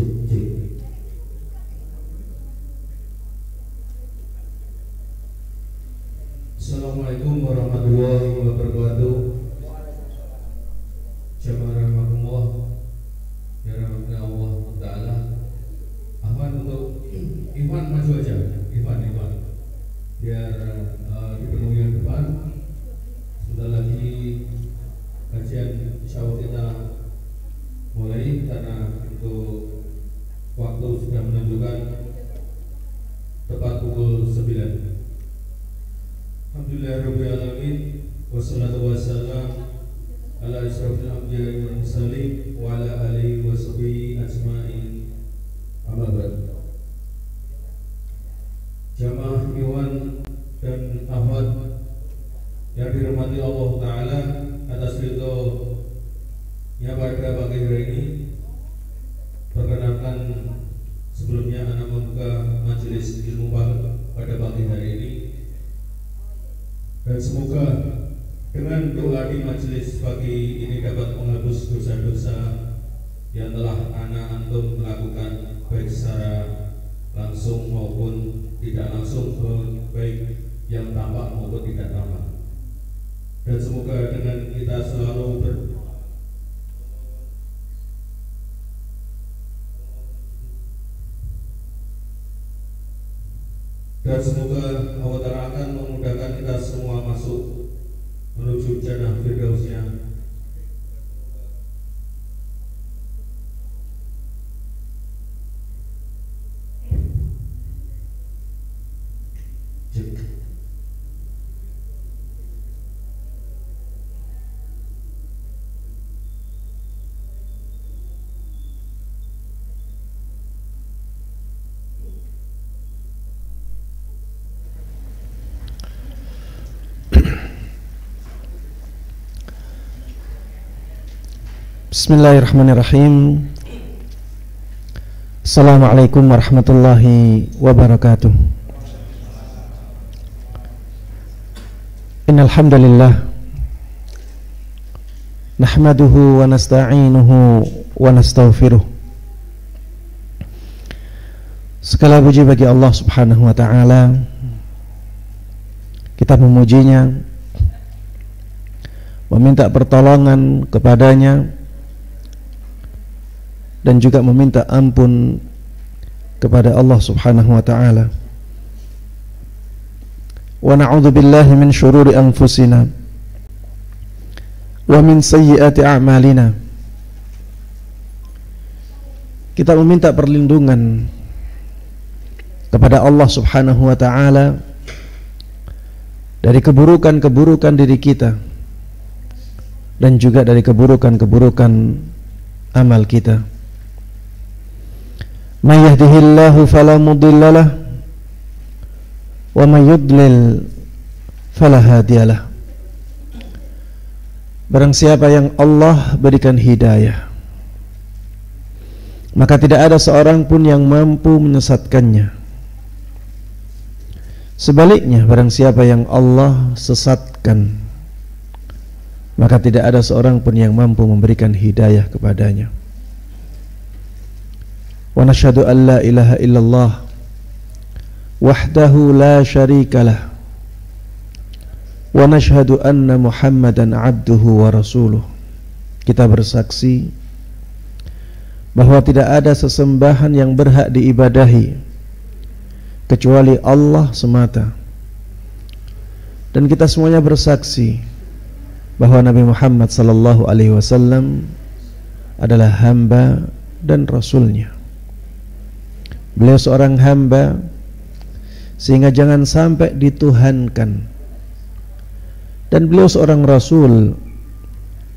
就，这。president of uh, Bismillahirrahmanirrahim Assalamualaikum warahmatullahi wabarakatuh Innalhamdulillah Nahmaduhu wa nasta'inuhu wa nasta'ufiruh Segala puji bagi Allah subhanahu wa ta'ala Kita memujinya Meminta pertolongan kepadanya dan juga meminta ampun kepada Allah Subhanahu wa taala. Wa na'udzu billahi min syururi anfusina wa min sayyiati a'malina. Kita meminta perlindungan kepada Allah Subhanahu wa taala dari keburukan-keburukan diri kita dan juga dari keburukan-keburukan amal kita. من يهده الله فلا مضل له ومن يضلل فلا هادي له Barang siapa yang Allah berikan hidayah Maka tidak ada seorang pun yang mampu menyesatkannya Sebaliknya barang siapa yang Allah sesatkan Maka tidak ada seorang pun yang mampu memberikan hidayah kepadanya ونشهد أن لا إله إلا الله وحده لا شريك له ونشهد أن محمدا عبده ورسوله kita bersaksi bahwa tidak ada sesembahan yang berhak diibadahi kecuali Allah semata dan kita semuanya bersaksi bahwa Nabi Muhammad sallallahu alaihi wasallam adalah hamba dan rasulnya Beliau seorang hamba sehingga jangan sampai dituhankan. Dan beliau seorang rasul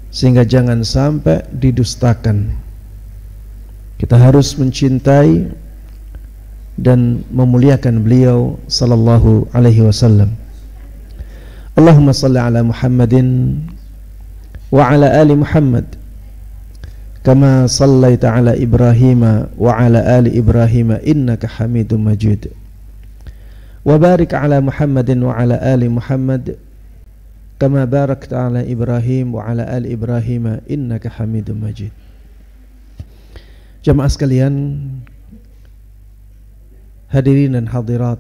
sehingga jangan sampai didustakan. Kita harus mencintai dan memuliakan beliau sallallahu alaihi wasallam. Allahumma salli ala Muhammadin wa ala ali Muhammad كما صليت على إبراهيم وعلى آل إبراهيم إنك حميد مجيد وبارك على محمد وعلى آل محمد كما باركت على إبراهيم وعلى آل إبراهيم إنك حميد مجيد جمع sekalian Hadirin dan hadirat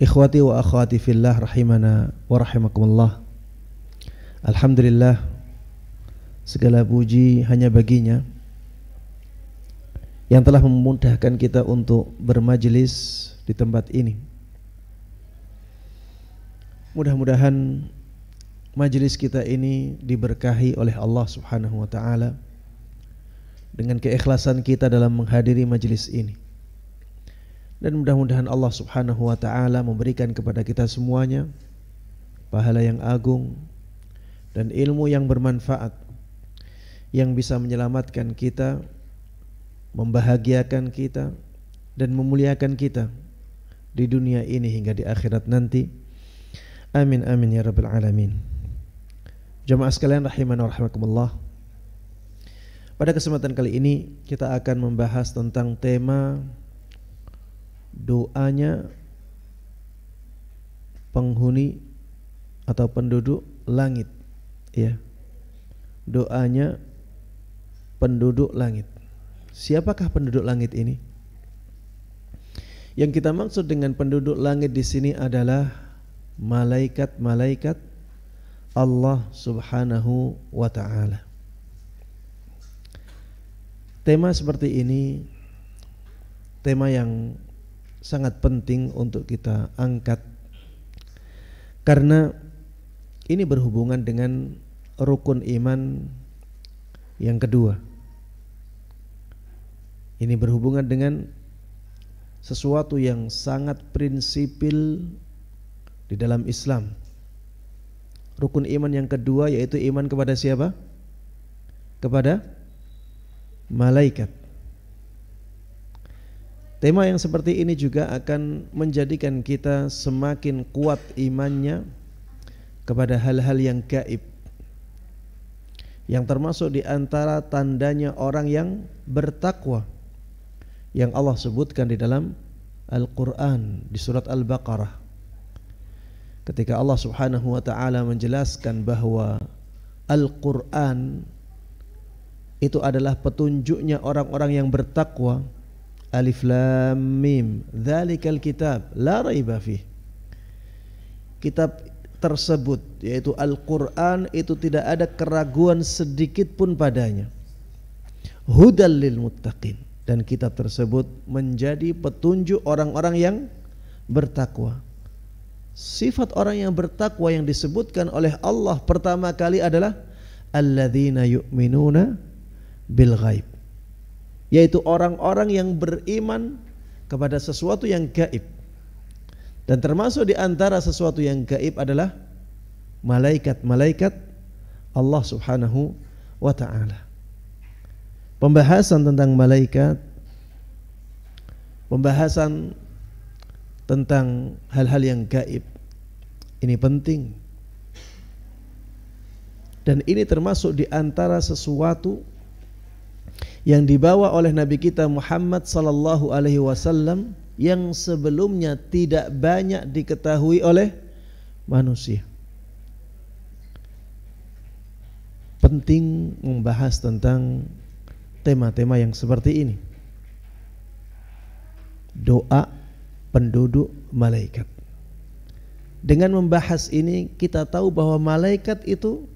Ikhwati wa akhwati fillah rahimana wa rahimakumullah Alhamdulillah Segala puji hanya baginya yang telah memudahkan kita untuk bermajelis di tempat ini. Mudah-mudahan majelis kita ini diberkahi oleh Allah Subhanahu wa taala dengan keikhlasan kita dalam menghadiri majelis ini. Dan mudah-mudahan Allah Subhanahu wa taala memberikan kepada kita semuanya pahala yang agung dan ilmu yang bermanfaat yang bisa menyelamatkan kita, membahagiakan kita dan memuliakan kita di dunia ini hingga di akhirat nanti. Amin amin ya rabbal alamin. Jemaah sekalian rahiman rahimakumullah. Pada kesempatan kali ini kita akan membahas tentang tema doanya penghuni atau penduduk langit ya. Doanya penduduk langit. Siapakah penduduk langit ini? Yang kita maksud dengan penduduk langit di sini adalah malaikat-malaikat Allah Subhanahu wa taala. Tema seperti ini tema yang sangat penting untuk kita angkat karena ini berhubungan dengan rukun iman yang kedua ini berhubungan dengan sesuatu yang sangat prinsipil di dalam Islam. Rukun iman yang kedua yaitu iman kepada siapa? Kepada malaikat. Tema yang seperti ini juga akan menjadikan kita semakin kuat imannya kepada hal-hal yang gaib. Yang termasuk di antara tandanya orang yang bertakwa yang Allah sebutkan di dalam Al-Qur'an di surat Al-Baqarah. Ketika Allah Subhanahu wa taala menjelaskan bahwa Al-Qur'an itu adalah petunjuknya orang-orang yang bertakwa. Alif Lam Mim, dzalikal kitab la raiba fih. Kitab tersebut yaitu Al-Qur'an itu tidak ada keraguan sedikit pun padanya. Hudal lil muttaqin dan kitab tersebut menjadi petunjuk orang-orang yang bertakwa. Sifat orang yang bertakwa yang disebutkan oleh Allah pertama kali adalah alladzina yu'minuna bil ghaib. Yaitu orang-orang yang beriman kepada sesuatu yang gaib. Dan termasuk di antara sesuatu yang gaib adalah malaikat-malaikat Allah Subhanahu wa taala pembahasan tentang malaikat, pembahasan tentang hal-hal yang gaib. Ini penting. Dan ini termasuk di antara sesuatu yang dibawa oleh Nabi kita Muhammad sallallahu alaihi wasallam yang sebelumnya tidak banyak diketahui oleh manusia. Penting membahas tentang tema-tema yang seperti ini. Doa penduduk malaikat. Dengan membahas ini kita tahu bahwa malaikat itu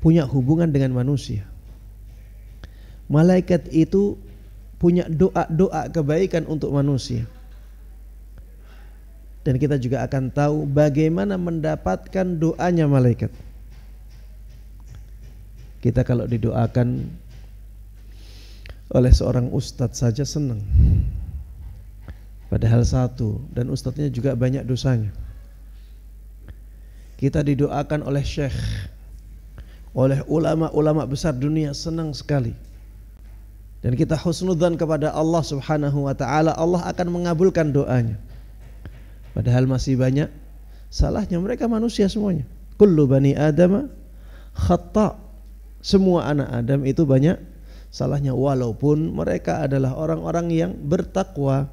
punya hubungan dengan manusia. Malaikat itu punya doa-doa kebaikan untuk manusia. Dan kita juga akan tahu bagaimana mendapatkan doanya malaikat. Kita kalau didoakan oleh seorang ustadz saja senang. Padahal satu dan ustadznya juga banyak dosanya. Kita didoakan oleh syekh, oleh ulama-ulama besar dunia senang sekali. Dan kita husnudhan kepada Allah Subhanahu wa taala, Allah akan mengabulkan doanya. Padahal masih banyak salahnya mereka manusia semuanya. Kullu bani adama semua anak Adam itu banyak salahnya walaupun mereka adalah orang-orang yang bertakwa.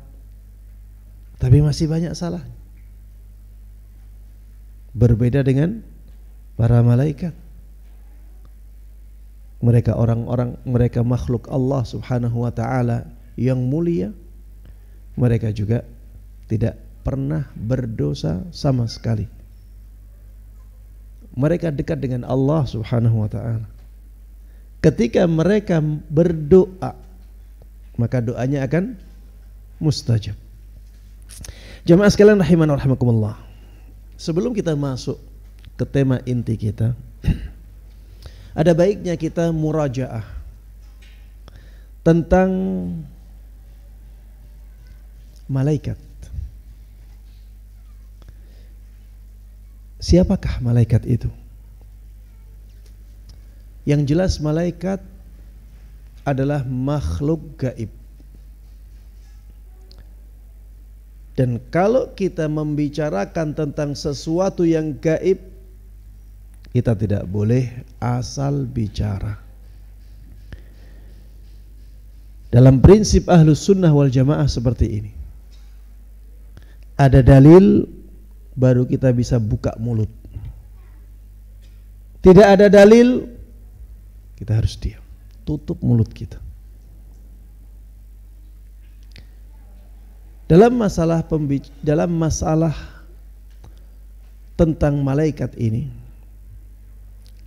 Tapi masih banyak salah. Berbeda dengan para malaikat. Mereka orang-orang mereka makhluk Allah Subhanahu wa taala yang mulia. Mereka juga tidak pernah berdosa sama sekali mereka dekat dengan Allah Subhanahu wa taala ketika mereka berdoa maka doanya akan mustajab. Jamaah sekalian rahiman rahimakumullah. Sebelum kita masuk ke tema inti kita, ada baiknya kita murajaah tentang malaikat. Siapakah malaikat itu? Yang jelas malaikat adalah makhluk gaib. Dan kalau kita membicarakan tentang sesuatu yang gaib, kita tidak boleh asal bicara. Dalam prinsip ahlus sunnah wal jamaah seperti ini. Ada dalil baru kita bisa buka mulut. Tidak ada dalil kita harus diam. Tutup mulut kita. Dalam masalah pembic dalam masalah tentang malaikat ini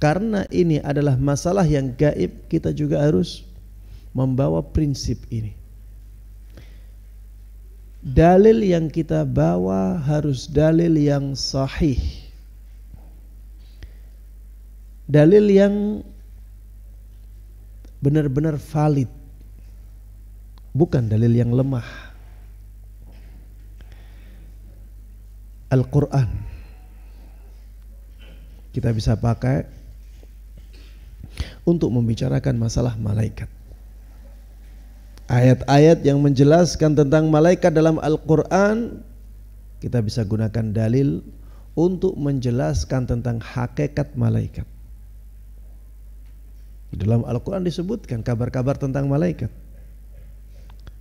karena ini adalah masalah yang gaib kita juga harus membawa prinsip ini dalil yang kita bawa harus dalil yang sahih. Dalil yang benar-benar valid bukan dalil yang lemah Al-Quran kita bisa pakai untuk membicarakan masalah malaikat ayat-ayat yang menjelaskan tentang malaikat dalam Al-Quran kita bisa gunakan dalil untuk menjelaskan tentang hakikat malaikat dalam Al-Quran disebutkan kabar-kabar tentang malaikat.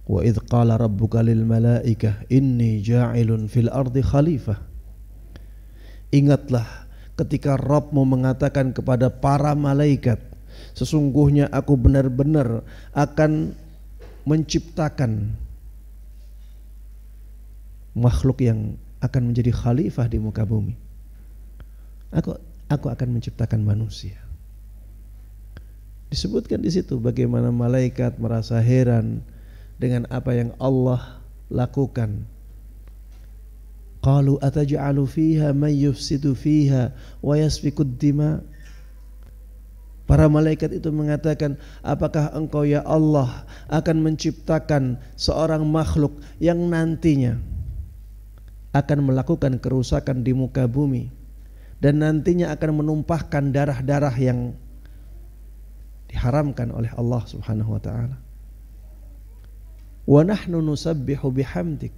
Wa idh qala rabbuka lil malaikah inni ja'ilun fil ardi khalifah. Ingatlah ketika mau mengatakan kepada para malaikat, sesungguhnya aku benar-benar akan menciptakan makhluk yang akan menjadi khalifah di muka bumi. Aku aku akan menciptakan manusia. Disebutkan di situ bagaimana malaikat merasa heran dengan apa yang Allah lakukan. Qalu ataj'alu fiha man yufsidu fiha wa yasfiku dima Para malaikat itu mengatakan, "Apakah engkau ya Allah akan menciptakan seorang makhluk yang nantinya akan melakukan kerusakan di muka bumi dan nantinya akan menumpahkan darah-darah yang diharamkan oleh Allah Subhanahu wa taala. Wa nahnu nusabbihu bihamdik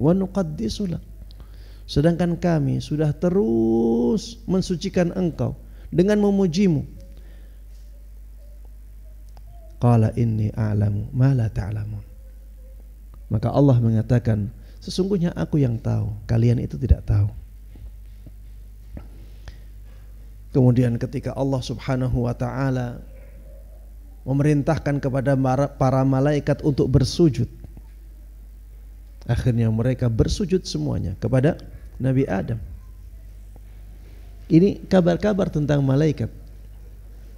wa nuqaddisu Sedangkan kami sudah terus mensucikan engkau dengan memujimu. Qala inni a'lamu ma la ta'lamun. Maka Allah mengatakan, sesungguhnya aku yang tahu, kalian itu tidak tahu. Kemudian ketika Allah Subhanahu wa taala memerintahkan kepada para malaikat untuk bersujud. Akhirnya mereka bersujud semuanya kepada Nabi Adam. Ini kabar-kabar tentang malaikat.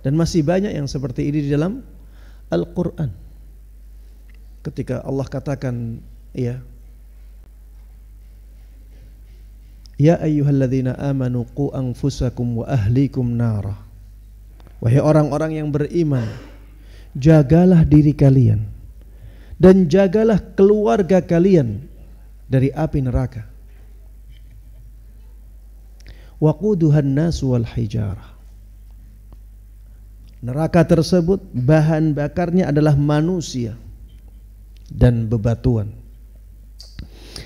Dan masih banyak yang seperti ini di dalam Al-Qur'an. Ketika Allah katakan ya Ya ayyuhalladzina amanu qu anfusakum wa ahlikum nara. Wahai orang-orang yang beriman, jagalah diri kalian dan jagalah keluarga kalian dari api neraka. Waquduhan nas wal hijarah. Neraka tersebut bahan bakarnya adalah manusia dan bebatuan.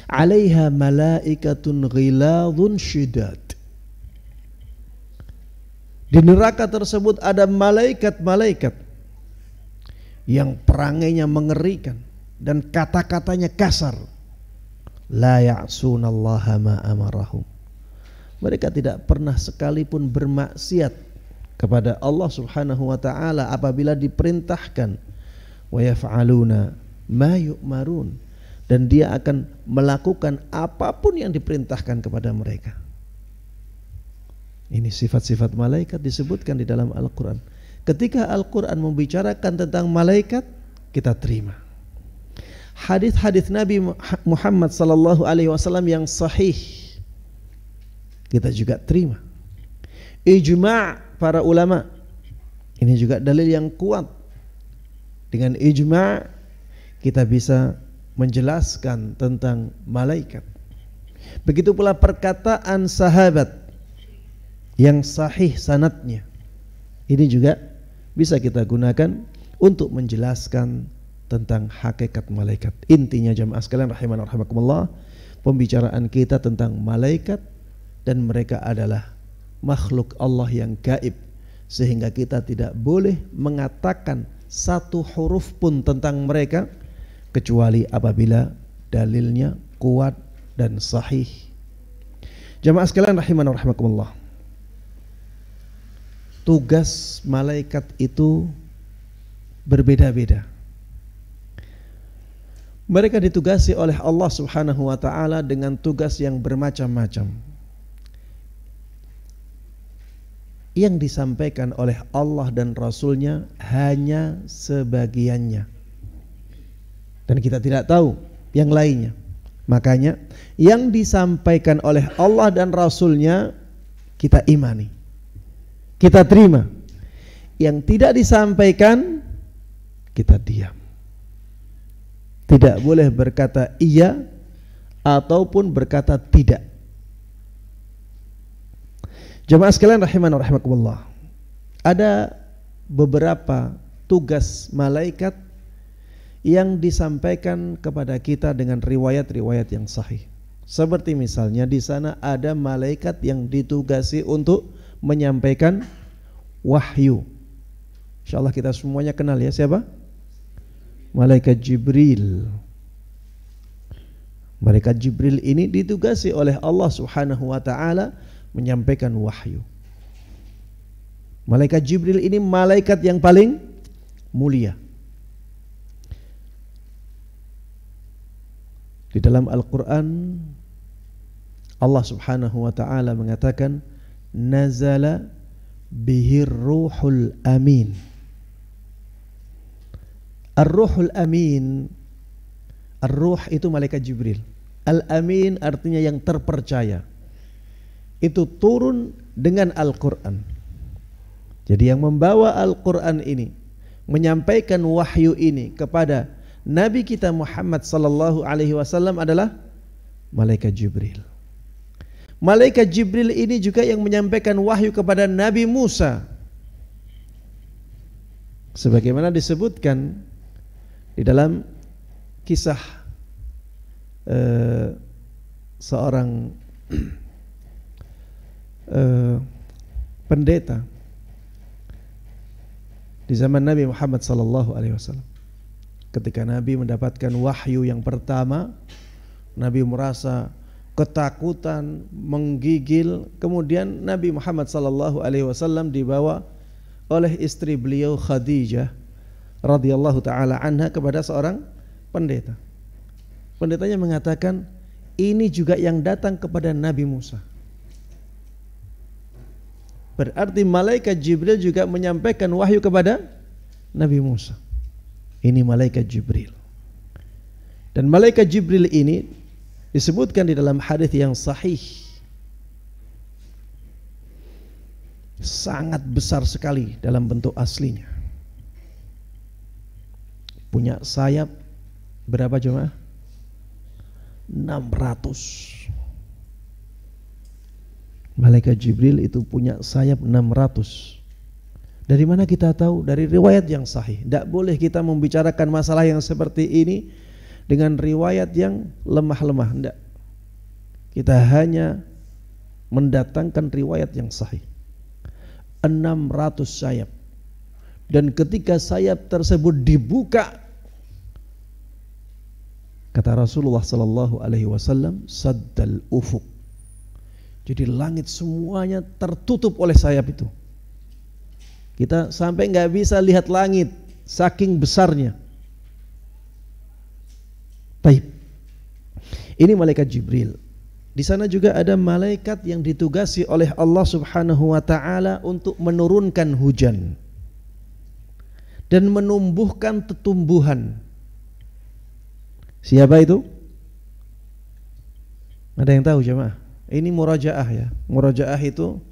Alaiha malaikatun ghiladun syidad. Di neraka tersebut ada malaikat-malaikat yang perangainya mengerikan dan kata-katanya kasar. La ya'sunallaha ma amarahum. Mereka tidak pernah sekalipun bermaksiat kepada Allah Subhanahu wa taala apabila diperintahkan wa yaf'aluna ma yu'marun dan dia akan melakukan apapun yang diperintahkan kepada mereka. Ini sifat-sifat malaikat disebutkan di dalam Al-Qur'an Ketika Al-Quran membicarakan tentang malaikat, kita terima. Hadis-hadis Nabi Muhammad Sallallahu Alaihi Wasallam yang sahih, kita juga terima. Ijma' para ulama, ini juga dalil yang kuat. Dengan ijma' kita bisa menjelaskan tentang malaikat. Begitu pula perkataan sahabat yang sahih sanatnya. Ini juga bisa kita gunakan untuk menjelaskan tentang hakikat malaikat. Intinya jemaah sekalian rahiman rahimakumullah, pembicaraan kita tentang malaikat dan mereka adalah makhluk Allah yang gaib sehingga kita tidak boleh mengatakan satu huruf pun tentang mereka kecuali apabila dalilnya kuat dan sahih. Jamaah sekalian rahiman rahimakumullah tugas malaikat itu berbeda-beda. Mereka ditugasi oleh Allah Subhanahu wa taala dengan tugas yang bermacam-macam. Yang disampaikan oleh Allah dan Rasul-Nya hanya sebagiannya. Dan kita tidak tahu yang lainnya. Makanya yang disampaikan oleh Allah dan Rasul-Nya kita imani kita terima. Yang tidak disampaikan kita diam. Tidak boleh berkata iya ataupun berkata tidak. Jemaah sekalian rahiman rahimakumullah. Ada beberapa tugas malaikat yang disampaikan kepada kita dengan riwayat-riwayat yang sahih. Seperti misalnya di sana ada malaikat yang ditugasi untuk menyampaikan wahyu. Insyaallah kita semuanya kenal ya siapa? Malaikat Jibril. Malaikat Jibril ini ditugasi oleh Allah Subhanahu wa taala menyampaikan wahyu. Malaikat Jibril ini malaikat yang paling mulia. Di dalam Al-Qur'an Allah Subhanahu wa taala mengatakan nazala bihir ruhul amin Ar-ruhul amin Ar-ruh itu malaikat Jibril Al-amin artinya yang terpercaya Itu turun dengan Al-Quran Jadi yang membawa Al-Quran ini Menyampaikan wahyu ini kepada Nabi kita Muhammad sallallahu alaihi wasallam adalah malaikat Jibril. Malaikat Jibril ini juga yang menyampaikan wahyu kepada Nabi Musa. Sebagaimana disebutkan di dalam kisah uh, seorang uh, pendeta di zaman Nabi Muhammad sallallahu alaihi wasallam. Ketika Nabi mendapatkan wahyu yang pertama, Nabi merasa ketakutan, menggigil. Kemudian Nabi Muhammad sallallahu alaihi wasallam dibawa oleh istri beliau Khadijah radhiyallahu taala anha kepada seorang pendeta. Pendetanya mengatakan, "Ini juga yang datang kepada Nabi Musa." Berarti malaikat Jibril juga menyampaikan wahyu kepada Nabi Musa. Ini malaikat Jibril. Dan malaikat Jibril ini disebutkan di dalam hadis yang sahih sangat besar sekali dalam bentuk aslinya punya sayap berapa cuma 600 Malaikat Jibril itu punya sayap 600 dari mana kita tahu? Dari riwayat yang sahih. Tidak boleh kita membicarakan masalah yang seperti ini dengan riwayat yang lemah-lemah enggak. Kita hanya mendatangkan riwayat yang sahih. 600 sayap. Dan ketika sayap tersebut dibuka kata Rasulullah sallallahu alaihi wasallam saddal ufuk. Jadi langit semuanya tertutup oleh sayap itu. Kita sampai nggak bisa lihat langit saking besarnya. Taib. Ini malaikat Jibril. Di sana juga ada malaikat yang ditugasi oleh Allah Subhanahu wa taala untuk menurunkan hujan dan menumbuhkan tetumbuhan. Siapa itu? Ada yang tahu jemaah? Ini murajaah ya. Murajaah itu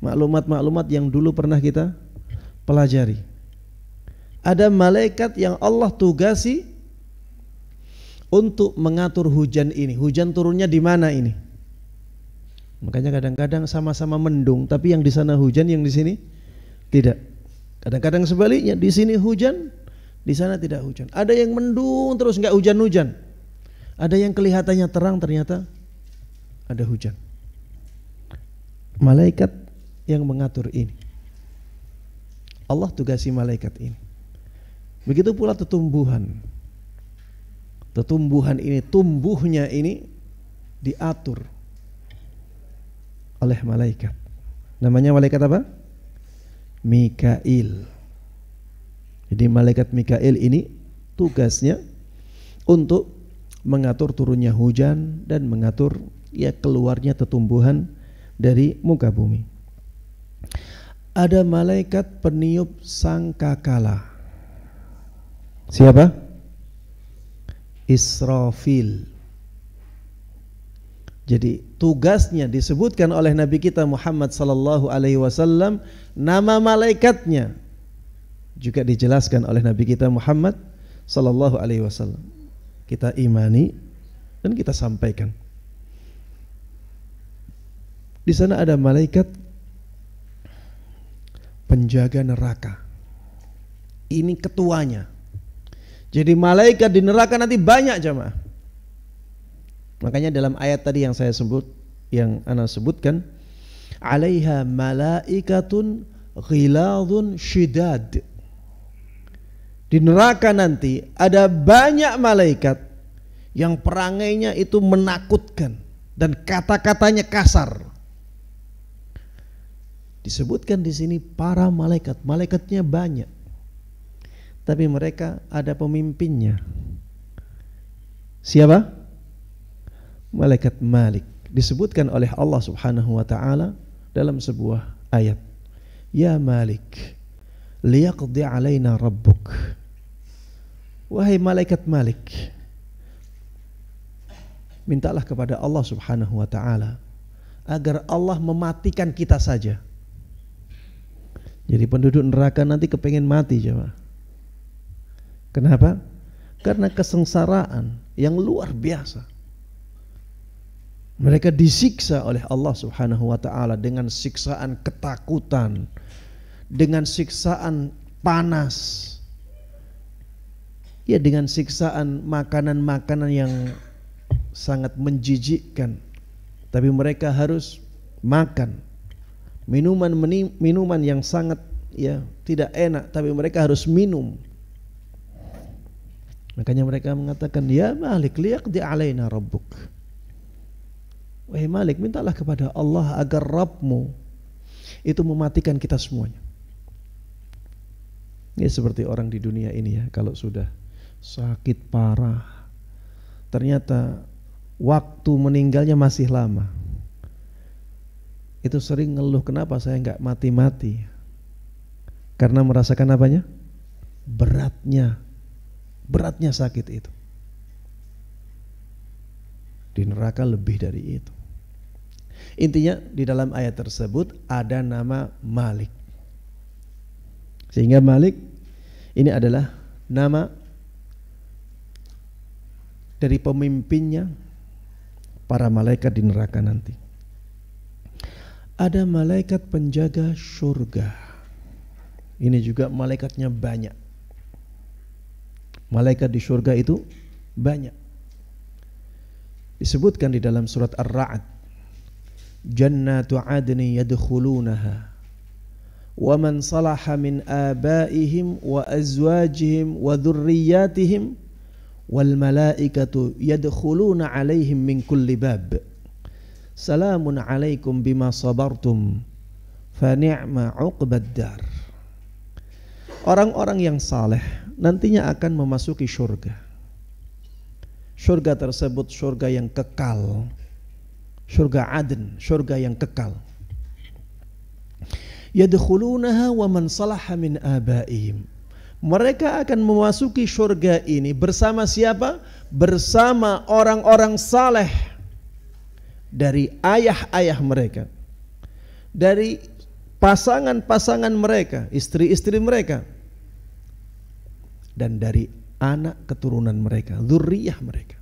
maklumat-maklumat yang dulu pernah kita pelajari. Ada malaikat yang Allah tugasi untuk mengatur hujan ini. Hujan turunnya di mana ini? Makanya kadang-kadang sama-sama mendung, tapi yang di sana hujan, yang di sini tidak. Kadang-kadang sebaliknya, di sini hujan, di sana tidak hujan. Ada yang mendung terus nggak hujan-hujan. Ada yang kelihatannya terang ternyata ada hujan. Malaikat yang mengatur ini. Allah tugasi malaikat ini. Begitu pula tumbuhan. Tetumbuhan ini, tumbuhnya ini diatur oleh malaikat. Namanya malaikat apa? Mikail. Jadi malaikat Mikail ini tugasnya untuk mengatur turunnya hujan dan mengatur ya keluarnya tetumbuhan dari muka bumi. Ada malaikat peniup sangkakala. Siapa? Israfil. Jadi tugasnya disebutkan oleh Nabi kita Muhammad sallallahu alaihi wasallam nama malaikatnya juga dijelaskan oleh Nabi kita Muhammad sallallahu alaihi wasallam. Kita imani dan kita sampaikan. Di sana ada malaikat penjaga neraka. Ini ketuanya. Jadi malaikat di neraka nanti banyak jemaah. Makanya dalam ayat tadi yang saya sebut yang ana sebutkan alaiha malaikatun ghiladun syidad. Di neraka nanti ada banyak malaikat yang perangainya itu menakutkan dan kata-katanya kasar. Disebutkan di sini para malaikat, malaikatnya banyak tapi mereka ada pemimpinnya. Siapa? Malaikat Malik disebutkan oleh Allah Subhanahu wa taala dalam sebuah ayat. Ya Malik, liyaqdi alaina rabbuk. Wahai malaikat Malik, mintalah kepada Allah Subhanahu wa taala agar Allah mematikan kita saja. Jadi penduduk neraka nanti kepengen mati coba. Kenapa? Karena kesengsaraan yang luar biasa. Mereka disiksa oleh Allah Subhanahu wa taala dengan siksaan ketakutan, dengan siksaan panas. Ya dengan siksaan makanan-makanan yang sangat menjijikkan. Tapi mereka harus makan minuman minuman yang sangat ya tidak enak tapi mereka harus minum Makanya mereka mengatakan, "Ya Malik, liqdi alaina rabbuk." Wahai Malik, mintalah kepada Allah agar Rabbmu itu mematikan kita semuanya. Ini ya, seperti orang di dunia ini ya, kalau sudah sakit parah, ternyata waktu meninggalnya masih lama. Itu sering ngeluh, kenapa saya nggak mati-mati? Karena merasakan apanya? Beratnya Beratnya sakit itu. Di neraka lebih dari itu. Intinya di dalam ayat tersebut ada nama Malik. Sehingga Malik ini adalah nama dari pemimpinnya para malaikat di neraka nanti. Ada malaikat penjaga surga. Ini juga malaikatnya banyak malaikat di surga itu banyak disebutkan di dalam surat ar-ra'd jannatu adni yadkhulunaha wa man salaha min abaihim wa azwajihim wa dhurriyyatihim wal malaikatu yadkhuluna alaihim min kulli bab salamun alaikum bima sabartum fa ni'ma uqbad orang-orang yang saleh nantinya akan memasuki syurga. Syurga tersebut syurga yang kekal. syurga Aden, syurga yang kekal. Yadkhulunaha wa man salaha min abaihim. Mereka akan memasuki syurga ini bersama siapa? Bersama orang-orang saleh dari ayah-ayah mereka. Dari pasangan-pasangan mereka, istri-istri mereka, dan dari anak keturunan mereka, zuriyah mereka.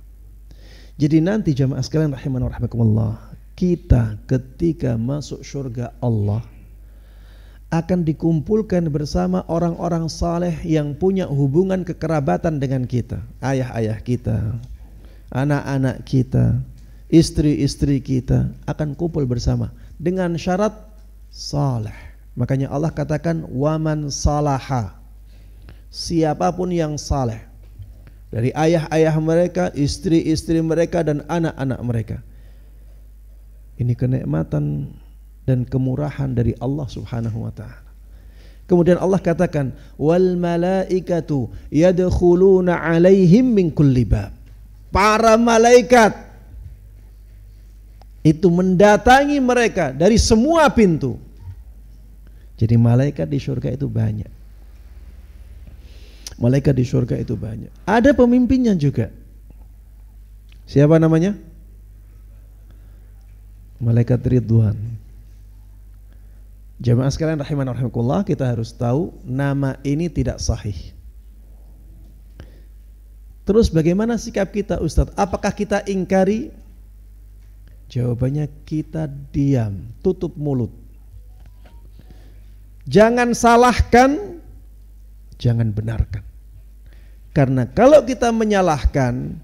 Jadi nanti jamaah sekalian rahiman wa rahimakumullah, kita ketika masuk syurga Allah akan dikumpulkan bersama orang-orang saleh yang punya hubungan kekerabatan dengan kita, ayah-ayah kita, anak-anak kita, istri-istri kita akan kumpul bersama dengan syarat saleh. Makanya Allah katakan waman salaha siapapun yang saleh dari ayah-ayah mereka, istri-istri mereka dan anak-anak mereka. Ini kenikmatan dan kemurahan dari Allah Subhanahu wa taala. Kemudian Allah katakan, "Wal malaikatu yadkhuluna 'alaihim min kulli bab." Para malaikat itu mendatangi mereka dari semua pintu. Jadi malaikat di surga itu banyak. Malaikat di surga itu banyak. Ada pemimpinnya juga. Siapa namanya? Malaikat Ridwan. Jemaah sekalian rahiman rahimakumullah, kita harus tahu nama ini tidak sahih. Terus bagaimana sikap kita Ustadz? Apakah kita ingkari? Jawabannya kita diam, tutup mulut. Jangan salahkan, jangan benarkan. Karena kalau kita menyalahkan,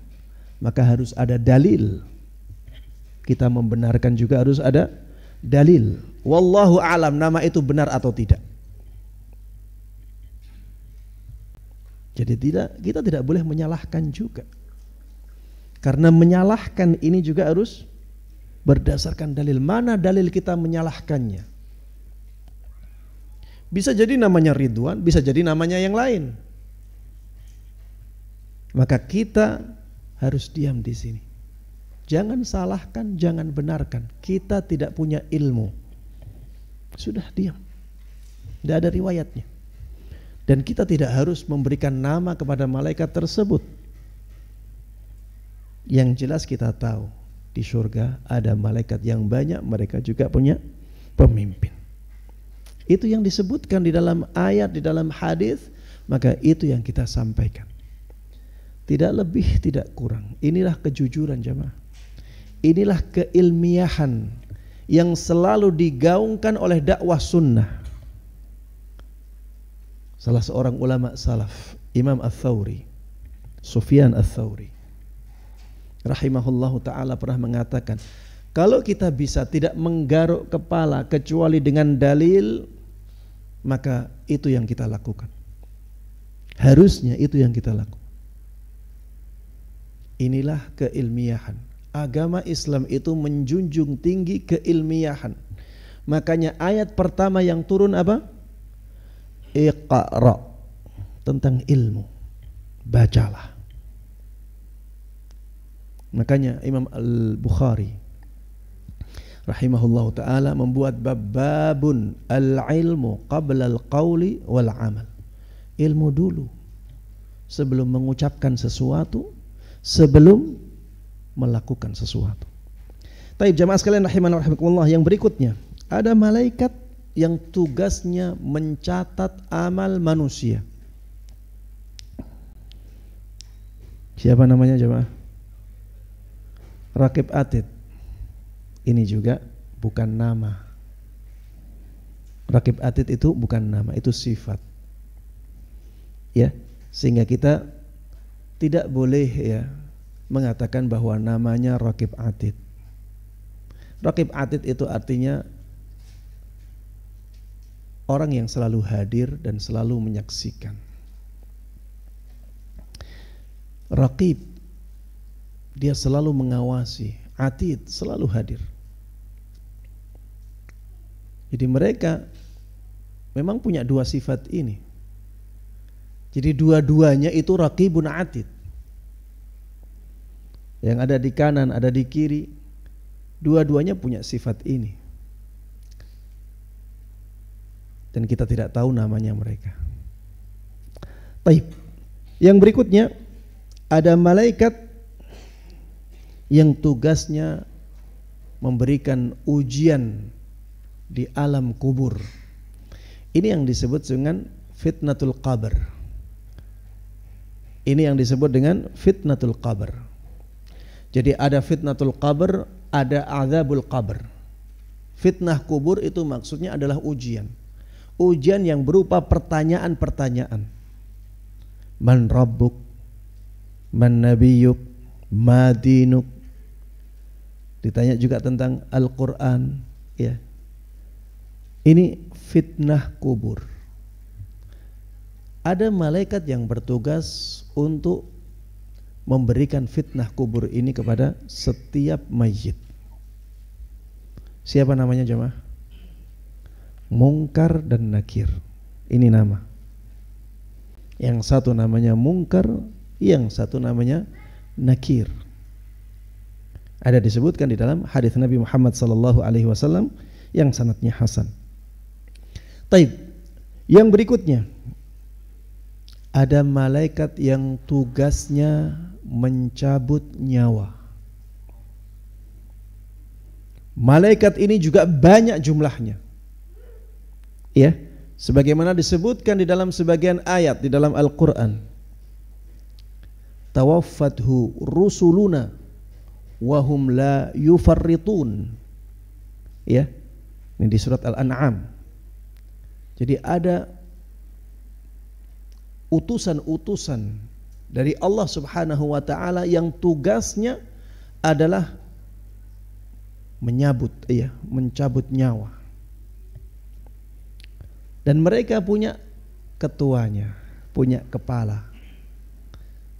maka harus ada dalil. Kita membenarkan juga harus ada dalil. Wallahu alam nama itu benar atau tidak. Jadi tidak kita tidak boleh menyalahkan juga. Karena menyalahkan ini juga harus berdasarkan dalil. Mana dalil kita menyalahkannya? Bisa jadi namanya Ridwan, bisa jadi namanya yang lain. Maka kita harus diam di sini. Jangan salahkan, jangan benarkan. Kita tidak punya ilmu. Sudah diam. Tidak ada riwayatnya. Dan kita tidak harus memberikan nama kepada malaikat tersebut. Yang jelas kita tahu di surga ada malaikat yang banyak, mereka juga punya pemimpin. Itu yang disebutkan di dalam ayat, di dalam hadis, maka itu yang kita sampaikan. Tidak lebih, tidak kurang. Inilah kejujuran jamaah. Inilah keilmiahan yang selalu digaungkan oleh dakwah sunnah. Salah seorang ulama salaf, Imam Al-Thawri, Sufyan Al-Thawri. Rahimahullahu ta'ala pernah mengatakan, kalau kita bisa tidak menggaruk kepala kecuali dengan dalil, maka itu yang kita lakukan. Harusnya itu yang kita lakukan. Inilah keilmiahan. Agama Islam itu menjunjung tinggi keilmiahan. Makanya ayat pertama yang turun apa? Iqra. Tentang ilmu. Bacalah. Makanya Imam Al-Bukhari rahimahullah taala membuat bab babun al-ilmu qabla al-qauli wal amal. Ilmu dulu sebelum mengucapkan sesuatu sebelum melakukan sesuatu. Taib jamaah sekalian rahiman rahimakumullah yang berikutnya ada malaikat yang tugasnya mencatat amal manusia. Siapa namanya jemaah? Rakib Atid. Ini juga bukan nama. Rakib Atid itu bukan nama, itu sifat. Ya, sehingga kita tidak boleh ya mengatakan bahwa namanya Rakib Atid. Rakib Atid itu artinya orang yang selalu hadir dan selalu menyaksikan. Rakib dia selalu mengawasi, Atid selalu hadir. Jadi mereka memang punya dua sifat ini jadi dua-duanya itu raqibun atid. Yang ada di kanan, ada di kiri. Dua-duanya punya sifat ini. Dan kita tidak tahu namanya mereka. Baik. Yang berikutnya ada malaikat yang tugasnya memberikan ujian di alam kubur. Ini yang disebut dengan fitnatul qabr ini yang disebut dengan fitnatul qabr. Jadi ada fitnatul qabr, ada azabul qabr. Fitnah kubur itu maksudnya adalah ujian. Ujian yang berupa pertanyaan-pertanyaan. Man rabbuk? Man nabiyuk? Ma Ditanya juga tentang Al-Qur'an, ya. Ini fitnah kubur. Ada malaikat yang bertugas untuk memberikan fitnah kubur ini kepada setiap mayit. Siapa namanya jemaah? Mungkar dan Nakir. Ini nama. Yang satu namanya Mungkar, yang satu namanya Nakir. Ada disebutkan di dalam hadis Nabi Muhammad sallallahu alaihi wasallam yang sanatnya hasan. Taib. Yang berikutnya, ada malaikat yang tugasnya mencabut nyawa. Malaikat ini juga banyak jumlahnya. Ya, sebagaimana disebutkan di dalam sebagian ayat di dalam Al-Qur'an. Tawaffathu rusuluna wahum la yufarritun. Ya. Ini di surat Al-An'am. Jadi ada utusan-utusan dari Allah Subhanahu wa taala yang tugasnya adalah menyabut iya mencabut nyawa. Dan mereka punya ketuanya, punya kepala.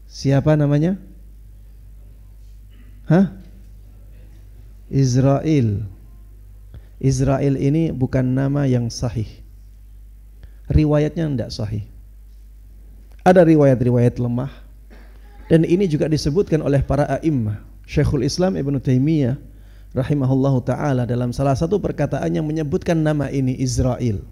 Siapa namanya? Hah? Israel. Israel ini bukan nama yang sahih. Riwayatnya tidak sahih. Ada riwayat-riwayat lemah dan ini juga disebutkan oleh para a'immah. Syekhul Islam Ibn Taimiyah rahimahullahu taala dalam salah satu perkataan yang menyebutkan nama ini Israel.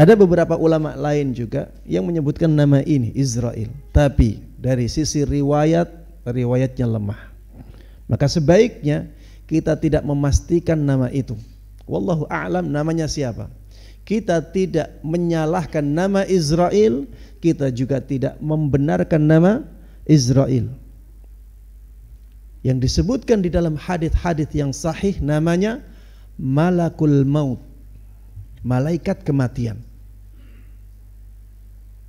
Ada beberapa ulama lain juga yang menyebutkan nama ini Israel, tapi dari sisi riwayat riwayatnya lemah. Maka sebaiknya kita tidak memastikan nama itu. Wallahu a'lam namanya siapa. Kita tidak menyalahkan nama Israel, kita juga tidak membenarkan nama Israel. Yang disebutkan di dalam hadith-hadith yang sahih namanya Malakul Maut, malaikat kematian.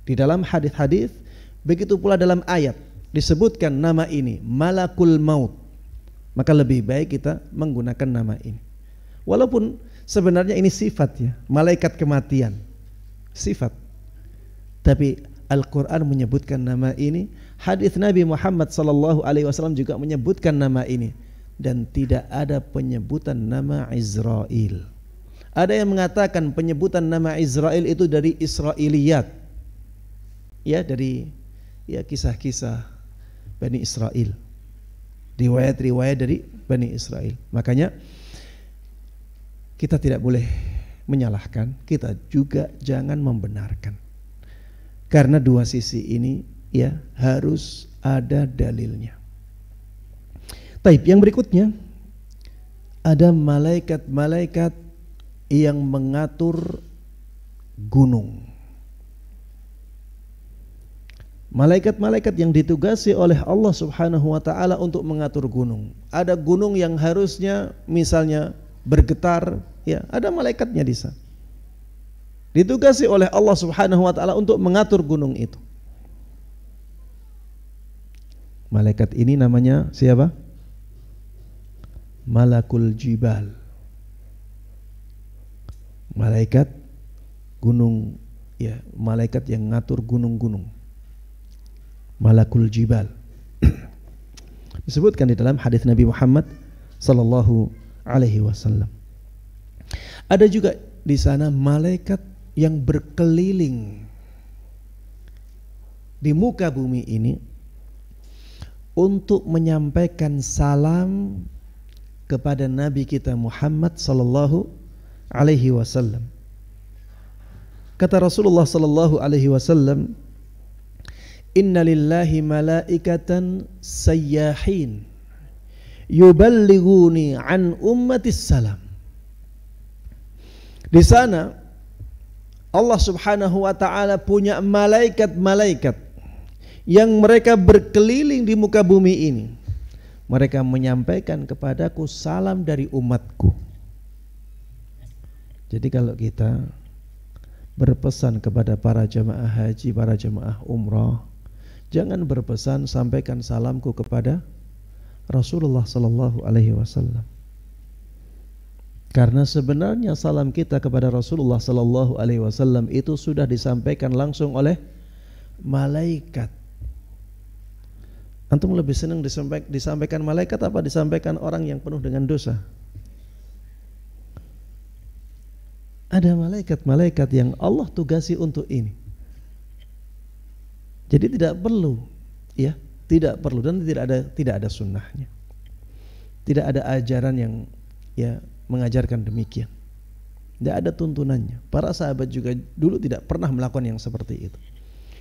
Di dalam hadith-hadith, begitu pula dalam ayat disebutkan nama ini Malakul Maut. Maka lebih baik kita menggunakan nama ini. Walaupun Sebenarnya ini sifat ya, malaikat kematian. Sifat. Tapi Al-Qur'an menyebutkan nama ini, hadis Nabi Muhammad sallallahu alaihi wasallam juga menyebutkan nama ini dan tidak ada penyebutan nama Israel. Ada yang mengatakan penyebutan nama Israel itu dari Israiliyat. Ya, dari ya kisah-kisah Bani Israel. Riwayat-riwayat dari Bani Israel. Makanya kita tidak boleh menyalahkan, kita juga jangan membenarkan. Karena dua sisi ini ya harus ada dalilnya. Taib yang berikutnya ada malaikat-malaikat yang mengatur gunung. Malaikat-malaikat yang ditugasi oleh Allah Subhanahu wa taala untuk mengatur gunung. Ada gunung yang harusnya misalnya bergetar, ya, ada malaikatnya di sana. Ditugasi oleh Allah Subhanahu wa taala untuk mengatur gunung itu. Malaikat ini namanya siapa? Malakul Jibal. Malaikat gunung ya, malaikat yang ngatur gunung-gunung. Malakul Jibal. Disebutkan di dalam hadis Nabi Muhammad sallallahu alaihi wasallam. Ada juga di sana malaikat yang berkeliling di muka bumi ini untuk menyampaikan salam kepada nabi kita Muhammad sallallahu alaihi wasallam. Kata Rasulullah sallallahu alaihi wasallam, "Inna lillahi malaikatan sayyahin." yuballighuni an ummatis salam. Di sana Allah Subhanahu wa taala punya malaikat-malaikat yang mereka berkeliling di muka bumi ini. Mereka menyampaikan kepadaku salam dari umatku. Jadi kalau kita berpesan kepada para jemaah haji, para jemaah umroh, jangan berpesan sampaikan salamku kepada Rasulullah Sallallahu Alaihi Wasallam. Karena sebenarnya salam kita kepada Rasulullah Sallallahu Alaihi Wasallam itu sudah disampaikan langsung oleh malaikat. Antum lebih senang disampaikan malaikat apa disampaikan orang yang penuh dengan dosa? Ada malaikat-malaikat yang Allah tugasi untuk ini. Jadi tidak perlu ya tidak perlu dan tidak ada tidak ada sunnahnya tidak ada ajaran yang ya mengajarkan demikian tidak ada tuntunannya para sahabat juga dulu tidak pernah melakukan yang seperti itu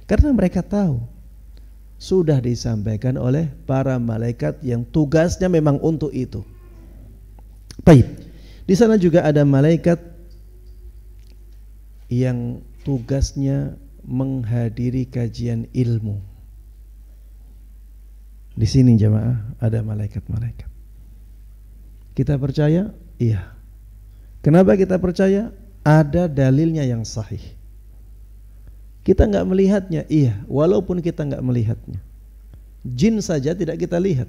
karena mereka tahu sudah disampaikan oleh para malaikat yang tugasnya memang untuk itu baik di sana juga ada malaikat yang tugasnya menghadiri kajian ilmu di sini jemaah ada malaikat-malaikat. Kita percaya? Iya. Kenapa kita percaya? Ada dalilnya yang sahih. Kita nggak melihatnya, iya. Walaupun kita nggak melihatnya, jin saja tidak kita lihat,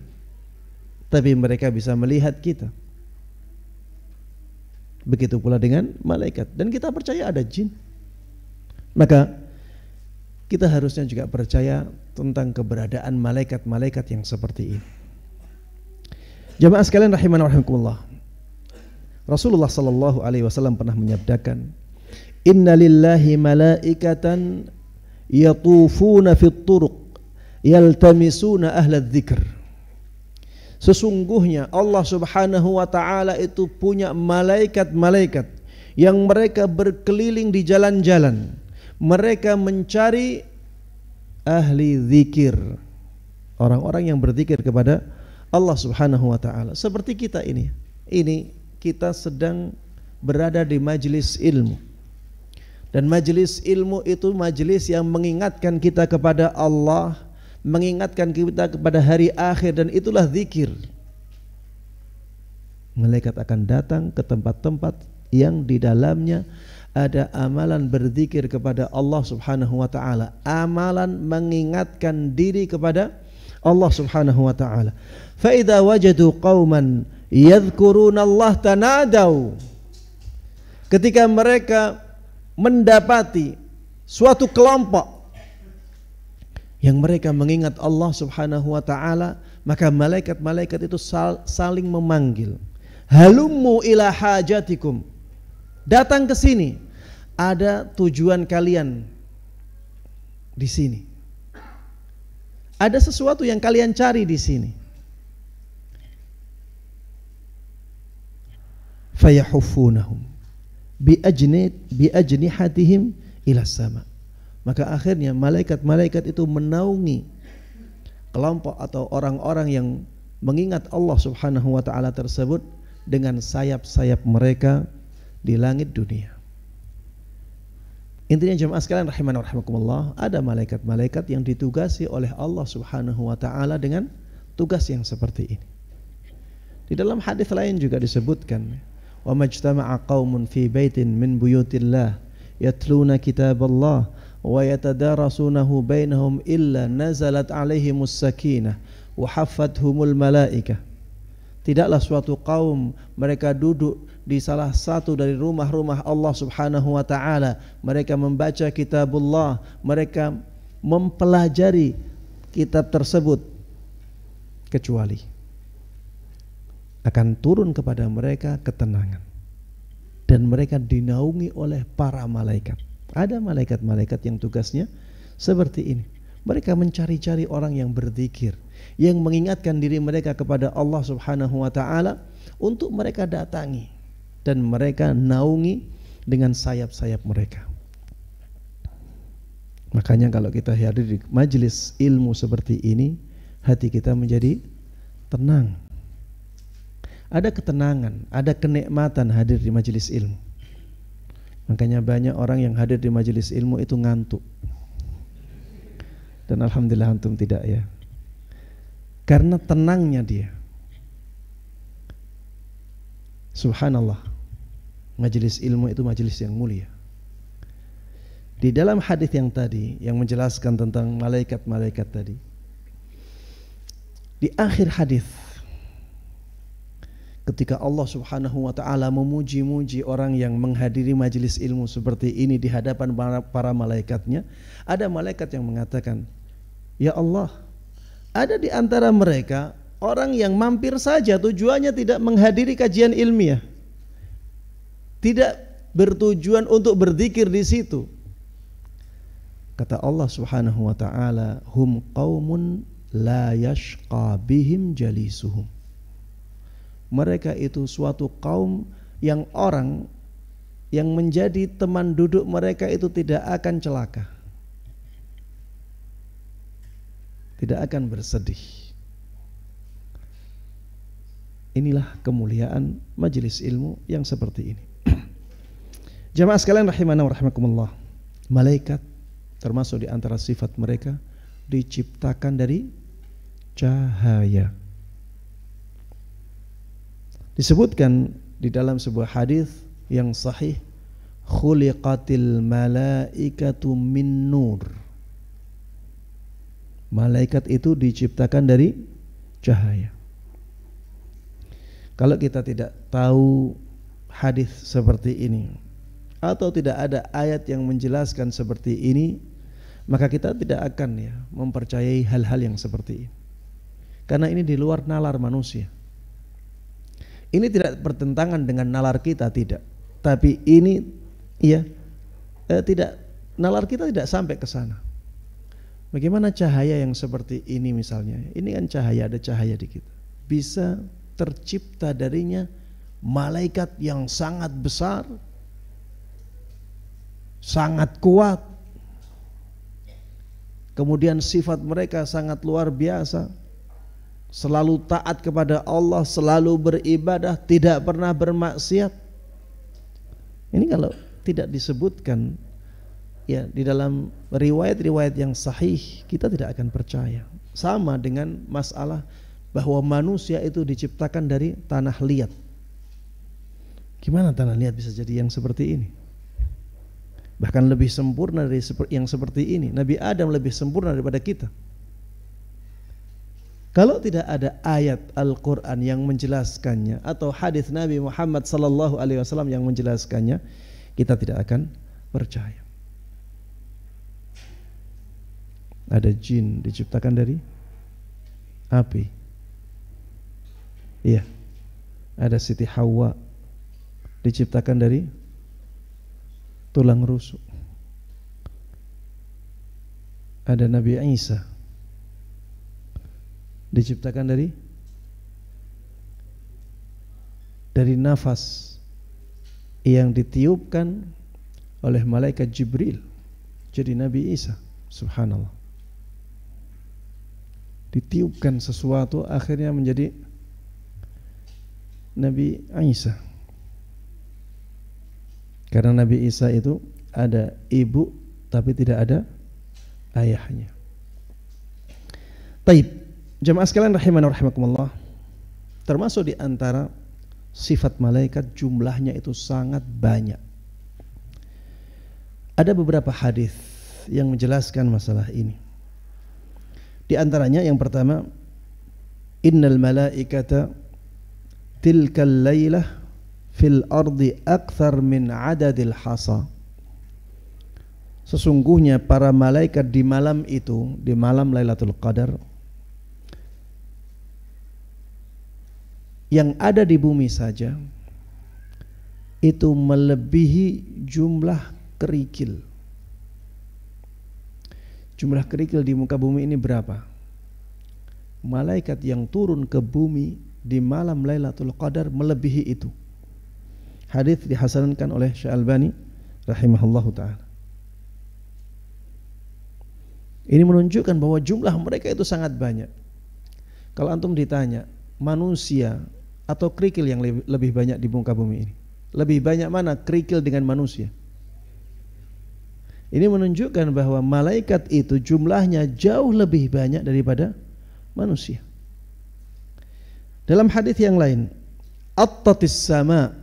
tapi mereka bisa melihat kita. Begitu pula dengan malaikat, dan kita percaya ada jin. Maka kita harusnya juga percaya tentang keberadaan malaikat-malaikat yang seperti ini. Jamaah sekalian rahiman rahimakumullah. Rasulullah sallallahu alaihi wasallam pernah menyabdakan, "Inna lillahi malaikatan yatufuna fit turuq yaltamisuna ahla dzikr." Sesungguhnya Allah Subhanahu wa taala itu punya malaikat-malaikat yang mereka berkeliling di jalan-jalan mereka mencari ahli zikir orang-orang yang berzikir kepada Allah Subhanahu wa taala seperti kita ini ini kita sedang berada di majelis ilmu dan majelis ilmu itu majelis yang mengingatkan kita kepada Allah mengingatkan kita kepada hari akhir dan itulah zikir malaikat akan datang ke tempat-tempat yang di dalamnya ada amalan berzikir kepada Allah Subhanahu wa taala, amalan mengingatkan diri kepada Allah Subhanahu wa taala. Fa idza wajadu qauman yadhkuruna Allah tanadau. Ketika mereka mendapati suatu kelompok yang mereka mengingat Allah Subhanahu wa taala, maka malaikat-malaikat itu sal saling memanggil. Halummu ila hajatikum. Datang ke sini, ada tujuan kalian di sini. Ada sesuatu yang kalian cari di sini. Fayahufunahum bi ajni bi sama. Maka akhirnya malaikat-malaikat itu menaungi kelompok atau orang-orang yang mengingat Allah Subhanahu wa taala tersebut dengan sayap-sayap mereka di langit dunia. Intinya jemaah sekalian rahiman rahimakumullah, ada malaikat-malaikat yang ditugasi oleh Allah Subhanahu wa taala dengan tugas yang seperti ini. Di dalam hadis lain juga disebutkan, "Wa majtama'a qaumun fi baitin min buyutillah yatluna kitaballah wa yatadarasunahu bainahum illa nazalat 'alaihimus sakinah wa haffathumul malaikah." Tidaklah suatu kaum mereka duduk di salah satu dari rumah-rumah Allah Subhanahu wa taala. Mereka membaca kitabullah, mereka mempelajari kitab tersebut kecuali akan turun kepada mereka ketenangan dan mereka dinaungi oleh para malaikat. Ada malaikat-malaikat yang tugasnya seperti ini. Mereka mencari-cari orang yang berzikir, yang mengingatkan diri mereka kepada Allah Subhanahu wa taala untuk mereka datangi dan mereka naungi dengan sayap-sayap mereka. Makanya kalau kita hadir di majelis ilmu seperti ini, hati kita menjadi tenang. Ada ketenangan, ada kenikmatan hadir di majelis ilmu. Makanya banyak orang yang hadir di majelis ilmu itu ngantuk. Dan alhamdulillah antum tidak ya. Karena tenangnya dia. Subhanallah majelis ilmu itu majelis yang mulia. Di dalam hadis yang tadi yang menjelaskan tentang malaikat-malaikat tadi. Di akhir hadis ketika Allah Subhanahu wa taala memuji-muji orang yang menghadiri majelis ilmu seperti ini di hadapan para, malaikatnya, ada malaikat yang mengatakan, "Ya Allah, ada di antara mereka orang yang mampir saja tujuannya tidak menghadiri kajian ilmiah." tidak bertujuan untuk berzikir di situ. Kata Allah Subhanahu wa taala, hum qaumun la yashqa bihim jalisuhum. Mereka itu suatu kaum yang orang yang menjadi teman duduk mereka itu tidak akan celaka. Tidak akan bersedih. Inilah kemuliaan majelis ilmu yang seperti ini. Jamaah sekalian rahimana wa rahimakumullah. Malaikat termasuk di antara sifat mereka diciptakan dari cahaya. Disebutkan di dalam sebuah hadis yang sahih khuliqatil malaikatu min nur. Malaikat itu diciptakan dari cahaya. Kalau kita tidak tahu hadis seperti ini, atau tidak ada ayat yang menjelaskan seperti ini, maka kita tidak akan ya mempercayai hal-hal yang seperti ini. Karena ini di luar nalar manusia. Ini tidak bertentangan dengan nalar kita tidak, tapi ini ya eh, tidak nalar kita tidak sampai ke sana. Bagaimana cahaya yang seperti ini misalnya? Ini kan cahaya ada cahaya di kita. Bisa tercipta darinya malaikat yang sangat besar sangat kuat. Kemudian sifat mereka sangat luar biasa. Selalu taat kepada Allah, selalu beribadah, tidak pernah bermaksiat. Ini kalau tidak disebutkan ya di dalam riwayat-riwayat yang sahih kita tidak akan percaya. Sama dengan masalah bahwa manusia itu diciptakan dari tanah liat. Gimana tanah liat bisa jadi yang seperti ini? bahkan lebih sempurna dari yang seperti ini. Nabi Adam lebih sempurna daripada kita. Kalau tidak ada ayat Al-Qur'an yang menjelaskannya atau hadis Nabi Muhammad sallallahu alaihi wasallam yang menjelaskannya, kita tidak akan percaya. Ada jin diciptakan dari api. Iya. Ada Siti Hawa diciptakan dari tulang rusuk. Ada Nabi Isa diciptakan dari dari nafas yang ditiupkan oleh malaikat Jibril jadi Nabi Isa subhanallah ditiupkan sesuatu akhirnya menjadi Nabi Isa karena Nabi Isa itu ada ibu tapi tidak ada ayahnya. Taib. Jemaah sekalian rahimanur rahimakumullah. Termasuk di antara sifat malaikat jumlahnya itu sangat banyak. Ada beberapa hadis yang menjelaskan masalah ini. Di antaranya yang pertama, innal malaikata tilkal lailah fil ardi akthar min adadil hasa Sesungguhnya para malaikat di malam itu, di malam Lailatul Qadar yang ada di bumi saja itu melebihi jumlah kerikil. Jumlah kerikil di muka bumi ini berapa? Malaikat yang turun ke bumi di malam Lailatul Qadar melebihi itu. Hadis dihasankan oleh Albani, rahimahullahu taala. Ini menunjukkan bahwa jumlah mereka itu sangat banyak. Kalau antum ditanya, manusia atau kerikil yang lebih banyak di muka bumi ini? Lebih banyak mana kerikil dengan manusia? Ini menunjukkan bahwa malaikat itu jumlahnya jauh lebih banyak daripada manusia. Dalam hadis yang lain, Attatis sama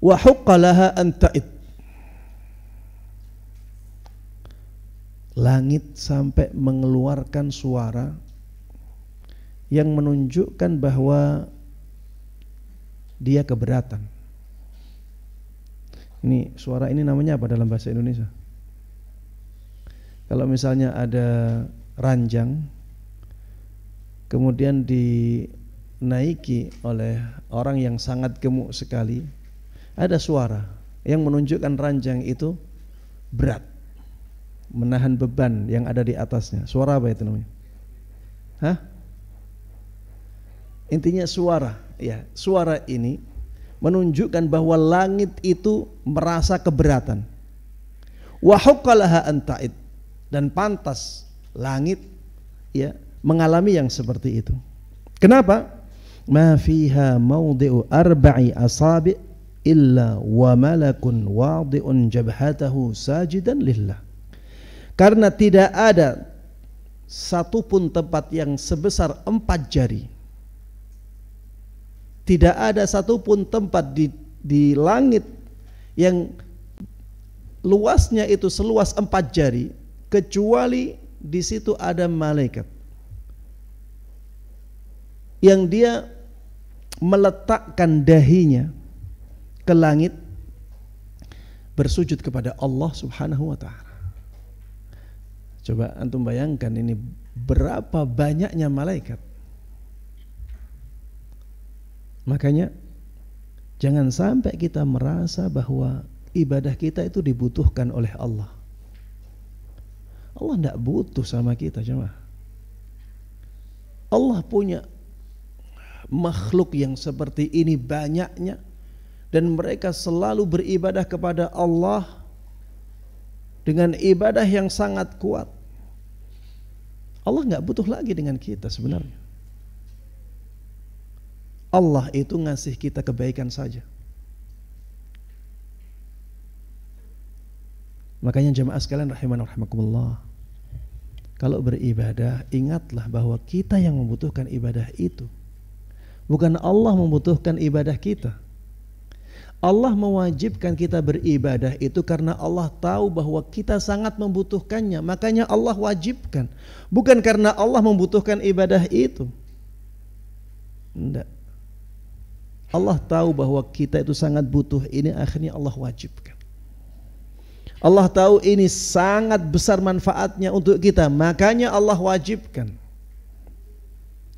wa anta'id langit sampai mengeluarkan suara yang menunjukkan bahwa dia keberatan. Ini suara ini namanya apa dalam bahasa Indonesia? Kalau misalnya ada ranjang kemudian dinaiki oleh orang yang sangat gemuk sekali, ada suara yang menunjukkan ranjang itu berat menahan beban yang ada di atasnya suara apa itu namanya Hah? intinya suara ya suara ini menunjukkan bahwa langit itu merasa keberatan wahuqalaha antaid dan pantas langit ya mengalami yang seperti itu kenapa ma fiha maudi'u arba'i asabi' illa wa malakun wadi'un jabhatahu sajidan lillah karena tidak ada satupun tempat yang sebesar empat jari tidak ada satupun tempat di, di langit yang luasnya itu seluas empat jari kecuali di situ ada malaikat yang dia meletakkan dahinya ke langit bersujud kepada Allah Subhanahu wa taala. Coba antum bayangkan ini berapa banyaknya malaikat. Makanya jangan sampai kita merasa bahwa ibadah kita itu dibutuhkan oleh Allah. Allah tidak butuh sama kita cuma. Allah punya makhluk yang seperti ini banyaknya dan mereka selalu beribadah kepada Allah dengan ibadah yang sangat kuat. Allah nggak butuh lagi dengan kita sebenarnya. Allah itu ngasih kita kebaikan saja. Makanya jemaah sekalian rahimahun rahimakumullah. Kalau beribadah ingatlah bahwa kita yang membutuhkan ibadah itu. Bukan Allah membutuhkan ibadah kita. Allah mewajibkan kita beribadah itu karena Allah tahu bahwa kita sangat membutuhkannya. Makanya Allah wajibkan. Bukan karena Allah membutuhkan ibadah itu. Tidak. Allah tahu bahwa kita itu sangat butuh ini akhirnya Allah wajibkan. Allah tahu ini sangat besar manfaatnya untuk kita, makanya Allah wajibkan.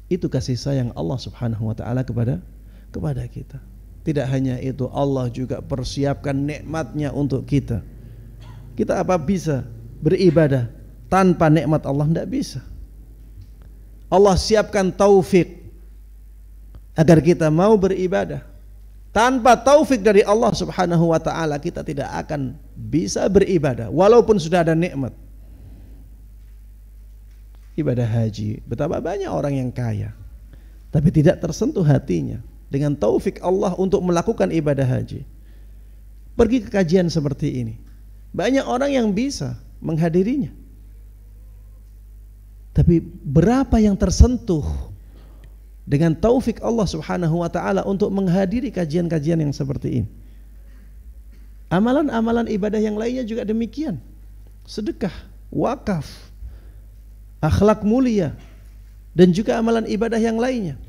Itu kasih sayang Allah Subhanahu wa taala kepada kepada kita. Tidak hanya itu, Allah juga persiapkan nikmatnya untuk kita. Kita apa bisa beribadah tanpa nikmat Allah? Tidak bisa. Allah siapkan taufik agar kita mau beribadah. Tanpa taufik dari Allah Subhanahu wa taala kita tidak akan bisa beribadah walaupun sudah ada nikmat. Ibadah haji, betapa banyak orang yang kaya tapi tidak tersentuh hatinya dengan taufik Allah untuk melakukan ibadah haji. Pergi ke kajian seperti ini. Banyak orang yang bisa menghadirinya. Tapi berapa yang tersentuh dengan taufik Allah Subhanahu wa taala untuk menghadiri kajian-kajian yang seperti ini. Amalan-amalan ibadah yang lainnya juga demikian. Sedekah, wakaf, akhlak mulia dan juga amalan ibadah yang lainnya.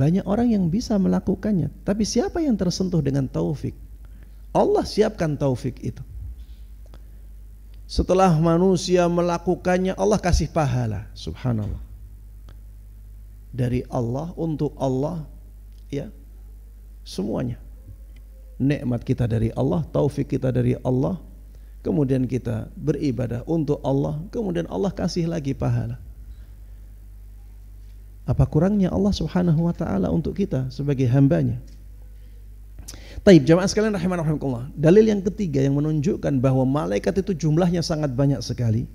Banyak orang yang bisa melakukannya, tapi siapa yang tersentuh dengan taufik? Allah siapkan taufik itu. Setelah manusia melakukannya, Allah kasih pahala. Subhanallah. Dari Allah untuk Allah, ya semuanya. Nikmat kita dari Allah, taufik kita dari Allah. Kemudian kita beribadah untuk Allah, kemudian Allah kasih lagi pahala apa kurangnya Allah Subhanahu wa taala untuk kita sebagai hambanya Taib jamaah sekalian rahimah rahimakumullah dalil yang ketiga yang menunjukkan bahwa malaikat itu jumlahnya sangat banyak sekali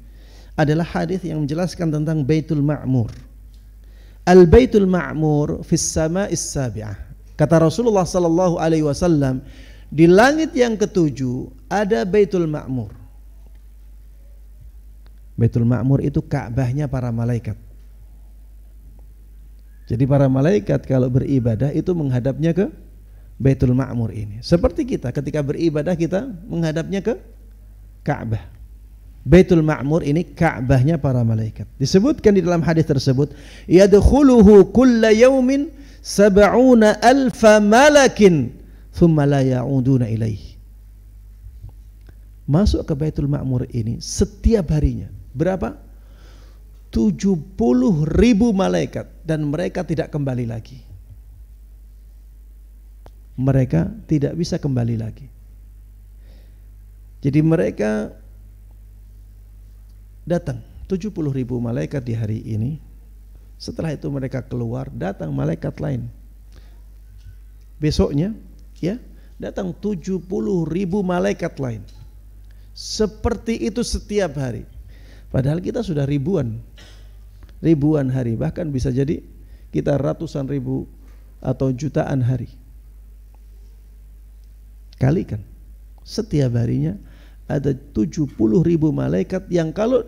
adalah hadis yang menjelaskan tentang Baitul Ma'mur Al Baitul Ma'mur fis sama'is sabi'ah kata Rasulullah sallallahu alaihi wasallam di langit yang ketujuh ada Baitul Ma'mur Baitul Ma'mur itu Ka'bahnya para malaikat jadi para malaikat kalau beribadah itu menghadapnya ke Baitul Ma'mur ini. Seperti kita ketika beribadah kita menghadapnya ke Ka'bah. Baitul Ma'mur ini Ka'bahnya para malaikat. Disebutkan di dalam hadis tersebut, yadkhuluhu kulla yaumin sab'una alfa malakin thumma la ya'uduna ilaih. Masuk ke Baitul Ma'mur ini setiap harinya. Berapa? 70 ribu malaikat dan mereka tidak kembali lagi. Mereka tidak bisa kembali lagi. Jadi mereka datang 70 ribu malaikat di hari ini. Setelah itu mereka keluar, datang malaikat lain. Besoknya, ya, datang 70 ribu malaikat lain. Seperti itu setiap hari. Padahal kita sudah ribuan ribuan hari, bahkan bisa jadi kita ratusan ribu atau jutaan hari. Kalikan. Setiap harinya ada tujuh puluh ribu malaikat yang kalau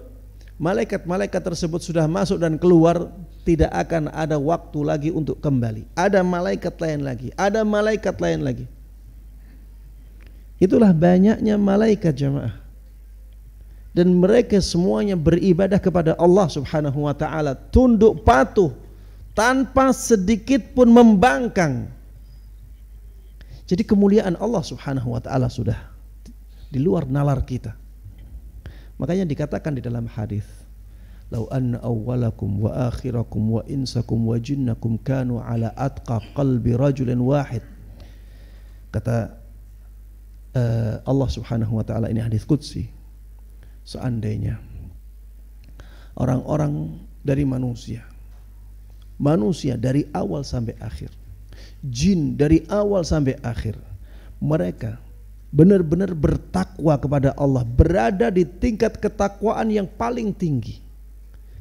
malaikat-malaikat tersebut sudah masuk dan keluar tidak akan ada waktu lagi untuk kembali. Ada malaikat lain lagi, ada malaikat lain lagi. Itulah banyaknya malaikat jemaah dan mereka semuanya beribadah kepada Allah Subhanahu wa taala, tunduk patuh tanpa sedikit pun membangkang. Jadi kemuliaan Allah Subhanahu wa taala sudah di luar nalar kita. Makanya dikatakan di dalam hadis, "Lau anna awwalakum wa akhirakum wa insakum wa jinnakum kanu ala atqa qalbi rajulin wahid." Kata eh, Allah Subhanahu wa taala ini hadis qudsi seandainya orang-orang dari manusia manusia dari awal sampai akhir jin dari awal sampai akhir mereka benar-benar bertakwa kepada Allah berada di tingkat ketakwaan yang paling tinggi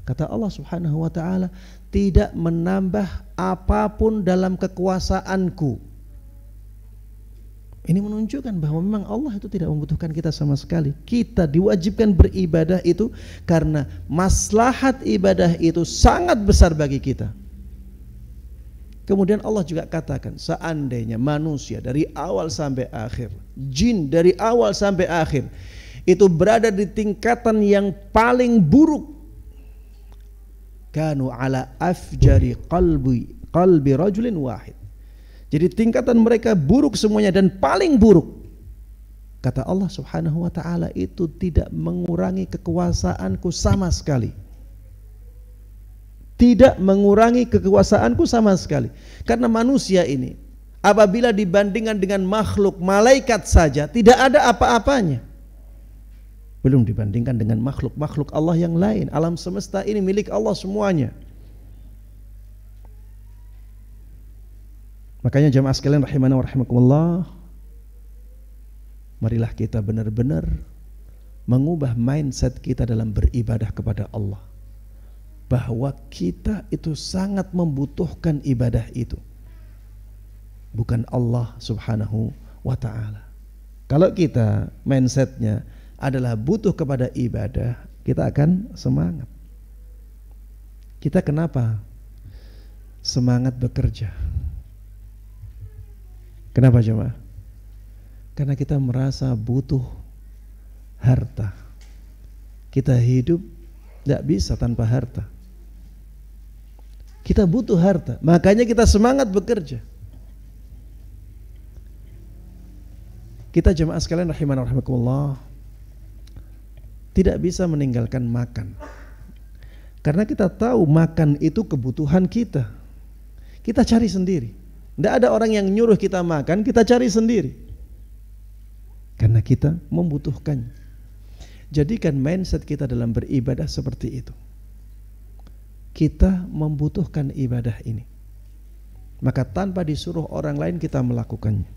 kata Allah Subhanahu wa taala tidak menambah apapun dalam kekuasaanku ini menunjukkan bahwa memang Allah itu tidak membutuhkan kita sama sekali. Kita diwajibkan beribadah itu karena maslahat ibadah itu sangat besar bagi kita. Kemudian Allah juga katakan, seandainya manusia dari awal sampai akhir, jin dari awal sampai akhir, itu berada di tingkatan yang paling buruk. Kanu ala afjari qalbi qalbi rajulin wahid. Jadi tingkatan mereka buruk semuanya dan paling buruk. Kata Allah Subhanahu wa taala itu tidak mengurangi kekuasaanku sama sekali. Tidak mengurangi kekuasaanku sama sekali. Karena manusia ini apabila dibandingkan dengan makhluk malaikat saja tidak ada apa-apanya. Belum dibandingkan dengan makhluk-makhluk Allah yang lain. Alam semesta ini milik Allah semuanya. Makanya jemaah sekalian rahimana wa rahimakumullah marilah kita benar-benar mengubah mindset kita dalam beribadah kepada Allah bahwa kita itu sangat membutuhkan ibadah itu bukan Allah subhanahu wa ta'ala kalau kita mindsetnya adalah butuh kepada ibadah kita akan semangat kita kenapa semangat bekerja Kenapa coba? Karena kita merasa butuh harta. Kita hidup tidak bisa tanpa harta. Kita butuh harta, makanya kita semangat bekerja. Kita jemaah sekalian rahiman rahimakumullah tidak bisa meninggalkan makan. Karena kita tahu makan itu kebutuhan kita. Kita cari sendiri. Tidak ada orang yang nyuruh kita makan, kita cari sendiri. Karena kita membutuhkannya. Jadikan mindset kita dalam beribadah seperti itu. Kita membutuhkan ibadah ini. Maka tanpa disuruh orang lain kita melakukannya.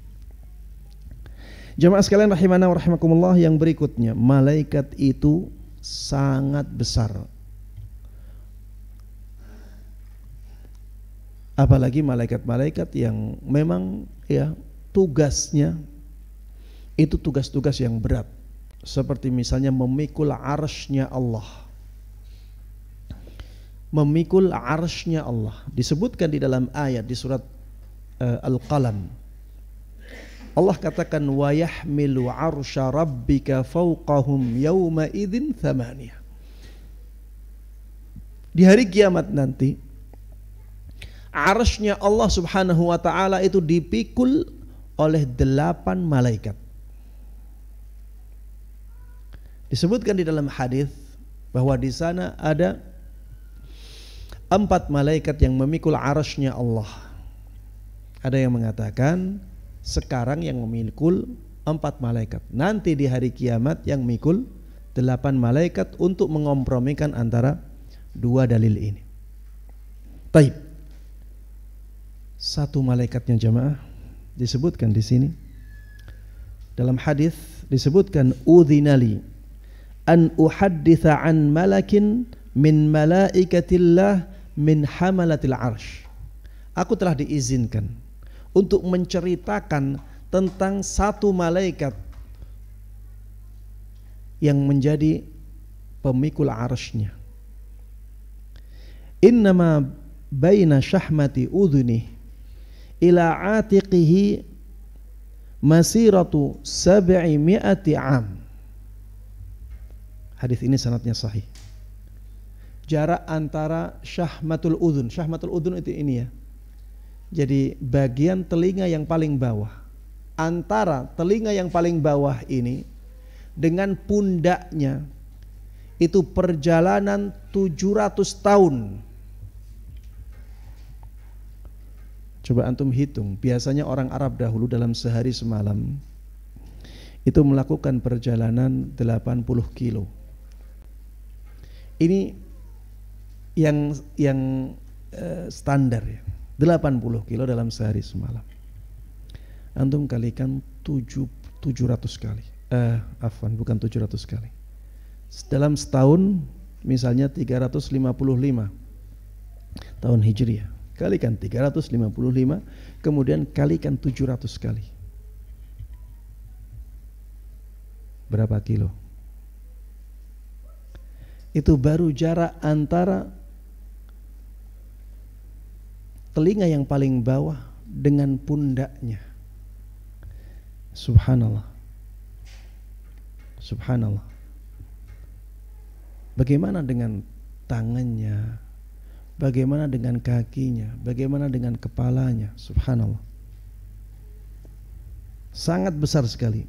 Jemaah sekalian rahimana wa rahimakumullah yang berikutnya, malaikat itu sangat besar apalagi malaikat-malaikat yang memang ya tugasnya itu tugas-tugas yang berat seperti misalnya memikul arsnya Allah memikul arsnya Allah disebutkan di dalam ayat di surat uh, Al-Qalam Allah katakan wa yahmilu رَبِّكَ rabbika fawqahum yawma idzin thamaniyah di hari kiamat nanti arsnya Allah subhanahu wa ta'ala itu dipikul oleh delapan malaikat. Disebutkan di dalam hadis bahwa di sana ada empat malaikat yang memikul arsnya Allah. Ada yang mengatakan sekarang yang memikul empat malaikat. Nanti di hari kiamat yang mikul delapan malaikat untuk mengompromikan antara dua dalil ini. Taib satu malaikatnya jamaah disebutkan di sini dalam hadis disebutkan udinali an uhadditha an malakin min malaikatillah min hamalatil arsh aku telah diizinkan untuk menceritakan tentang satu malaikat yang menjadi pemikul arshnya. Innama baina syahmati udhunih ila atiqihi masiratu sab'i mi'ati am. Hadis ini sanatnya sahih. Jarak antara syahmatul udhun. Syahmatul udhun itu ini ya. Jadi bagian telinga yang paling bawah. Antara telinga yang paling bawah ini dengan pundaknya itu perjalanan 700 tahun Coba antum hitung, biasanya orang Arab dahulu dalam sehari semalam itu melakukan perjalanan 80 kilo. Ini yang yang uh, standar ya. 80 kilo dalam sehari semalam. Antum kalikan 7 700 kali. Eh, afwan, bukan 700 kali. Dalam setahun misalnya 355 tahun Hijriah kalikan 355, kemudian kalikan 700 kali. Berapa kilo? Itu baru jarak antara telinga yang paling bawah dengan pundaknya. Subhanallah. Subhanallah. Bagaimana dengan tangannya, Bagaimana dengan kakinya? Bagaimana dengan kepalanya? Subhanallah. Sangat besar sekali.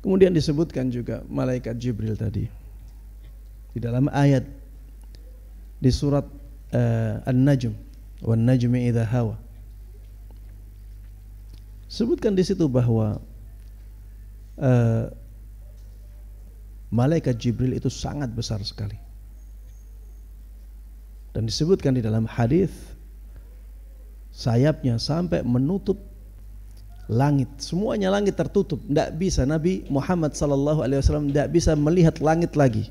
Kemudian disebutkan juga malaikat Jibril tadi. Di dalam ayat di surat uh, An-Najm, "Wan najmi idha hawa." Sebutkan di situ bahwa uh, malaikat Jibril itu sangat besar sekali dan disebutkan di dalam hadis sayapnya sampai menutup langit semuanya langit tertutup tidak bisa Nabi Muhammad Sallallahu Alaihi Wasallam tidak bisa melihat langit lagi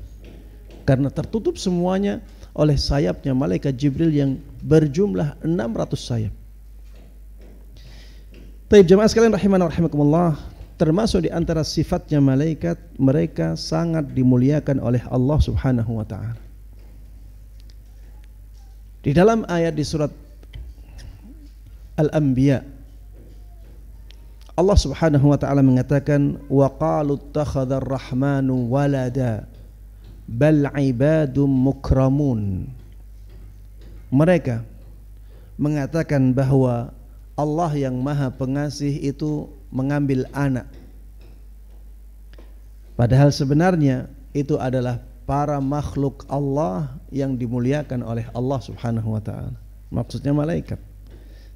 karena tertutup semuanya oleh sayapnya malaikat Jibril yang berjumlah 600 sayap Taib jemaah sekalian Rahimah rahimakumullah termasuk di antara sifatnya malaikat mereka sangat dimuliakan oleh Allah Subhanahu wa taala. Di dalam ayat di surat Al-Anbiya Allah Subhanahu wa taala mengatakan wa qalu ittakhadha ar-rahmanu walada bal ibadum mukramun Mereka mengatakan bahwa Allah yang Maha Pengasih itu mengambil anak Padahal sebenarnya itu adalah para makhluk Allah yang dimuliakan oleh Allah Subhanahu wa taala. Maksudnya malaikat.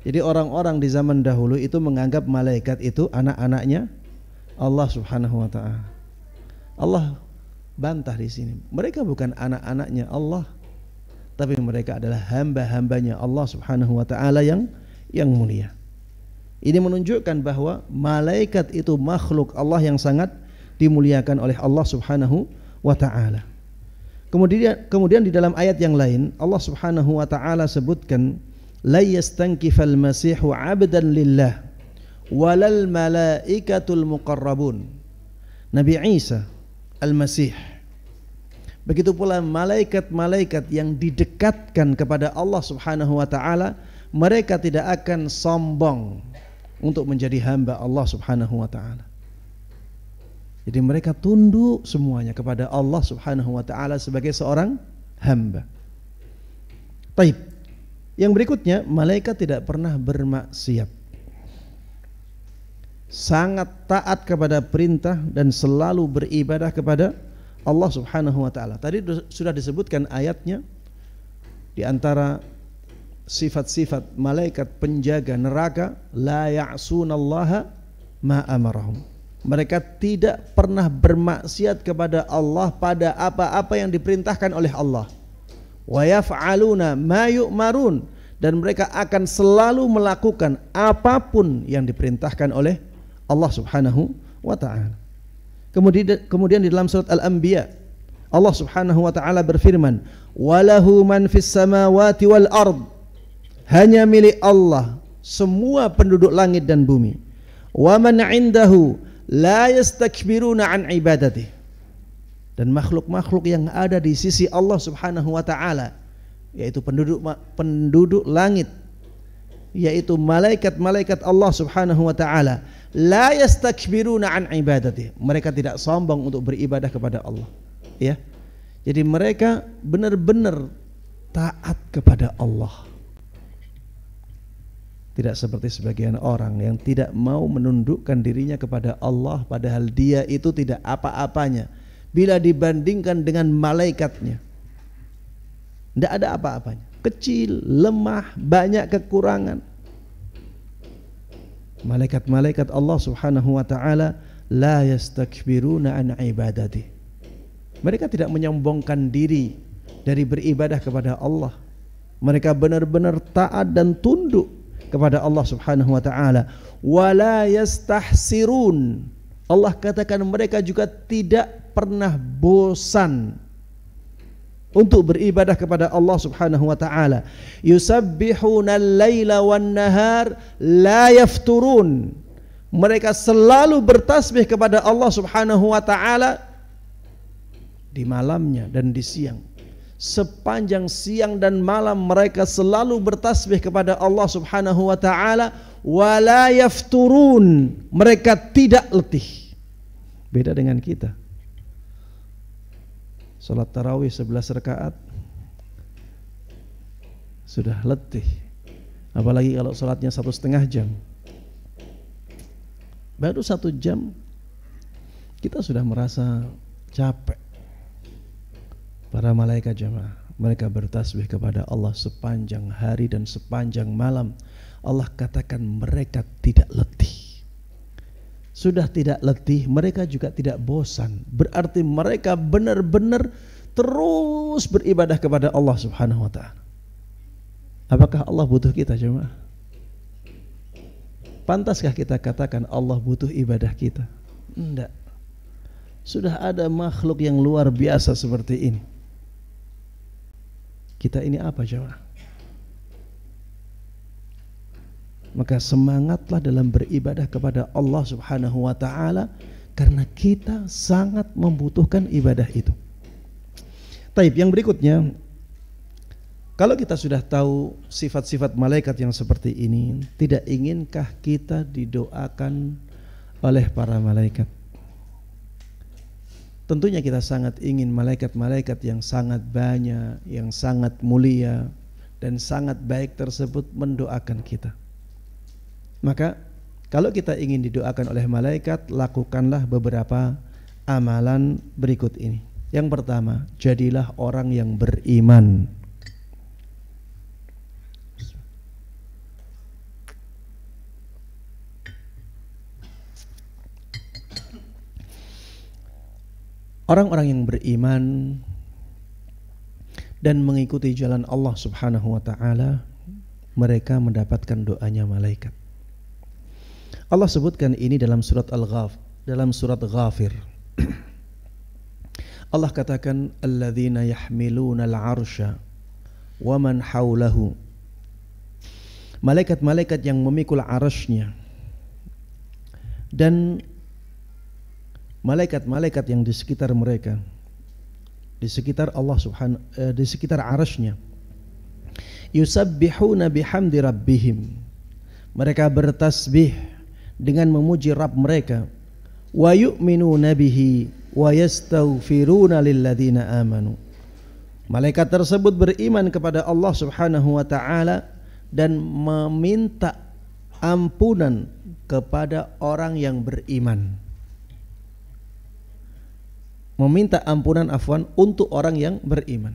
Jadi orang-orang di zaman dahulu itu menganggap malaikat itu anak-anaknya Allah Subhanahu wa taala. Allah bantah di sini. Mereka bukan anak-anaknya Allah, tapi mereka adalah hamba-hambanya Allah Subhanahu wa taala yang yang mulia. Ini menunjukkan bahwa malaikat itu makhluk Allah yang sangat dimuliakan oleh Allah Subhanahu wa taala. Kemudian kemudian di dalam ayat yang lain Allah Subhanahu wa taala sebutkan la yastankifal masihu 'abdan lillah walal malaikatul muqarrabun. Nabi Isa al-Masih Begitu pula malaikat-malaikat yang didekatkan kepada Allah Subhanahu wa taala, mereka tidak akan sombong untuk menjadi hamba Allah Subhanahu wa taala. Jadi mereka tunduk semuanya kepada Allah Subhanahu wa taala sebagai seorang hamba. Taib. Yang berikutnya, malaikat tidak pernah bermaksiat. Sangat taat kepada perintah dan selalu beribadah kepada Allah Subhanahu wa taala. Tadi sudah disebutkan ayatnya di antara sifat-sifat malaikat penjaga neraka la ya'sunallaha ma amarahum mereka tidak pernah bermaksiat kepada Allah pada apa-apa yang diperintahkan oleh Allah. Wa yaf'aluna ma yu'marun dan mereka akan selalu melakukan apapun yang diperintahkan oleh Allah Subhanahu wa taala. Kemudian kemudian di dalam surat Al-Anbiya Allah Subhanahu wa taala berfirman, "Walahu man fis samawati wal ard." Hanya milik Allah semua penduduk langit dan bumi. "Wa man 'indahu" la yastakbiruna an ibadati dan makhluk-makhluk yang ada di sisi Allah Subhanahu wa taala yaitu penduduk penduduk langit yaitu malaikat-malaikat Allah Subhanahu wa taala la yastakbiruna an ibadati mereka tidak sombong untuk beribadah kepada Allah ya jadi mereka benar-benar taat kepada Allah tidak seperti sebagian orang yang tidak mau menundukkan dirinya kepada Allah padahal dia itu tidak apa-apanya. Bila dibandingkan dengan malaikatnya. Tidak ada apa-apanya. Kecil, lemah, banyak kekurangan. Malaikat-malaikat Allah subhanahu wa ta'ala la yastakbiruna an ibadati. Mereka tidak menyombongkan diri dari beribadah kepada Allah. Mereka benar-benar taat dan tunduk kepada Allah Subhanahu wa taala. Wala yastahsirun. Allah katakan mereka juga tidak pernah bosan untuk beribadah kepada Allah Subhanahu wa taala. Yusabbihuna al-laila wan nahar la yafturun. Mereka selalu bertasbih kepada Allah Subhanahu wa taala di malamnya dan di siang sepanjang siang dan malam mereka selalu bertasbih kepada Allah Subhanahu wa taala wala yafturun mereka tidak letih beda dengan kita salat tarawih 11 rakaat sudah letih apalagi kalau salatnya satu setengah jam baru satu jam kita sudah merasa capek Para malaikat jemaah, mereka bertasbih kepada Allah sepanjang hari dan sepanjang malam. Allah katakan mereka tidak letih. Sudah tidak letih, mereka juga tidak bosan. Berarti mereka benar-benar terus beribadah kepada Allah Subhanahu wa taala. Apakah Allah butuh kita jemaah? Pantaskah kita katakan Allah butuh ibadah kita? Tidak. Sudah ada makhluk yang luar biasa seperti ini kita ini apa jemaah? Maka semangatlah dalam beribadah kepada Allah Subhanahu wa taala karena kita sangat membutuhkan ibadah itu. Taib yang berikutnya kalau kita sudah tahu sifat-sifat malaikat yang seperti ini, tidak inginkah kita didoakan oleh para malaikat? Tentunya kita sangat ingin malaikat-malaikat yang sangat banyak, yang sangat mulia dan sangat baik tersebut mendoakan kita. Maka kalau kita ingin didoakan oleh malaikat, lakukanlah beberapa amalan berikut ini. Yang pertama, jadilah orang yang beriman. orang-orang yang beriman dan mengikuti jalan Allah Subhanahu wa taala mereka mendapatkan doanya malaikat. Allah sebutkan ini dalam surat Al-Ghaf, dalam surat Ghafir. Allah katakan alladzina yahmiluna al wa man haulahu. Malaikat-malaikat yang memikul arasnya dan malaikat-malaikat yang di sekitar mereka di sekitar Allah subhanahu eh, di sekitar arasnya yusabbihuna bihamdi rabbihim mereka bertasbih dengan memuji Rabb mereka wa yu'minuna bihi wa yastaghfiruna lilladzina amanu malaikat tersebut beriman kepada Allah Subhanahu wa taala dan meminta ampunan kepada orang yang beriman meminta ampunan afwan untuk orang yang beriman.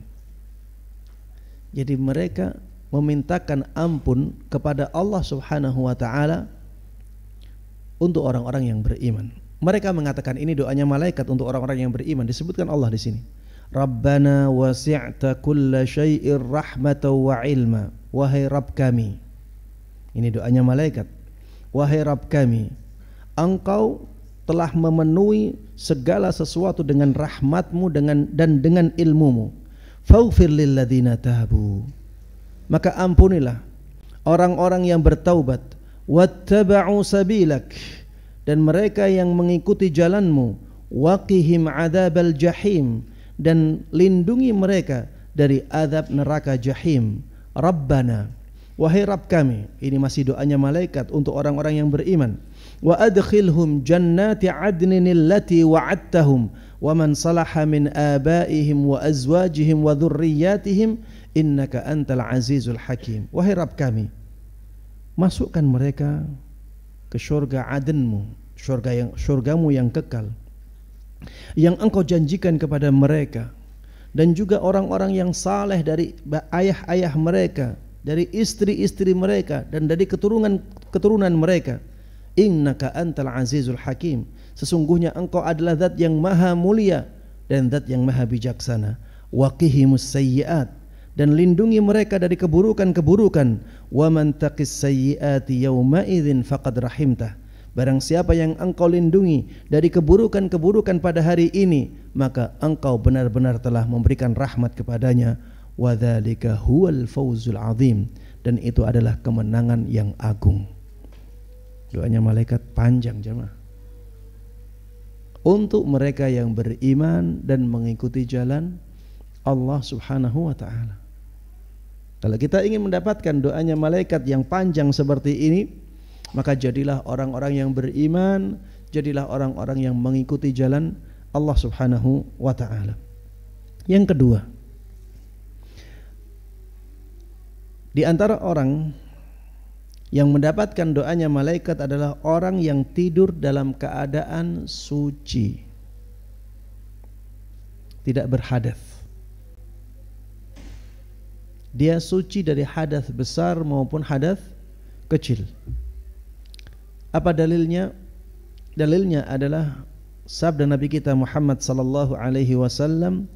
Jadi mereka memintakan ampun kepada Allah Subhanahu wa taala untuk orang-orang yang beriman. Mereka mengatakan ini doanya malaikat untuk orang-orang yang beriman disebutkan Allah di sini. Rabbana wasi'ta kulla syai'ir rahmatan wa ilma. Wahai Rabb kami. Ini doanya malaikat. Wahai Rabb kami, engkau telah memenuhi segala sesuatu dengan rahmatmu dengan dan dengan ilmumu. Faghfir ladina tabu. Maka ampunilah orang-orang yang bertaubat. Wattaba'u sabilak. Dan mereka yang mengikuti jalanmu. Waqihim adabal jahim. Dan lindungi mereka dari adab neraka jahim. Rabbana. Wahai Rabb kami, ini masih doanya malaikat untuk orang-orang yang beriman. Wa adkhilhum jannati adnin allati wa'adtahum wa man salaha min abaihim wa azwajihim wa dhurriyyatihim innaka antal azizul hakim. Wahai Rabb kami, masukkan mereka ke surga adenmu, surga yang surgamu yang kekal yang engkau janjikan kepada mereka dan juga orang-orang yang saleh dari ayah-ayah mereka dari istri-istri mereka dan dari keturunan keturunan mereka. Innaka antal azizul hakim. Sesungguhnya engkau adalah zat yang maha mulia dan zat yang maha bijaksana. Waqihimus sayyi'at dan lindungi mereka dari keburukan-keburukan. Wa man taqis sayyi'ati yawma idzin faqad rahimtah. Barang siapa yang engkau lindungi dari keburukan-keburukan pada hari ini, maka engkau benar-benar telah memberikan rahmat kepadanya wa huwal fawzul azim dan itu adalah kemenangan yang agung. Doanya malaikat panjang jemaah. Untuk mereka yang beriman dan mengikuti jalan Allah Subhanahu wa taala. Kalau kita ingin mendapatkan doanya malaikat yang panjang seperti ini, maka jadilah orang-orang yang beriman, jadilah orang-orang yang mengikuti jalan Allah Subhanahu wa taala. Yang kedua, Di antara orang yang mendapatkan doanya malaikat adalah orang yang tidur dalam keadaan suci. Tidak berhadas. Dia suci dari hadas besar maupun hadas kecil. Apa dalilnya? Dalilnya adalah sabda Nabi kita Muhammad sallallahu alaihi wasallam,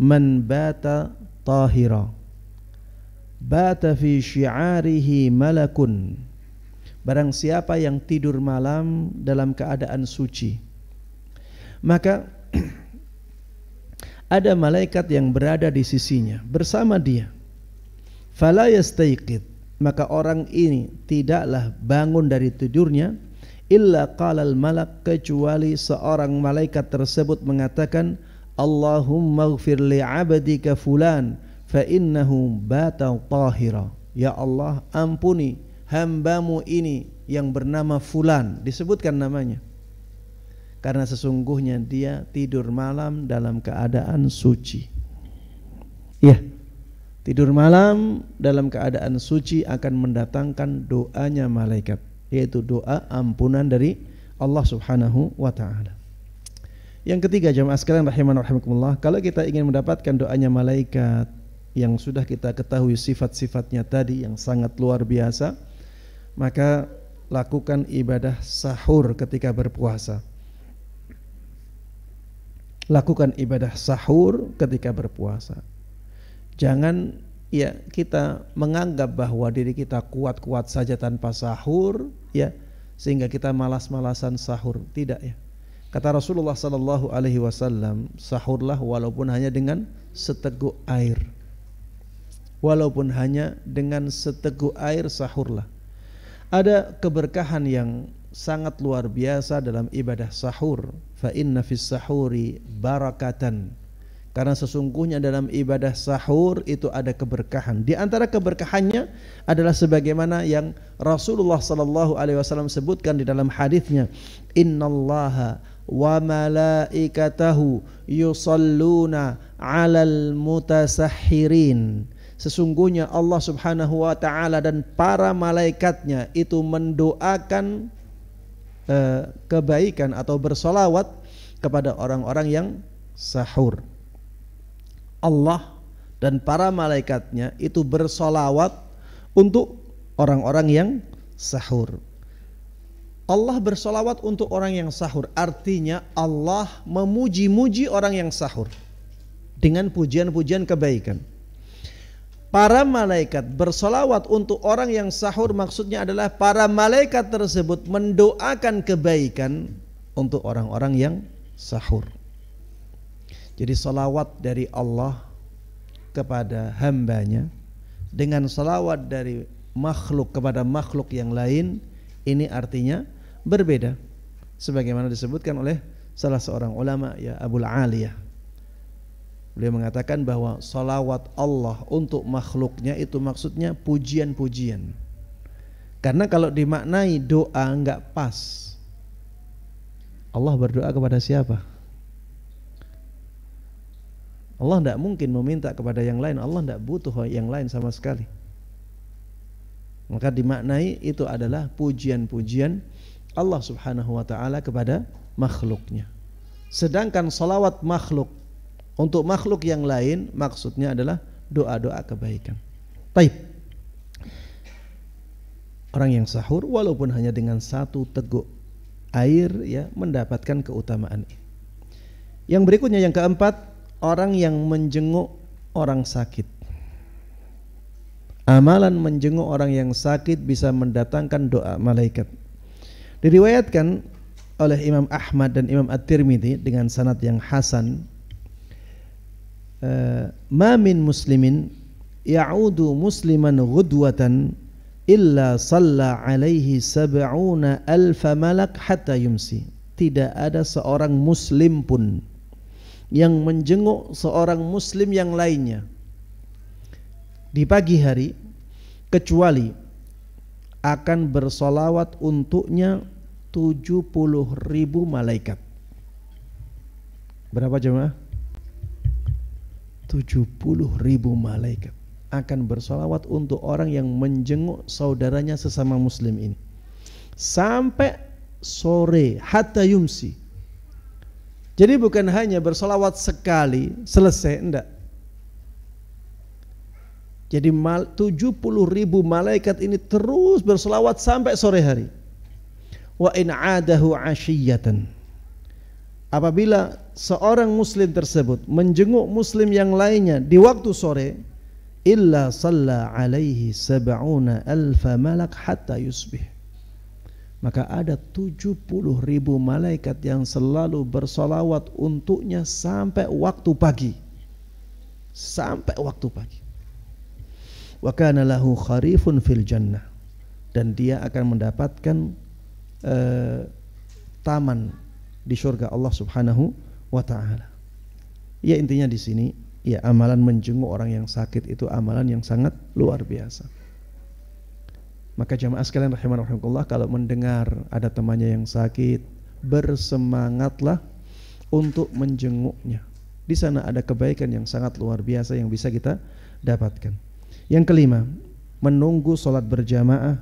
"Man bata tahira." bata fi syi'arihi malakun barang siapa yang tidur malam dalam keadaan suci maka ada malaikat yang berada di sisinya bersama dia fala maka orang ini tidaklah bangun dari tidurnya illa qalal malak kecuali seorang malaikat tersebut mengatakan Allahumma ghafir li fulan fa innahu bata tahira ya Allah ampuni hambamu ini yang bernama fulan disebutkan namanya karena sesungguhnya dia tidur malam dalam keadaan suci ya tidur malam dalam keadaan suci akan mendatangkan doanya malaikat yaitu doa ampunan dari Allah Subhanahu wa taala yang ketiga jemaah sekalian rahiman kalau kita ingin mendapatkan doanya malaikat, yang sudah kita ketahui sifat-sifatnya tadi yang sangat luar biasa maka lakukan ibadah sahur ketika berpuasa lakukan ibadah sahur ketika berpuasa jangan ya kita menganggap bahwa diri kita kuat-kuat saja tanpa sahur ya sehingga kita malas-malasan sahur tidak ya kata Rasulullah sallallahu alaihi wasallam sahurlah walaupun hanya dengan seteguk air walaupun hanya dengan seteguk air sahurlah. Ada keberkahan yang sangat luar biasa dalam ibadah sahur. Fa inna fis sahuri barakatan. Karena sesungguhnya dalam ibadah sahur itu ada keberkahan. Di antara keberkahannya adalah sebagaimana yang Rasulullah sallallahu alaihi wasallam sebutkan di dalam hadisnya, "Innallaha wa malaikatahu yusalluna 'alal mutasahhirin." Sesungguhnya Allah subhanahu wa ta'ala dan para malaikatnya itu mendoakan eh, kebaikan atau bersolawat kepada orang-orang yang sahur. Allah dan para malaikatnya itu bersolawat untuk orang-orang yang sahur. Allah bersolawat untuk orang yang sahur Artinya Allah memuji-muji orang yang sahur Dengan pujian-pujian kebaikan para malaikat bersolawat untuk orang yang sahur maksudnya adalah para malaikat tersebut mendoakan kebaikan untuk orang-orang yang sahur. Jadi solawat dari Allah kepada hambanya dengan solawat dari makhluk kepada makhluk yang lain ini artinya berbeda. Sebagaimana disebutkan oleh salah seorang ulama ya Abu Aliyah Beliau mengatakan bahwa salawat Allah untuk makhluknya itu maksudnya pujian-pujian. Karena kalau dimaknai doa nggak pas. Allah berdoa kepada siapa? Allah tidak mungkin meminta kepada yang lain. Allah tidak butuh yang lain sama sekali. Maka dimaknai itu adalah pujian-pujian Allah subhanahu wa ta'ala kepada makhluknya. Sedangkan salawat makhluk untuk makhluk yang lain maksudnya adalah doa-doa kebaikan. Baik. Orang yang sahur walaupun hanya dengan satu teguk air ya mendapatkan keutamaan. Yang berikutnya yang keempat, orang yang menjenguk orang sakit. Amalan menjenguk orang yang sakit bisa mendatangkan doa malaikat. Diriwayatkan oleh Imam Ahmad dan Imam At-Tirmidzi dengan sanad yang hasan Eh, ma min muslimin ya'udu musliman ghudwatan illa salla alaihi sab'una alfa malak hatta yumsi tidak ada seorang muslim pun yang menjenguk seorang muslim yang lainnya di pagi hari kecuali akan bersolawat untuknya 70 ribu malaikat berapa jemaah 70 ribu malaikat akan bersolawat untuk orang yang menjenguk saudaranya sesama muslim ini sampai sore hatta yumsi jadi bukan hanya bersolawat sekali selesai enggak jadi 70 ribu malaikat ini terus bersolawat sampai sore hari wa in adahu ashiyatan apabila seorang muslim tersebut menjenguk muslim yang lainnya di waktu sore illa salla alaihi sab'una alfa malak hatta yusbih maka ada 70 ribu malaikat yang selalu bersolawat untuknya sampai waktu pagi sampai waktu pagi wa kana lahu kharifun fil jannah dan dia akan mendapatkan uh, taman di syurga Allah Subhanahu wa taala. Ya intinya di sini ya amalan menjenguk orang yang sakit itu amalan yang sangat luar biasa. Maka jamaah sekalian rahimah rahimakumullah kalau mendengar ada temannya yang sakit, bersemangatlah untuk menjenguknya. Di sana ada kebaikan yang sangat luar biasa yang bisa kita dapatkan. Yang kelima, menunggu sholat berjamaah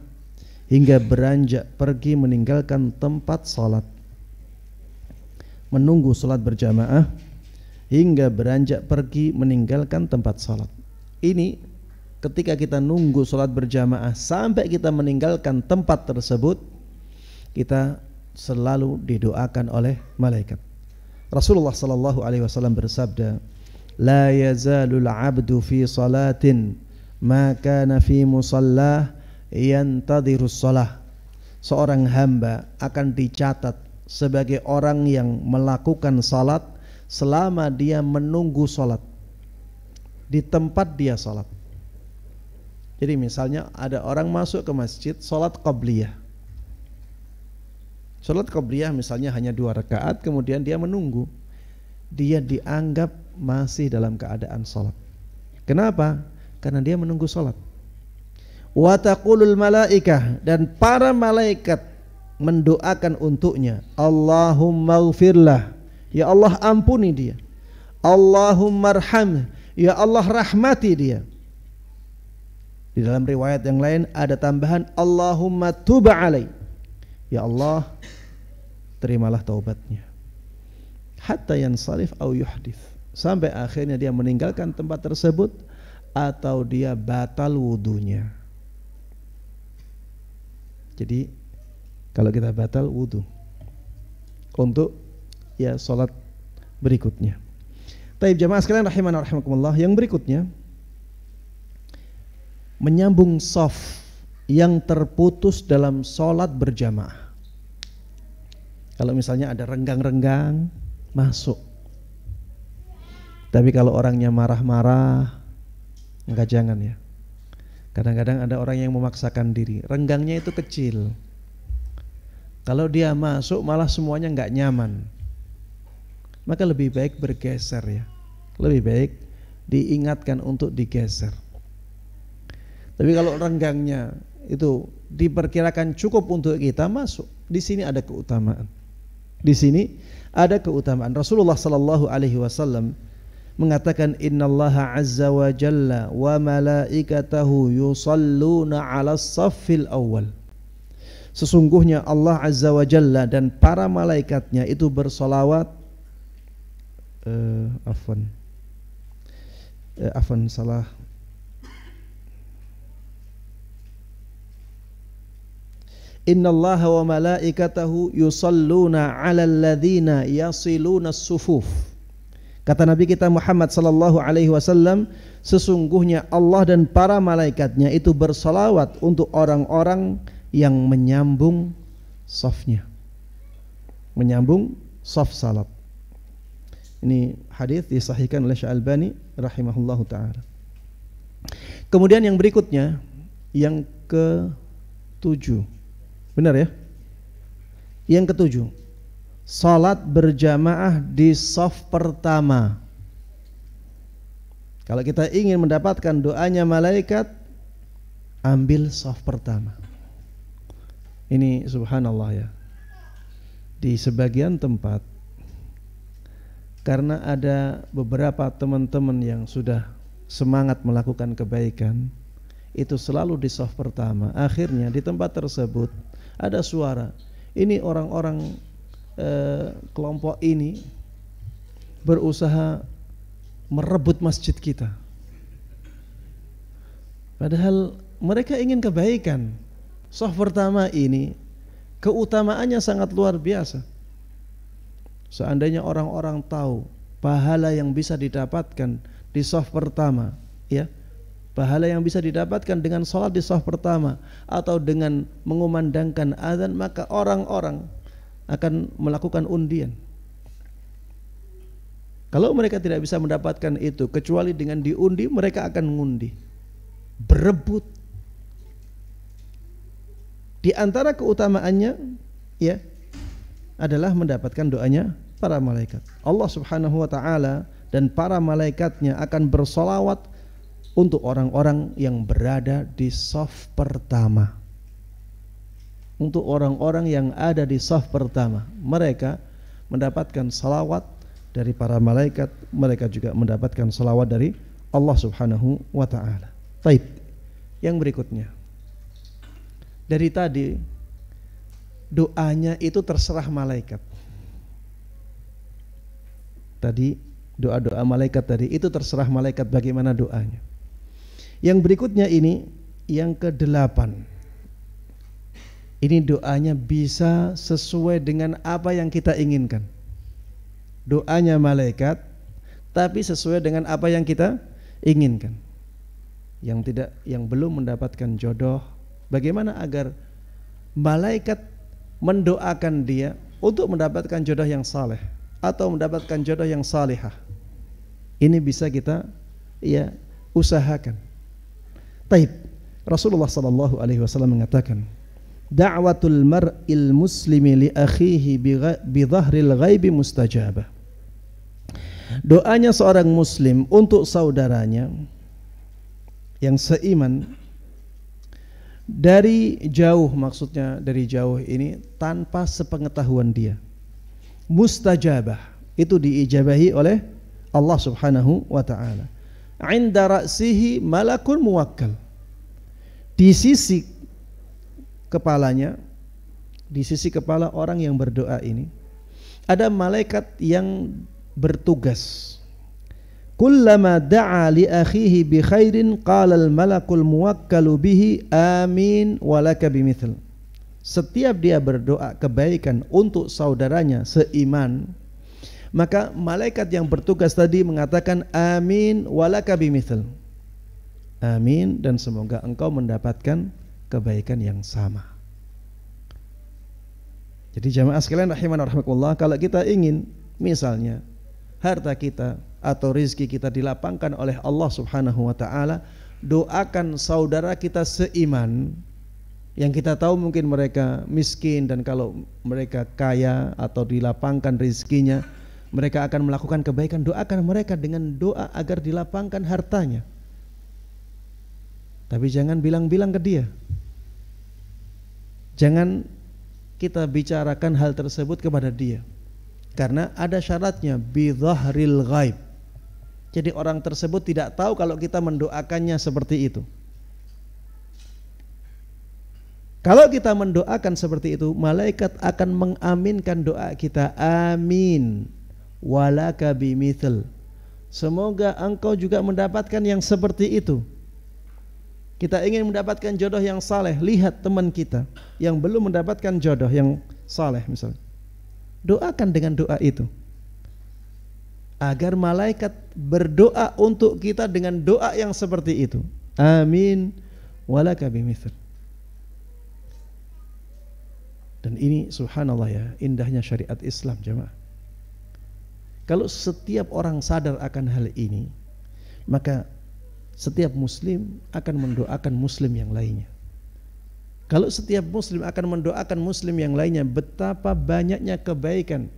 hingga beranjak pergi meninggalkan tempat sholat menunggu sholat berjamaah hingga beranjak pergi meninggalkan tempat sholat. Ini ketika kita nunggu sholat berjamaah sampai kita meninggalkan tempat tersebut, kita selalu didoakan oleh malaikat. Rasulullah Shallallahu Alaihi Wasallam bersabda, لا يزال العبد في صلاة ما كان في مصلاه ينتظر الصلاة. Seorang hamba akan dicatat sebagai orang yang melakukan salat selama dia menunggu salat di tempat dia salat. Jadi misalnya ada orang masuk ke masjid salat qabliyah. Salat qabliyah misalnya hanya dua rakaat kemudian dia menunggu. Dia dianggap masih dalam keadaan salat. Kenapa? Karena dia menunggu salat. Wa malaikah dan para malaikat mendoakan untuknya Allahumma gfirlah Ya Allah ampuni dia Allahumma rahm. Ya Allah rahmati dia Di dalam riwayat yang lain ada tambahan Allahumma tuba alai Ya Allah terimalah taubatnya Hatta yang salif au yuhdif Sampai akhirnya dia meninggalkan tempat tersebut Atau dia batal wudhunya Jadi kalau kita batal wudhu untuk ya sholat berikutnya. Taib jamaah sekalian rahimah rahimakumullah. Yang berikutnya menyambung sof yang terputus dalam sholat berjamaah. Kalau misalnya ada renggang-renggang masuk. Tapi kalau orangnya marah-marah enggak jangan ya. Kadang-kadang ada orang yang memaksakan diri. Renggangnya itu kecil kalau dia masuk malah semuanya nggak nyaman. Maka lebih baik bergeser ya. Lebih baik diingatkan untuk digeser. Tapi kalau renggangnya itu diperkirakan cukup untuk kita masuk, di sini ada keutamaan. Di sini ada keutamaan. Rasulullah Sallallahu Alaihi Wasallam mengatakan Inna Allah azza wa jalla wa malaikatahu yusalluna ala saffil awal. Sesungguhnya Allah Azza wa Jalla dan para malaikatnya itu bersolawat uh, Afwan uh, Afwan salah Inna Allah wa malaikatahu yusalluna ala alladhina yasiluna sufuf Kata Nabi kita Muhammad sallallahu alaihi wasallam, sesungguhnya Allah dan para malaikatnya itu bersolawat untuk orang-orang yang menyambung softnya menyambung soft salat ini hadis disahihkan oleh Albani, Rahimahullah taala kemudian yang berikutnya yang ke tujuh benar ya yang ketujuh salat berjamaah di soft pertama kalau kita ingin mendapatkan doanya malaikat ambil soft pertama ini subhanallah ya. Di sebagian tempat karena ada beberapa teman-teman yang sudah semangat melakukan kebaikan itu selalu di soft pertama akhirnya di tempat tersebut ada suara ini orang-orang eh, kelompok ini berusaha merebut masjid kita padahal mereka ingin kebaikan Soft pertama ini keutamaannya sangat luar biasa. Seandainya orang-orang tahu pahala yang bisa didapatkan di soft pertama, ya, pahala yang bisa didapatkan dengan sholat di soft pertama atau dengan mengumandangkan azan maka orang-orang akan melakukan undian. Kalau mereka tidak bisa mendapatkan itu kecuali dengan diundi mereka akan mengundi berebut di antara keutamaannya ya adalah mendapatkan doanya para malaikat. Allah Subhanahu wa taala dan para malaikatnya akan bersolawat untuk orang-orang yang berada di saf pertama. Untuk orang-orang yang ada di saf pertama, mereka mendapatkan salawat dari para malaikat, mereka juga mendapatkan salawat dari Allah Subhanahu wa taala. Taib. Yang berikutnya dari tadi doanya itu terserah malaikat. Tadi doa-doa malaikat tadi itu terserah malaikat bagaimana doanya. Yang berikutnya ini yang ke delapan. Ini doanya bisa sesuai dengan apa yang kita inginkan. Doanya malaikat tapi sesuai dengan apa yang kita inginkan. Yang tidak yang belum mendapatkan jodoh Bagaimana agar malaikat mendoakan dia untuk mendapatkan jodoh yang saleh atau mendapatkan jodoh yang salihah. Ini bisa kita ya usahakan. Taib. Rasulullah sallallahu alaihi wasallam mengatakan, "Da'watul mar'il muslimi li akhihi bi dhahril ghaibi mustajabah." Doanya seorang muslim untuk saudaranya yang seiman dari jauh maksudnya dari jauh ini tanpa sepengetahuan dia mustajabah itu diijabahi oleh Allah Subhanahu wa taala inda ra'sihi malakun muwakkal di sisi kepalanya di sisi kepala orang yang berdoa ini ada malaikat yang bertugas Kullama da'a li akhihi bi khairin qala al malakul muwakkalu bihi amin walaka bimithil. Setiap dia berdoa kebaikan untuk saudaranya seiman, maka malaikat yang bertugas tadi mengatakan amin walaka bimithil. Amin dan semoga engkau mendapatkan kebaikan yang sama. Jadi jamaah sekalian rahimahullah rahmatullah. kalau kita ingin misalnya harta kita atau rizki kita dilapangkan oleh Allah Subhanahu wa taala, doakan saudara kita seiman yang kita tahu mungkin mereka miskin dan kalau mereka kaya atau dilapangkan rizkinya mereka akan melakukan kebaikan doakan mereka dengan doa agar dilapangkan hartanya tapi jangan bilang-bilang ke dia jangan kita bicarakan hal tersebut kepada dia karena ada syaratnya bidhahril ghaib. Jadi orang tersebut tidak tahu kalau kita mendoakannya seperti itu. Kalau kita mendoakan seperti itu, malaikat akan mengaminkan doa kita. Amin. Walaka bimithl Semoga engkau juga mendapatkan yang seperti itu. Kita ingin mendapatkan jodoh yang saleh, lihat teman kita yang belum mendapatkan jodoh yang saleh misalnya. Doakan dengan doa itu. Agar malaikat berdoa untuk kita dengan doa yang seperti itu. Amin. Walakabimithr. Dan ini subhanallah ya, indahnya syariat Islam jemaah. Kalau setiap orang sadar akan hal ini, maka setiap muslim akan mendoakan muslim yang lainnya. Kalau setiap muslim akan mendoakan muslim yang lainnya, betapa banyaknya kebaikan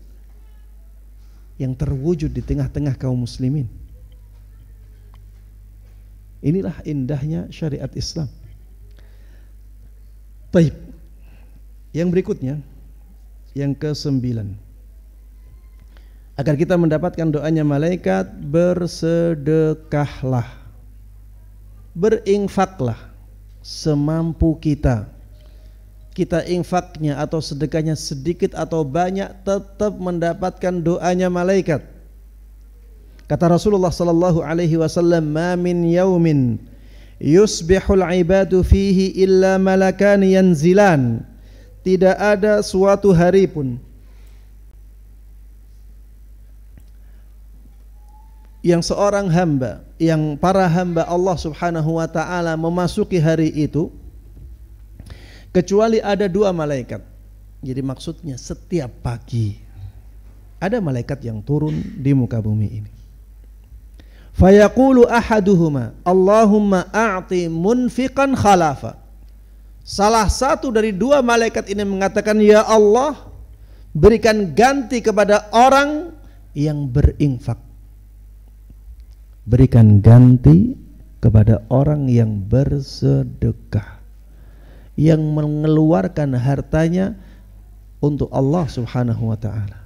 yang terwujud di tengah-tengah kaum muslimin. Inilah indahnya syariat Islam. Taib. Yang berikutnya, yang ke kesembilan. Agar kita mendapatkan doanya malaikat, bersedekahlah. Berinfaklah semampu kita kita infaknya atau sedekahnya sedikit atau banyak tetap mendapatkan doanya malaikat. Kata Rasulullah sallallahu alaihi wasallam, "Ma min yaumin yusbihul ibadu fihi illa malakan yanzilan." Tidak ada suatu hari pun yang seorang hamba, yang para hamba Allah Subhanahu wa taala memasuki hari itu kecuali ada dua malaikat. Jadi maksudnya setiap pagi ada malaikat yang turun di muka bumi ini. Fayaqulu ahaduhuma Allahumma a'ti munfiqan khalafa. Salah satu dari dua malaikat ini mengatakan ya Allah berikan ganti kepada orang yang berinfak. Berikan ganti kepada orang yang bersedekah yang mengeluarkan hartanya untuk Allah Subhanahu wa taala.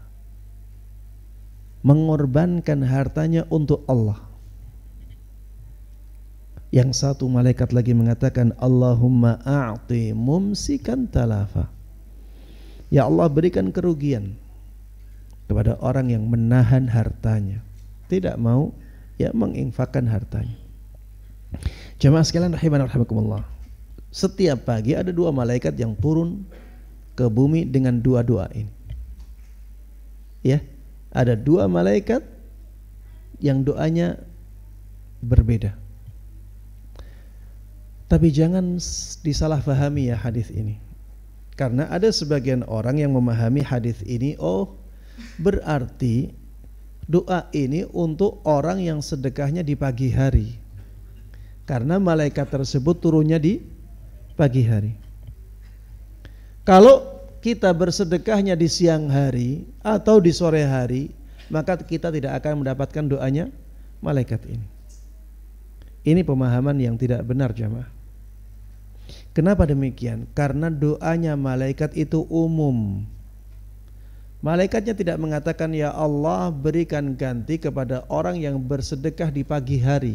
Mengorbankan hartanya untuk Allah. Yang satu malaikat lagi mengatakan Allahumma a'ti mumsikan talafa. Ya Allah berikan kerugian kepada orang yang menahan hartanya. Tidak mau ya menginfakkan hartanya. Jemaah sekalian rahimanah rahimakumullah setiap pagi ada dua malaikat yang turun ke bumi dengan dua doa ini. Ya, ada dua malaikat yang doanya berbeda. Tapi jangan disalahfahami ya hadis ini. Karena ada sebagian orang yang memahami hadis ini, oh berarti doa ini untuk orang yang sedekahnya di pagi hari. Karena malaikat tersebut turunnya di pagi hari. Kalau kita bersedekahnya di siang hari atau di sore hari, maka kita tidak akan mendapatkan doanya malaikat ini. Ini pemahaman yang tidak benar jamaah. Kenapa demikian? Karena doanya malaikat itu umum. Malaikatnya tidak mengatakan ya Allah berikan ganti kepada orang yang bersedekah di pagi hari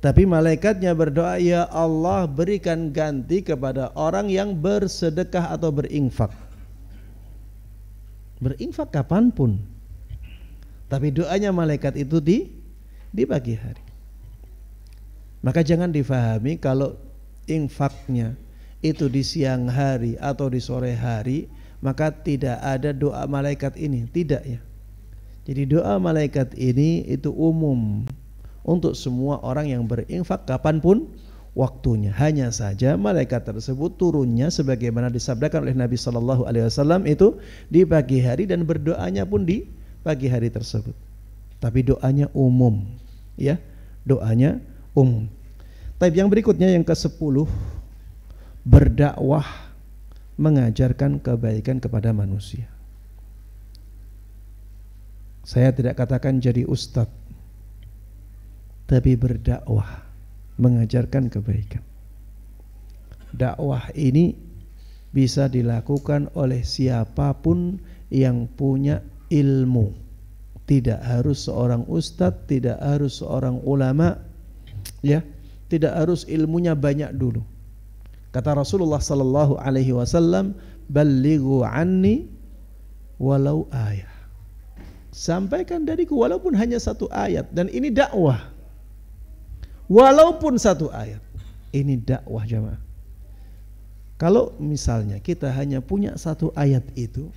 tapi malaikatnya berdoa, "Ya Allah, berikan ganti kepada orang yang bersedekah atau berinfak." Berinfak kapanpun. Tapi doanya malaikat itu di di pagi hari. Maka jangan difahami kalau infaknya itu di siang hari atau di sore hari, maka tidak ada doa malaikat ini, tidak ya. Jadi doa malaikat ini itu umum untuk semua orang yang berinfak kapanpun waktunya. Hanya saja malaikat tersebut turunnya sebagaimana disabdakan oleh Nabi Shallallahu Alaihi Wasallam itu di pagi hari dan berdoanya pun di pagi hari tersebut. Tapi doanya umum, ya doanya umum. Tapi yang berikutnya yang ke sepuluh berdakwah mengajarkan kebaikan kepada manusia. Saya tidak katakan jadi ustadz tapi berdakwah, mengajarkan kebaikan. Dakwah ini bisa dilakukan oleh siapapun yang punya ilmu. Tidak harus seorang ustadz, tidak harus seorang ulama, ya, tidak harus ilmunya banyak dulu. Kata Rasulullah sallallahu alaihi wasallam, "Ballighu anni walau ayah." Sampaikan dariku walaupun hanya satu ayat dan ini dakwah walaupun satu ayat. Ini dakwah jamaah. Kalau misalnya kita hanya punya satu ayat itu,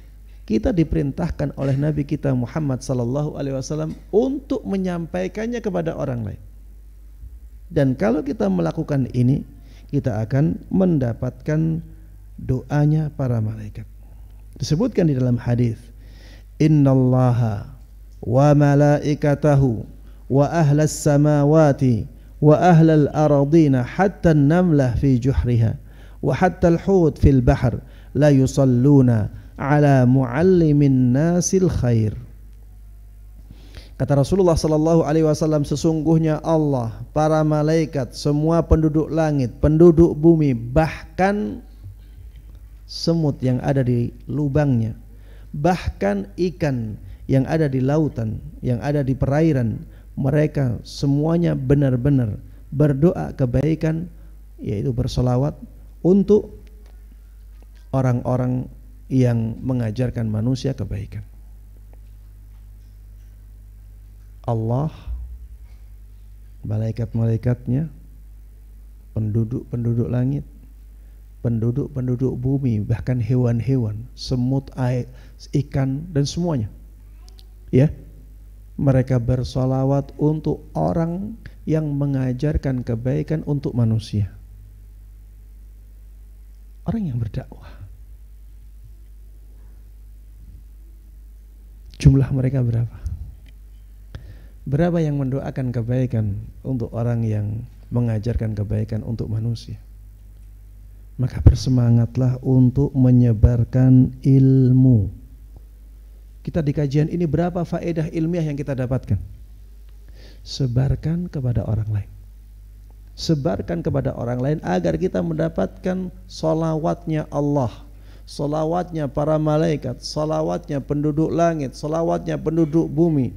kita diperintahkan oleh Nabi kita Muhammad Sallallahu Alaihi Wasallam untuk menyampaikannya kepada orang lain. Dan kalau kita melakukan ini, kita akan mendapatkan doanya para malaikat. Disebutkan di dalam hadis, Innallaha wa malaikatahu wa ahlas samawati wa ahlal aradina hatta namlah fi juhriha wa hatta البحر لا fil bahr la yusalluna ala muallimin nasil khair Kata Rasulullah sallallahu alaihi wasallam sesungguhnya Allah, para malaikat, semua penduduk langit, penduduk bumi, bahkan semut yang ada di lubangnya, bahkan ikan yang ada di lautan, yang ada di perairan, mereka semuanya benar-benar berdoa kebaikan yaitu bersolawat untuk orang-orang yang mengajarkan manusia kebaikan. Allah, malaikat-malaikatnya, penduduk-penduduk langit, penduduk-penduduk bumi, bahkan hewan-hewan, semut, air, ikan, dan semuanya. Ya, mereka bersolawat untuk orang yang mengajarkan kebaikan untuk manusia. Orang yang berdakwah. Jumlah mereka berapa? Berapa yang mendoakan kebaikan untuk orang yang mengajarkan kebaikan untuk manusia? Maka bersemangatlah untuk menyebarkan ilmu kita di kajian ini berapa faedah ilmiah yang kita dapatkan? Sebarkan kepada orang lain. Sebarkan kepada orang lain agar kita mendapatkan solawatnya Allah, solawatnya para malaikat, solawatnya penduduk langit, solawatnya penduduk bumi.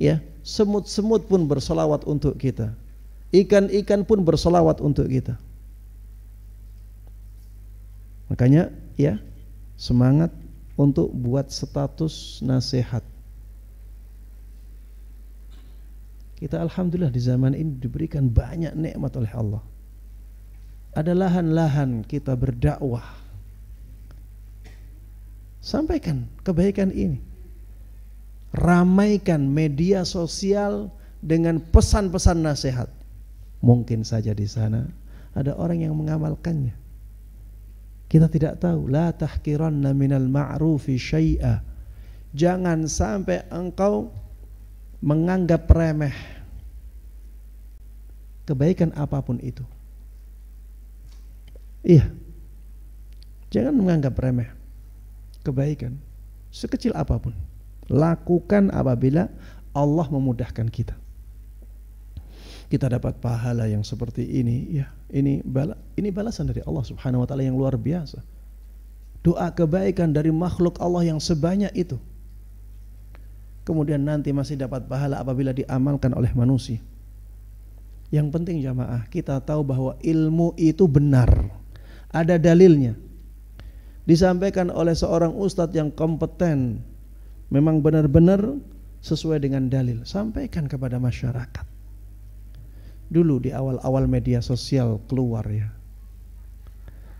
Ya, semut-semut pun bersolawat untuk kita. Ikan-ikan pun bersolawat untuk kita. Makanya ya semangat untuk buat status nasihat. Kita alhamdulillah di zaman ini diberikan banyak nikmat oleh Allah. Ada lahan-lahan kita berdakwah. Sampaikan kebaikan ini. Ramaikan media sosial dengan pesan-pesan nasihat. Mungkin saja di sana ada orang yang mengamalkannya. Kita tidak tahu. La tahkiranna minal ma'rufi syai'a. Jangan sampai engkau menganggap remeh kebaikan apapun itu. Iya. Jangan menganggap remeh kebaikan sekecil apapun. Lakukan apabila Allah memudahkan kita kita dapat pahala yang seperti ini ya ini bala, ini balasan dari Allah Subhanahu wa taala yang luar biasa doa kebaikan dari makhluk Allah yang sebanyak itu kemudian nanti masih dapat pahala apabila diamalkan oleh manusia yang penting jamaah kita tahu bahwa ilmu itu benar ada dalilnya disampaikan oleh seorang ustadz yang kompeten memang benar-benar sesuai dengan dalil sampaikan kepada masyarakat dulu di awal-awal media sosial keluar ya.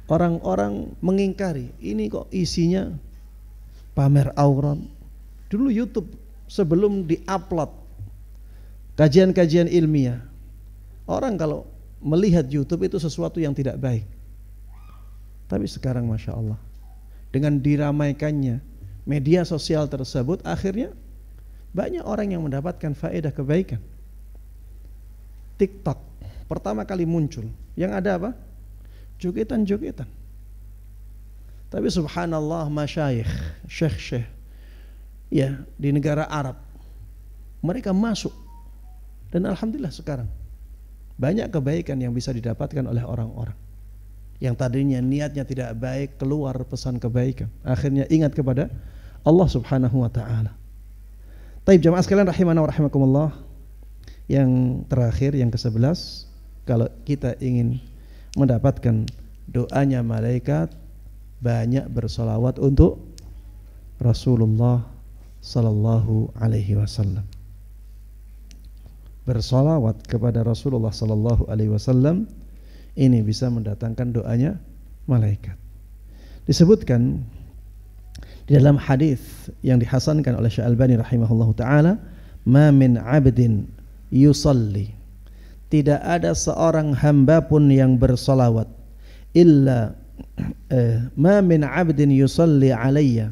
Orang-orang mengingkari, ini kok isinya pamer aurat. Dulu YouTube sebelum diupload kajian-kajian ilmiah. Orang kalau melihat YouTube itu sesuatu yang tidak baik. Tapi sekarang Masya Allah dengan diramaikannya media sosial tersebut akhirnya banyak orang yang mendapatkan faedah kebaikan. TikTok pertama kali muncul, yang ada apa? Jogetan-jogetan. Tapi subhanallah masyayikh, syekh-syekh ya di negara Arab mereka masuk dan alhamdulillah sekarang banyak kebaikan yang bisa didapatkan oleh orang-orang yang tadinya niatnya tidak baik keluar pesan kebaikan akhirnya ingat kepada Allah Subhanahu wa taala. Taib jamaah sekalian rahimana wa rahimakumullah. Yang terakhir yang ke-11 kalau kita ingin mendapatkan doanya malaikat banyak bersolawat untuk Rasulullah Sallallahu Alaihi Wasallam. Bersolawat kepada Rasulullah Sallallahu Alaihi Wasallam ini bisa mendatangkan doanya malaikat. Disebutkan di dalam hadis yang dihasankan oleh Syekh Albani rahimahullahu taala, "Ma min 'abdin yusalli tidak ada seorang hamba pun yang bersolawat illa eh, ma min abdin yusalli alayya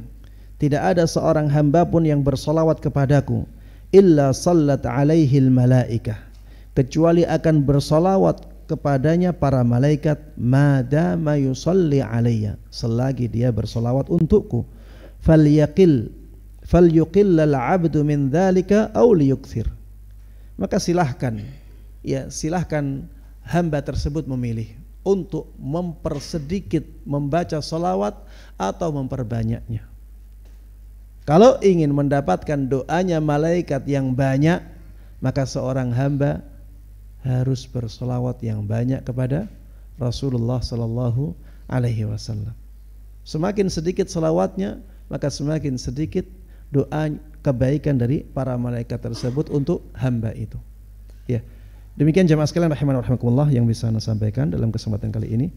tidak ada seorang hamba pun yang bersolawat kepadaku illa sallat alaihi malaika kecuali akan bersolawat kepadanya para malaikat madama yusalli alayya selagi dia bersolawat untukku fal yaqil fal yuqillal abdu min dhalika aw liyukthir maka silahkan ya silahkan hamba tersebut memilih untuk mempersedikit membaca solawat atau memperbanyaknya. Kalau ingin mendapatkan doanya malaikat yang banyak, maka seorang hamba harus bersolawat yang banyak kepada Rasulullah Sallallahu Alaihi Wasallam. Semakin sedikit solawatnya, maka semakin sedikit doa kebaikan dari para malaikat tersebut untuk hamba itu. Ya. Demikian jemaah sekalian rahimanur rahimakumullah yang bisa saya sampaikan dalam kesempatan kali ini.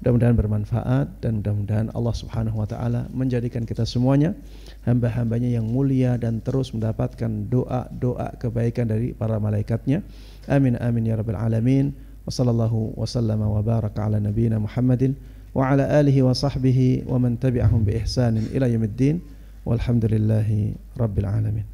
Mudah-mudahan bermanfaat dan mudah-mudahan Allah Subhanahu wa taala menjadikan kita semuanya hamba-hambanya yang mulia dan terus mendapatkan doa-doa kebaikan dari para malaikatnya. Amin amin ya rabbal alamin. Wassallallahu wasallam wa baraka ala nabiyyina Muhammadin wa ala alihi wa sahbihi wa man tabi'ahum bi ihsanin ila yaumiddin. Walhamdulillahi Rabbil Alamin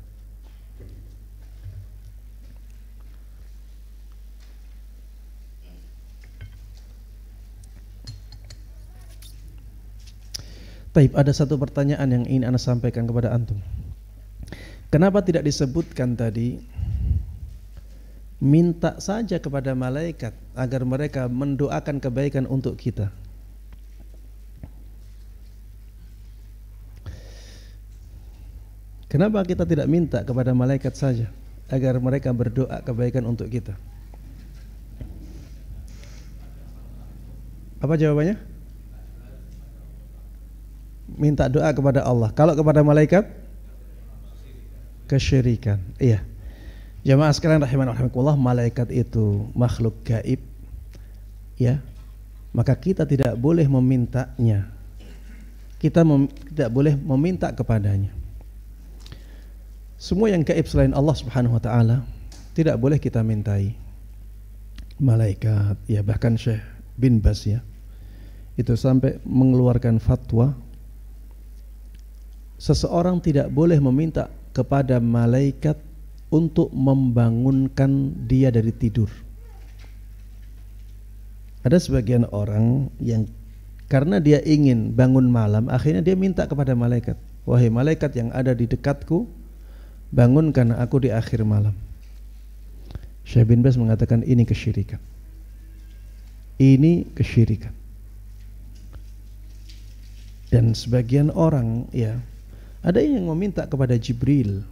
Taib, ada satu pertanyaan yang ingin Anda sampaikan kepada Antum Kenapa tidak disebutkan tadi Minta saja kepada malaikat agar mereka mendoakan kebaikan untuk kita Kenapa kita tidak minta kepada malaikat saja agar mereka berdoa kebaikan untuk kita? Apa jawabannya? Minta doa kepada Allah. Kalau kepada malaikat kesyirikan. Iya. Jamaah sekarang rahiman rahimakumullah, malaikat itu makhluk gaib. Ya. Maka kita tidak boleh memintanya. Kita tidak boleh meminta kepadanya. Semua yang gaib selain Allah Subhanahu wa taala tidak boleh kita mintai. Malaikat, ya bahkan Syekh bin Bas ya. Itu sampai mengeluarkan fatwa seseorang tidak boleh meminta kepada malaikat untuk membangunkan dia dari tidur. Ada sebagian orang yang karena dia ingin bangun malam, akhirnya dia minta kepada malaikat, "Wahai malaikat yang ada di dekatku, bangunkan aku di akhir malam. Syekh bin Bas mengatakan ini kesyirikan. Ini kesyirikan. Dan sebagian orang ya, ada yang meminta kepada Jibril.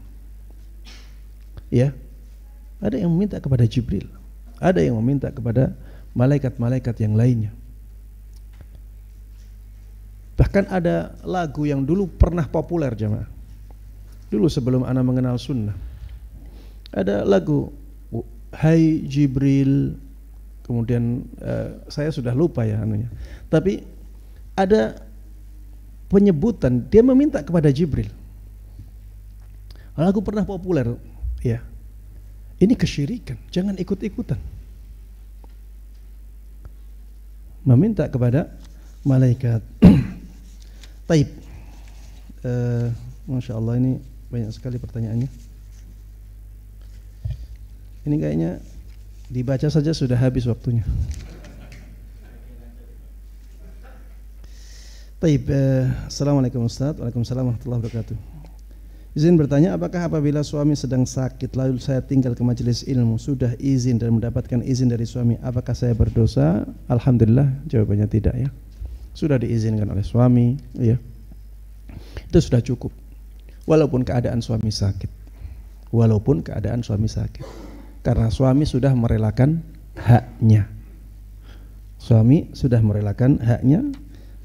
Ya. Ada yang meminta kepada Jibril. Ada yang meminta kepada malaikat-malaikat yang lainnya. Bahkan ada lagu yang dulu pernah populer jemaah dulu sebelum ana mengenal sunnah ada lagu Hai Jibril kemudian uh, saya sudah lupa ya anunya tapi ada penyebutan dia meminta kepada Jibril lagu pernah populer ya ini kesyirikan jangan ikut-ikutan meminta kepada malaikat taib uh, Masya Allah ini banyak sekali pertanyaannya. Ini kayaknya dibaca saja sudah habis waktunya. Taib, eh, Assalamualaikum Ustaz Waalaikumsalam warahmatullahi wabarakatuh Izin bertanya, apakah apabila suami sedang sakit Lalu saya tinggal ke majelis ilmu Sudah izin dan mendapatkan izin dari suami Apakah saya berdosa? Alhamdulillah, jawabannya tidak ya Sudah diizinkan oleh suami ya. Itu sudah cukup walaupun keadaan suami sakit. Walaupun keadaan suami sakit. Karena suami sudah merelakan haknya. Suami sudah merelakan haknya,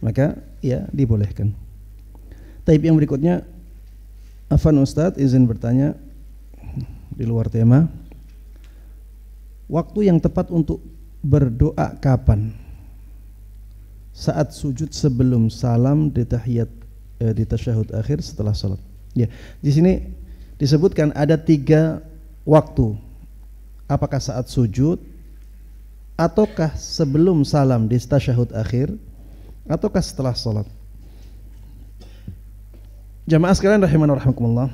maka ya dibolehkan. Taib yang berikutnya Afan Ustadz izin bertanya di luar tema Waktu yang tepat untuk berdoa kapan? Saat sujud sebelum salam di tahiyat eh, di tasyahud akhir setelah sholat. Ya, di sini disebutkan ada tiga waktu. Apakah saat sujud, ataukah sebelum salam di tasyahud akhir, ataukah setelah sholat. Jamaah sekalian rahimahnu rahimakumullah.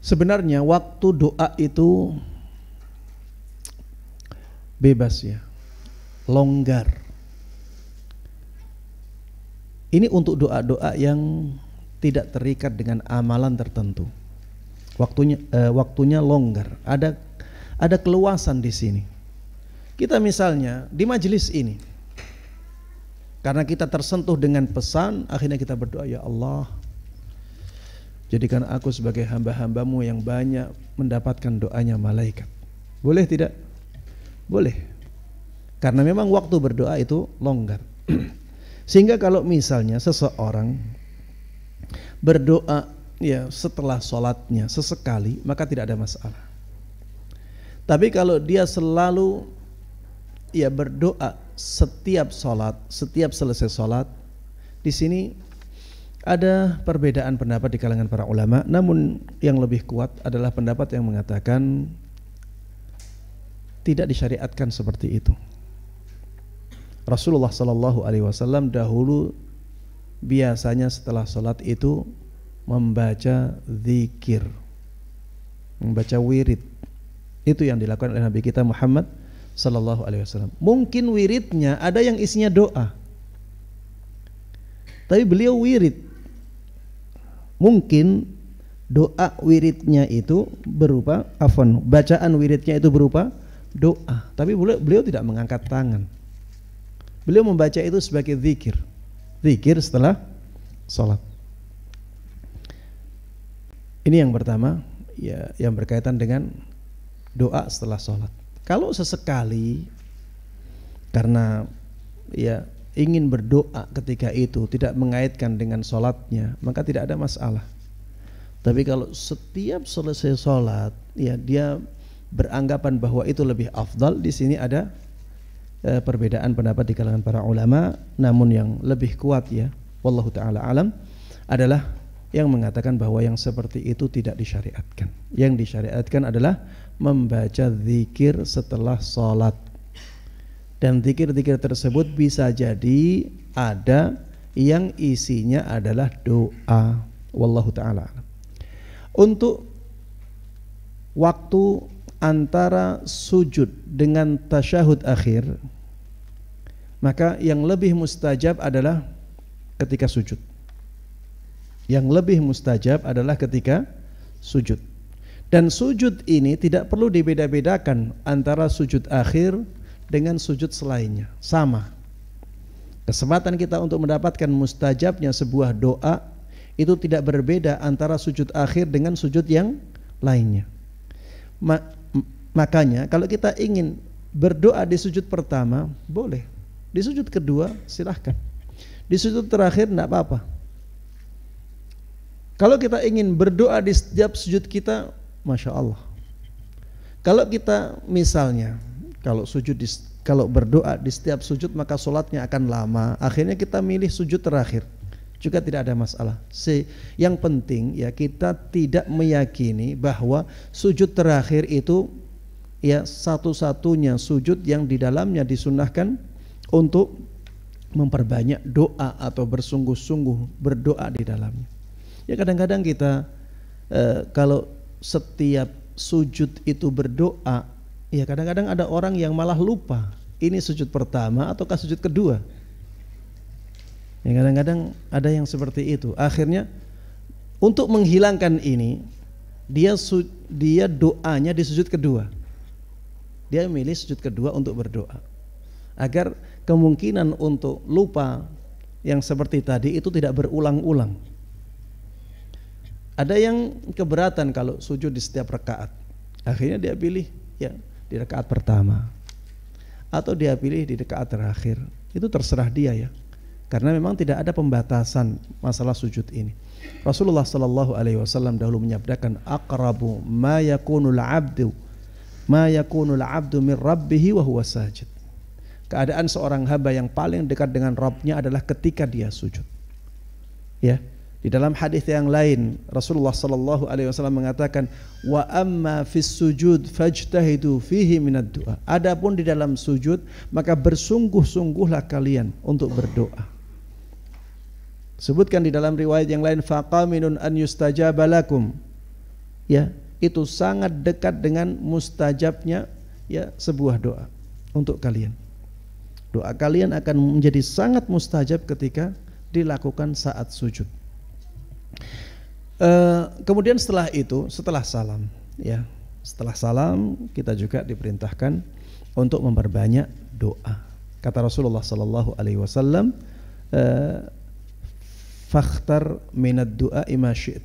Sebenarnya waktu doa itu bebas ya, longgar. Ini untuk doa-doa yang tidak terikat dengan amalan tertentu. Waktunya eh, waktunya longgar. Ada ada keluasan di sini. Kita misalnya di majelis ini karena kita tersentuh dengan pesan, akhirnya kita berdoa, "Ya Allah, jadikan aku sebagai hamba-hambamu yang banyak mendapatkan doanya malaikat." Boleh tidak? Boleh. Karena memang waktu berdoa itu longgar. Sehingga kalau misalnya seseorang berdoa ya setelah sholatnya sesekali maka tidak ada masalah. Tapi kalau dia selalu ya berdoa setiap sholat, setiap selesai sholat, di sini ada perbedaan pendapat di kalangan para ulama. Namun yang lebih kuat adalah pendapat yang mengatakan tidak disyariatkan seperti itu. Rasulullah Shallallahu Alaihi Wasallam dahulu biasanya setelah sholat itu membaca zikir membaca wirid itu yang dilakukan oleh Nabi kita Muhammad Sallallahu Alaihi Wasallam mungkin wiridnya ada yang isinya doa tapi beliau wirid mungkin doa wiridnya itu berupa afon bacaan wiridnya itu berupa doa tapi beliau, beliau tidak mengangkat tangan beliau membaca itu sebagai zikir zikir setelah sholat. Ini yang pertama, ya, yang berkaitan dengan doa setelah sholat. Kalau sesekali karena ya ingin berdoa ketika itu tidak mengaitkan dengan sholatnya, maka tidak ada masalah. Tapi kalau setiap selesai sholat, ya dia beranggapan bahwa itu lebih afdal. Di sini ada Eh, perbedaan pendapat di kalangan para ulama namun yang lebih kuat ya wallahu taala alam adalah yang mengatakan bahwa yang seperti itu tidak disyariatkan. Yang disyariatkan adalah membaca zikir setelah sholat. Dan zikir-zikir tersebut bisa jadi ada yang isinya adalah doa. Wallahu ta'ala. Untuk waktu antara sujud dengan tasyahud akhir maka yang lebih mustajab adalah ketika sujud yang lebih mustajab adalah ketika sujud dan sujud ini tidak perlu dibeda-bedakan antara sujud akhir dengan sujud selainnya sama kesempatan kita untuk mendapatkan mustajabnya sebuah doa itu tidak berbeda antara sujud akhir dengan sujud yang lainnya Makanya kalau kita ingin berdoa di sujud pertama boleh. Di sujud kedua silahkan. Di sujud terakhir tidak apa-apa. Kalau kita ingin berdoa di setiap sujud kita, masya Allah. Kalau kita misalnya kalau sujud di, kalau berdoa di setiap sujud maka sholatnya akan lama. Akhirnya kita milih sujud terakhir juga tidak ada masalah. si yang penting ya kita tidak meyakini bahwa sujud terakhir itu ya satu-satunya sujud yang di dalamnya disunahkan untuk memperbanyak doa atau bersungguh-sungguh berdoa di dalamnya. Ya kadang-kadang kita eh, kalau setiap sujud itu berdoa, ya kadang-kadang ada orang yang malah lupa ini sujud pertama ataukah sujud kedua. Ya kadang-kadang ada yang seperti itu. Akhirnya untuk menghilangkan ini dia dia doanya di sujud kedua dia memilih sujud kedua untuk berdoa agar kemungkinan untuk lupa yang seperti tadi itu tidak berulang-ulang ada yang keberatan kalau sujud di setiap rekaat akhirnya dia pilih ya di rekaat pertama atau dia pilih di rekaat terakhir itu terserah dia ya karena memang tidak ada pembatasan masalah sujud ini. Rasulullah Shallallahu Alaihi Wasallam dahulu menyabdakan akrabu ma yakunul abdu ma yakunul abdu min rabbihi wa huwa sajid. Keadaan seorang hamba yang paling dekat dengan Rabbnya adalah ketika dia sujud. Ya. Di dalam hadis yang lain Rasulullah sallallahu alaihi wasallam mengatakan wa amma fis sujud fajtahidu fihi minad du'a. Adapun di dalam sujud maka bersungguh-sungguhlah kalian untuk berdoa. Sebutkan di dalam riwayat yang lain faqaminun an yustajaba lakum. Ya, itu sangat dekat dengan mustajabnya ya sebuah doa untuk kalian. Doa kalian akan menjadi sangat mustajab ketika dilakukan saat sujud. E, kemudian setelah itu, setelah salam, ya, setelah salam kita juga diperintahkan untuk memperbanyak doa. Kata Rasulullah Sallallahu Alaihi Wasallam, eh, "Fakhtar minat doa imasyit."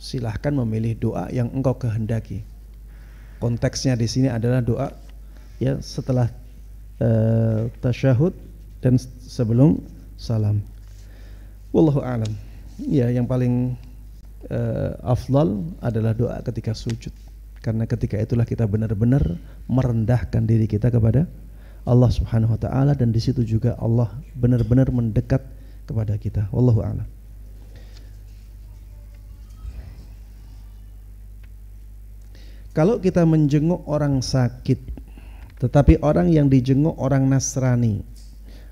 silahkan memilih doa yang engkau kehendaki. Konteksnya di sini adalah doa ya setelah uh, tasyahud dan sebelum salam. Wallahu alam. Ya, yang paling uh, afdal adalah doa ketika sujud. Karena ketika itulah kita benar-benar merendahkan diri kita kepada Allah Subhanahu wa taala dan di situ juga Allah benar-benar mendekat kepada kita. Wallahu a'lam. Kalau kita menjenguk orang sakit, tetapi orang yang dijenguk orang Nasrani,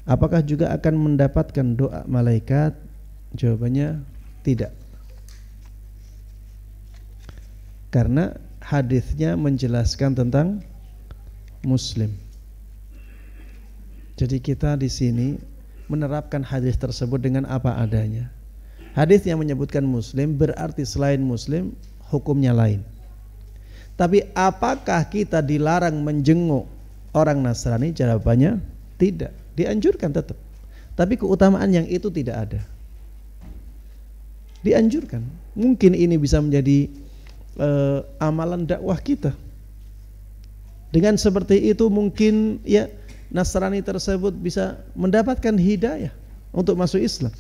apakah juga akan mendapatkan doa malaikat? Jawabannya tidak. Karena hadisnya menjelaskan tentang muslim. Jadi kita di sini menerapkan hadis tersebut dengan apa adanya. Hadis yang menyebutkan muslim berarti selain muslim hukumnya lain. Tapi apakah kita dilarang menjenguk orang Nasrani? Jawabannya tidak. Dianjurkan tetap. Tapi keutamaan yang itu tidak ada. Dianjurkan. Mungkin ini bisa menjadi uh, amalan dakwah kita. Dengan seperti itu mungkin ya Nasrani tersebut bisa mendapatkan hidayah untuk masuk Islam.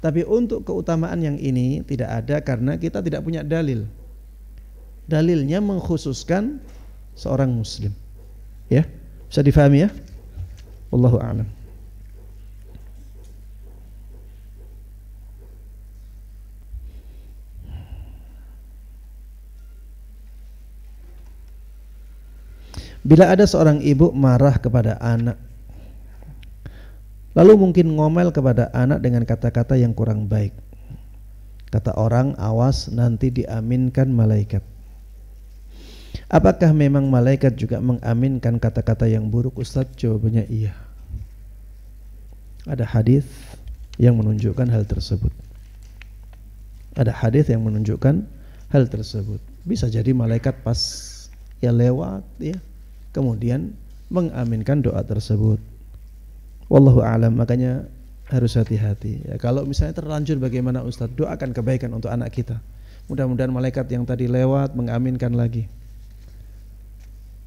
Tapi untuk keutamaan yang ini tidak ada karena kita tidak punya dalil dalilnya mengkhususkan seorang muslim. Ya, bisa difahami ya? Wallahu a'lam. Bila ada seorang ibu marah kepada anak Lalu mungkin ngomel kepada anak dengan kata-kata yang kurang baik Kata orang awas nanti diaminkan malaikat Apakah memang malaikat juga mengaminkan kata-kata yang buruk Ustaz? Jawabannya iya. Ada hadis yang menunjukkan hal tersebut. Ada hadis yang menunjukkan hal tersebut. Bisa jadi malaikat pas ya lewat ya. Kemudian mengaminkan doa tersebut. Wallahu alam. Makanya harus hati-hati. Ya, kalau misalnya terlanjur bagaimana Ustadz doakan kebaikan untuk anak kita. Mudah-mudahan malaikat yang tadi lewat mengaminkan lagi.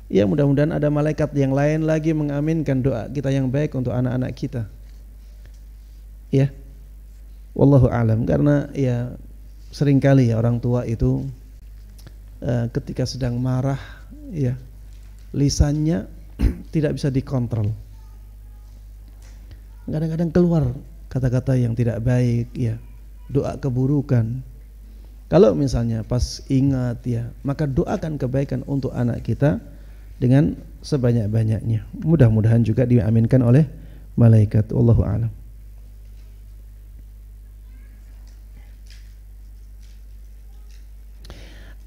Ya mudah-mudahan ada malaikat yang lain lagi mengaminkan doa kita yang baik untuk anak-anak kita. Ya. Wallahu alam karena ya seringkali ya orang tua itu uh, ketika sedang marah ya lisannya tidak bisa dikontrol. Kadang-kadang keluar kata-kata yang tidak baik ya, doa keburukan. Kalau misalnya pas ingat ya, maka doakan kebaikan untuk anak kita dengan sebanyak-banyaknya. Mudah-mudahan juga diaminkan oleh malaikat. Wallahu a'lam.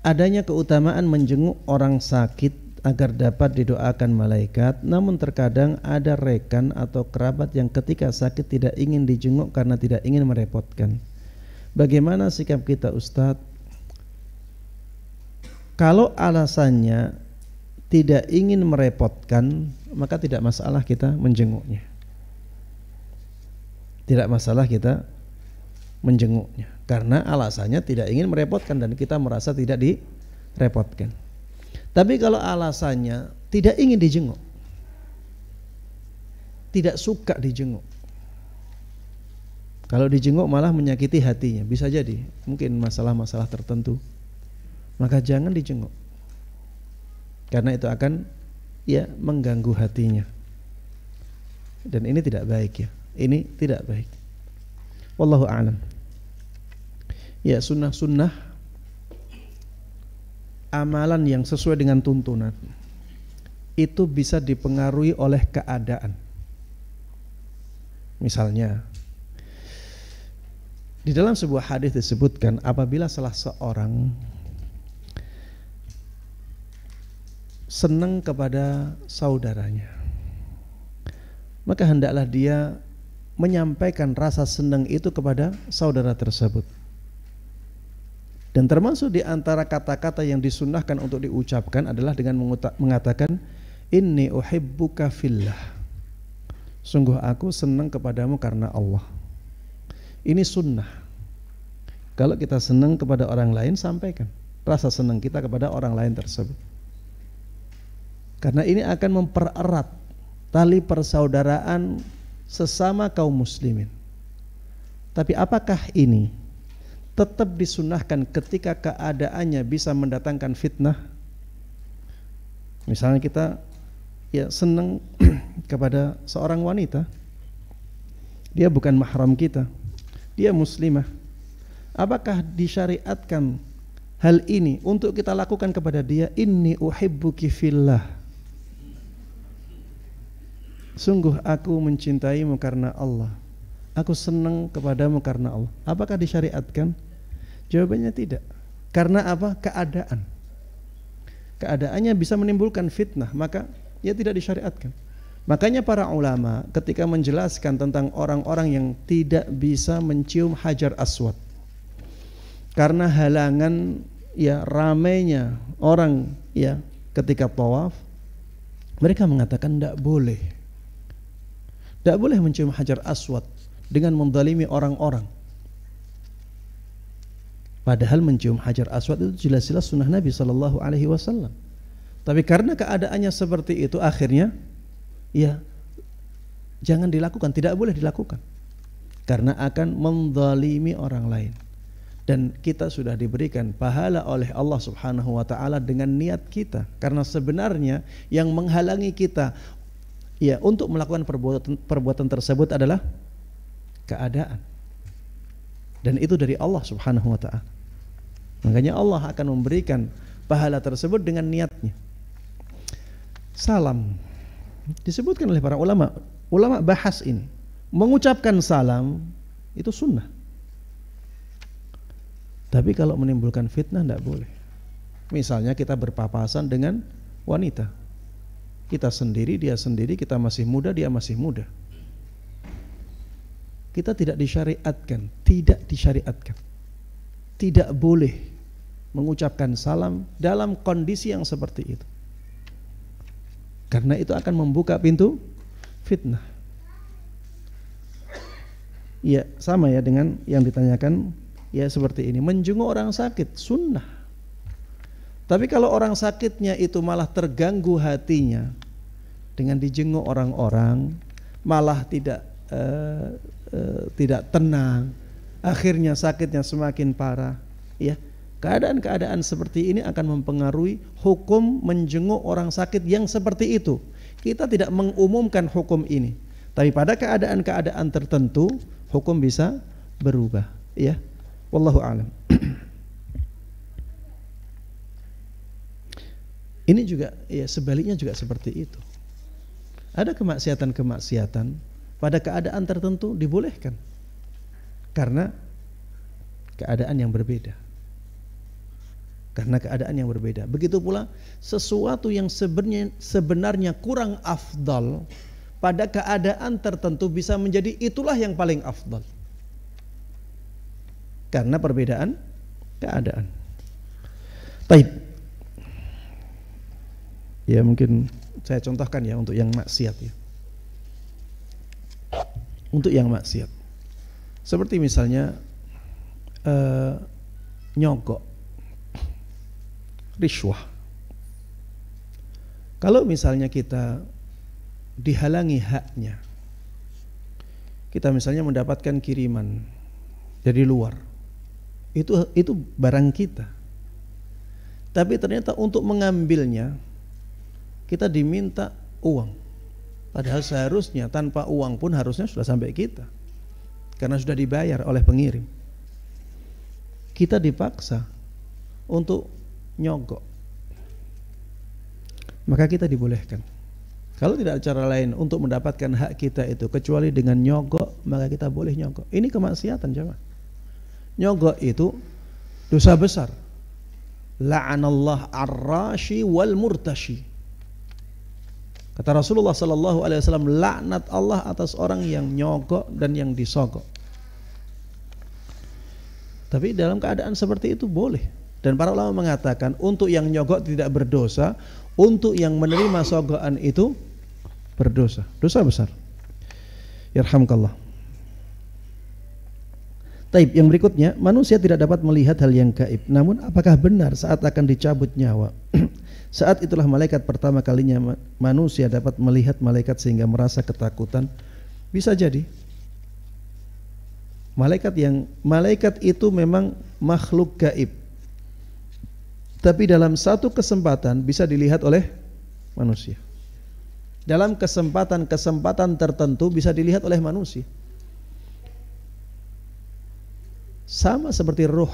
Adanya keutamaan menjenguk orang sakit agar dapat didoakan malaikat, namun terkadang ada rekan atau kerabat yang ketika sakit tidak ingin dijenguk karena tidak ingin merepotkan. Bagaimana sikap kita, Ustadz? Kalau alasannya tidak ingin merepotkan, maka tidak masalah kita menjenguknya. Tidak masalah kita menjenguknya karena alasannya tidak ingin merepotkan dan kita merasa tidak direpotkan. Tapi kalau alasannya tidak ingin dijenguk, tidak suka dijenguk. Kalau dijenguk malah menyakiti hatinya, bisa jadi mungkin masalah-masalah tertentu. Maka jangan dijenguk karena itu akan ya mengganggu hatinya dan ini tidak baik ya ini tidak baik wallahu a'lam ya sunnah sunnah amalan yang sesuai dengan tuntunan itu bisa dipengaruhi oleh keadaan misalnya di dalam sebuah hadis disebutkan apabila salah seorang senang kepada saudaranya. Maka hendaklah dia menyampaikan rasa senang itu kepada saudara tersebut. Dan termasuk di antara kata-kata yang disunahkan untuk diucapkan adalah dengan mengatakan inni uhibbuka fillah. Sungguh aku senang kepadamu karena Allah. Ini sunnah. Kalau kita senang kepada orang lain sampaikan rasa senang kita kepada orang lain tersebut. Karena ini akan mempererat tali persaudaraan sesama kaum muslimin. Tapi apakah ini tetap disunahkan ketika keadaannya bisa mendatangkan fitnah? Misalnya kita ya senang kepada seorang wanita. Dia bukan mahram kita. Dia muslimah. Apakah disyariatkan hal ini untuk kita lakukan kepada dia? Inni uhibbuki fillah Sungguh aku mencintaimu karena Allah. Aku senang kepadamu karena Allah. Apakah disyariatkan? Jawabannya tidak. Karena apa? Keadaan. Keadaannya bisa menimbulkan fitnah, maka ia ya tidak disyariatkan. Makanya para ulama ketika menjelaskan tentang orang-orang yang tidak bisa mencium hajar aswad karena halangan ya ramainya orang ya ketika tawaf mereka mengatakan tidak boleh tidak boleh mencium hajar aswad dengan mendalimi orang-orang. Padahal mencium hajar aswad itu jelas-jelas sunnah Nabi Shallallahu Alaihi Wasallam. Tapi karena keadaannya seperti itu, akhirnya ya jangan dilakukan, tidak boleh dilakukan karena akan mendalimi orang lain. Dan kita sudah diberikan pahala oleh Allah Subhanahu wa taala dengan niat kita. Karena sebenarnya yang menghalangi kita ya untuk melakukan perbuatan perbuatan tersebut adalah keadaan dan itu dari Allah Subhanahu wa taala makanya Allah akan memberikan pahala tersebut dengan niatnya salam disebutkan oleh para ulama ulama bahas ini mengucapkan salam itu sunnah tapi kalau menimbulkan fitnah tidak boleh misalnya kita berpapasan dengan wanita kita sendiri, dia sendiri, kita masih muda, dia masih muda. Kita tidak disyariatkan, tidak disyariatkan. Tidak boleh mengucapkan salam dalam kondisi yang seperti itu. Karena itu akan membuka pintu fitnah. Ya, sama ya dengan yang ditanyakan ya seperti ini. Menjenguk orang sakit sunnah tapi kalau orang sakitnya itu malah terganggu hatinya dengan dijenguk orang-orang, malah tidak uh, uh, tidak tenang, akhirnya sakitnya semakin parah. Ya, keadaan-keadaan seperti ini akan mempengaruhi hukum menjenguk orang sakit yang seperti itu. Kita tidak mengumumkan hukum ini, tapi pada keadaan-keadaan tertentu hukum bisa berubah. Ya, wallahu alam. Ini juga ya sebaliknya juga seperti itu. Ada kemaksiatan-kemaksiatan pada keadaan tertentu dibolehkan. Karena keadaan yang berbeda. Karena keadaan yang berbeda. Begitu pula sesuatu yang sebenarnya sebenarnya kurang afdal pada keadaan tertentu bisa menjadi itulah yang paling afdal. Karena perbedaan keadaan. Baik ya mungkin saya contohkan ya untuk yang maksiat ya. Untuk yang maksiat. Seperti misalnya eh, nyogok, riswah. Kalau misalnya kita dihalangi haknya, kita misalnya mendapatkan kiriman dari luar, itu itu barang kita. Tapi ternyata untuk mengambilnya kita diminta uang. Padahal seharusnya tanpa uang pun harusnya sudah sampai kita. Karena sudah dibayar oleh pengirim. Kita dipaksa untuk nyogok. Maka kita dibolehkan. Kalau tidak ada cara lain untuk mendapatkan hak kita itu kecuali dengan nyogok, maka kita boleh nyogok. Ini kemaksiatan, jemaah. Nyogok itu dosa besar. La'anallah ar-rashi wal murtashi Kata Rasulullah Sallallahu Alaihi Wasallam, laknat Allah atas orang yang nyogok dan yang disogok. Tapi dalam keadaan seperti itu boleh. Dan para ulama mengatakan untuk yang nyogok tidak berdosa, untuk yang menerima sogokan itu berdosa, dosa besar. Yarhamkallah. Taib yang berikutnya, manusia tidak dapat melihat hal yang gaib. Namun apakah benar saat akan dicabut nyawa? Saat itulah malaikat pertama kalinya manusia dapat melihat malaikat sehingga merasa ketakutan. Bisa jadi malaikat yang malaikat itu memang makhluk gaib. Tapi dalam satu kesempatan bisa dilihat oleh manusia. Dalam kesempatan-kesempatan tertentu bisa dilihat oleh manusia. Sama seperti ruh.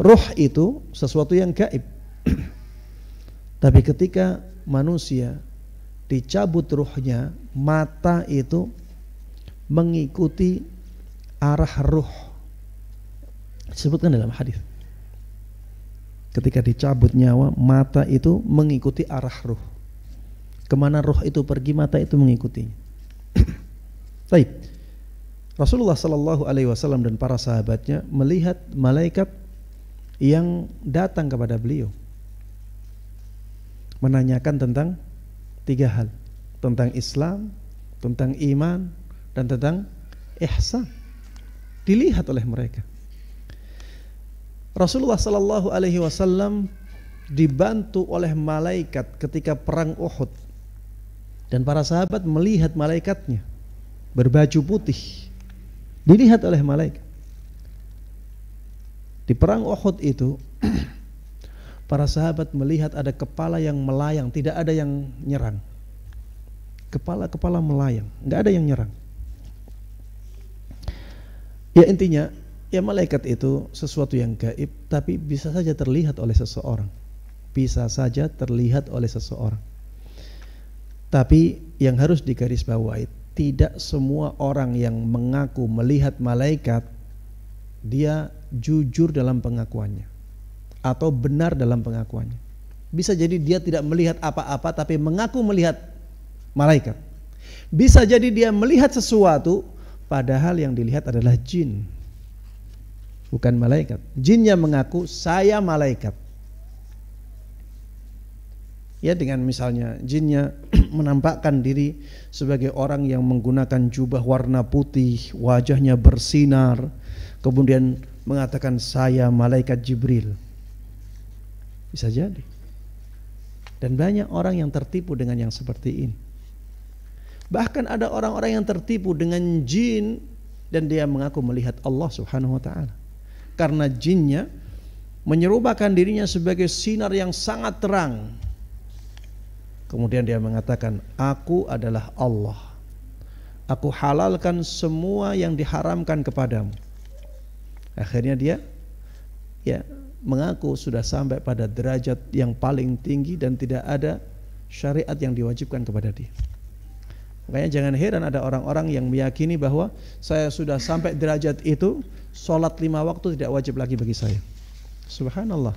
Ruh itu sesuatu yang gaib. Tapi ketika manusia dicabut ruhnya, mata itu mengikuti arah ruh. Disebutkan dalam hadis. Ketika dicabut nyawa, mata itu mengikuti arah ruh. Kemana ruh itu pergi, mata itu mengikutinya. Baik. Rasulullah Shallallahu Alaihi Wasallam dan para sahabatnya melihat malaikat yang datang kepada beliau menanyakan tentang tiga hal tentang Islam tentang iman dan tentang ihsan dilihat oleh mereka Rasulullah Shallallahu Alaihi Wasallam dibantu oleh malaikat ketika perang Uhud dan para sahabat melihat malaikatnya berbaju putih dilihat oleh malaikat di perang Uhud itu para sahabat melihat ada kepala yang melayang, tidak ada yang nyerang. Kepala-kepala melayang, nggak ada yang nyerang. Ya intinya, ya malaikat itu sesuatu yang gaib, tapi bisa saja terlihat oleh seseorang. Bisa saja terlihat oleh seseorang. Tapi yang harus digarisbawahi, tidak semua orang yang mengaku melihat malaikat, dia jujur dalam pengakuannya atau benar dalam pengakuannya. Bisa jadi dia tidak melihat apa-apa tapi mengaku melihat malaikat. Bisa jadi dia melihat sesuatu padahal yang dilihat adalah jin. Bukan malaikat. Jinnya mengaku saya malaikat. Ya dengan misalnya jinnya menampakkan diri sebagai orang yang menggunakan jubah warna putih, wajahnya bersinar, kemudian mengatakan saya malaikat Jibril. Bisa jadi. Dan banyak orang yang tertipu dengan yang seperti ini. Bahkan ada orang-orang yang tertipu dengan jin dan dia mengaku melihat Allah Subhanahu wa taala. Karena jinnya menyerupakan dirinya sebagai sinar yang sangat terang. Kemudian dia mengatakan, "Aku adalah Allah. Aku halalkan semua yang diharamkan kepadamu." Akhirnya dia ya mengaku sudah sampai pada derajat yang paling tinggi dan tidak ada syariat yang diwajibkan kepada dia. Makanya jangan heran ada orang-orang yang meyakini bahwa saya sudah sampai derajat itu, sholat lima waktu tidak wajib lagi bagi saya. Subhanallah.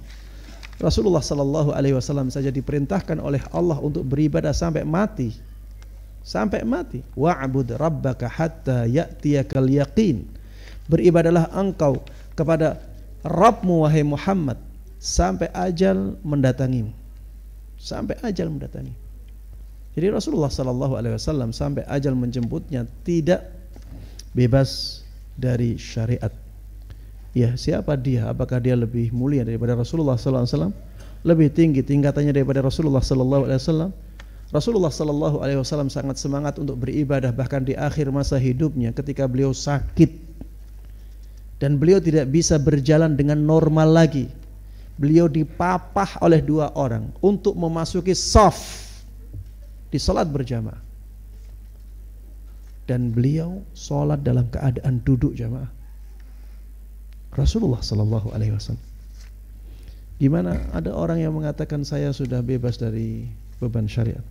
Rasulullah Shallallahu Alaihi Wasallam saja diperintahkan oleh Allah untuk beribadah sampai mati, sampai mati. Wa'bud rabbaka hatta ya'tiyakal yaqin. Beribadalah engkau kepada Rabbmu wahai Muhammad sampai ajal mendatangimu. Sampai ajal mendatangi. Jadi Rasulullah Shallallahu Alaihi Wasallam sampai ajal menjemputnya tidak bebas dari syariat. Ya siapa dia? Apakah dia lebih mulia daripada Rasulullah Sallallahu Alaihi Wasallam? Lebih tinggi tingkatannya daripada Rasulullah Sallallahu Alaihi Wasallam? Rasulullah saw Alaihi Wasallam sangat semangat untuk beribadah bahkan di akhir masa hidupnya ketika beliau sakit dan beliau tidak bisa berjalan dengan normal lagi. Beliau dipapah oleh dua orang untuk memasuki saf di salat berjamaah. Dan beliau salat dalam keadaan duduk jamaah. Rasulullah Shallallahu Alaihi Wasallam. Gimana ada orang yang mengatakan saya sudah bebas dari beban syariat?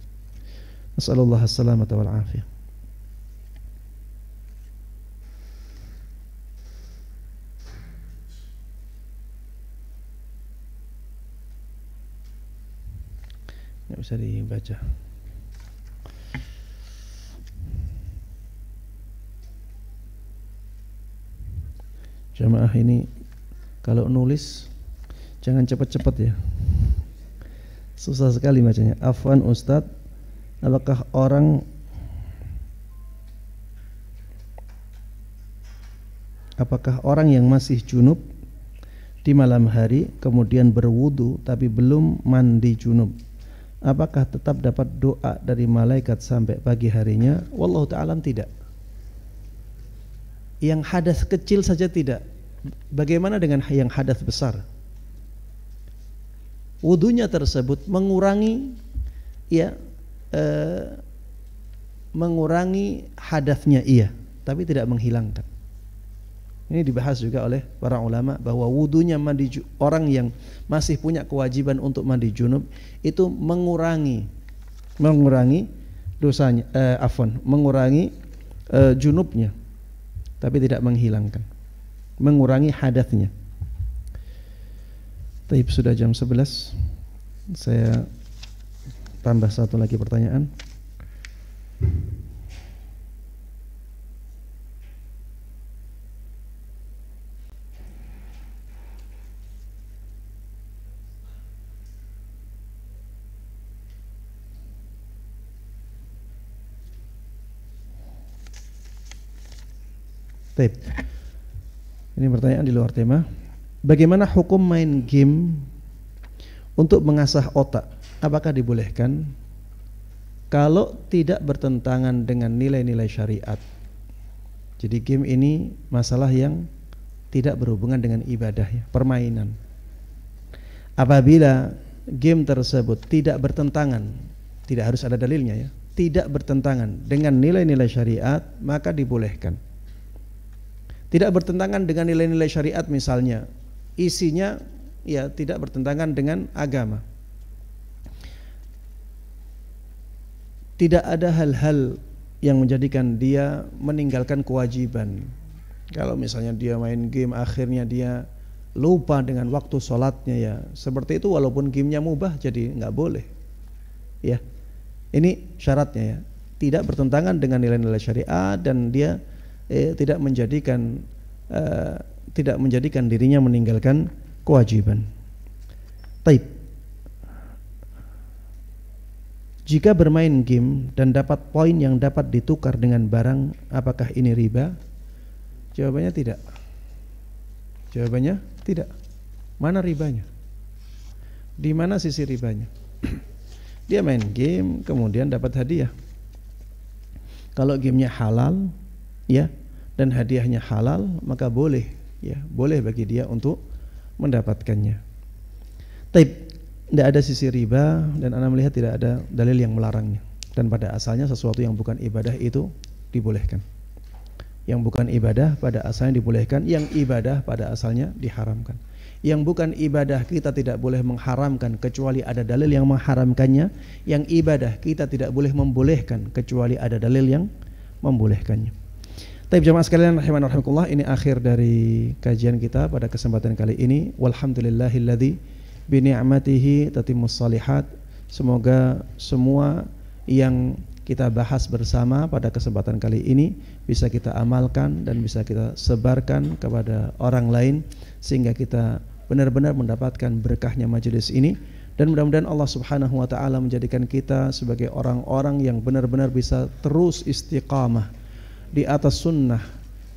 Assalamualaikum alaihi wasallam bisa dibaca. Jamaah ini kalau nulis jangan cepat-cepat ya. Susah sekali bacanya. Afwan Ustadz, apakah orang apakah orang yang masih junub di malam hari kemudian berwudu tapi belum mandi junub apakah tetap dapat doa dari malaikat sampai pagi harinya? Wallahu ta'alam tidak. Yang hadas kecil saja tidak. Bagaimana dengan yang hadas besar? Wudhunya tersebut mengurangi ya eh, mengurangi hadasnya iya, tapi tidak menghilangkan. Ini dibahas juga oleh para ulama bahwa wudhunya mandi orang yang masih punya kewajiban untuk mandi junub itu mengurangi mengurangi dosanya eh, afon, mengurangi eh, junubnya tapi tidak menghilangkan. Mengurangi hadatnya. Tapi sudah jam 11. Saya tambah satu lagi pertanyaan. Taip. Ini pertanyaan di luar tema. Bagaimana hukum main game untuk mengasah otak? Apakah dibolehkan? Kalau tidak bertentangan dengan nilai-nilai syariat. Jadi game ini masalah yang tidak berhubungan dengan ibadah ya, permainan. Apabila game tersebut tidak bertentangan, tidak harus ada dalilnya ya, tidak bertentangan dengan nilai-nilai syariat, maka dibolehkan tidak bertentangan dengan nilai-nilai syariat misalnya isinya ya tidak bertentangan dengan agama tidak ada hal-hal yang menjadikan dia meninggalkan kewajiban kalau misalnya dia main game akhirnya dia lupa dengan waktu sholatnya ya seperti itu walaupun gamenya mubah jadi nggak boleh ya ini syaratnya ya tidak bertentangan dengan nilai-nilai syariat dan dia eh, tidak menjadikan eh, tidak menjadikan dirinya meninggalkan kewajiban. Taib. Jika bermain game dan dapat poin yang dapat ditukar dengan barang, apakah ini riba? Jawabannya tidak. Jawabannya tidak. Mana ribanya? Di mana sisi ribanya? Dia main game kemudian dapat hadiah. Kalau gamenya halal, ya dan hadiahnya halal maka boleh ya boleh bagi dia untuk mendapatkannya. Tapi tidak ada sisi riba dan anda melihat tidak ada dalil yang melarangnya dan pada asalnya sesuatu yang bukan ibadah itu dibolehkan. Yang bukan ibadah pada asalnya dibolehkan, yang ibadah pada asalnya diharamkan. Yang bukan ibadah kita tidak boleh mengharamkan kecuali ada dalil yang mengharamkannya. Yang ibadah kita tidak boleh membolehkan kecuali ada dalil yang membolehkannya. Tapi jamaah sekalian rahimah rahimakumullah ini akhir dari kajian kita pada kesempatan kali ini. Walhamdulillahilladzi bi ni'matihi tatimmus salihat. Semoga semua yang kita bahas bersama pada kesempatan kali ini bisa kita amalkan dan bisa kita sebarkan kepada orang lain sehingga kita benar-benar mendapatkan berkahnya majelis ini dan mudah-mudahan Allah Subhanahu wa taala menjadikan kita sebagai orang-orang yang benar-benar bisa terus istiqamah di atas sunnah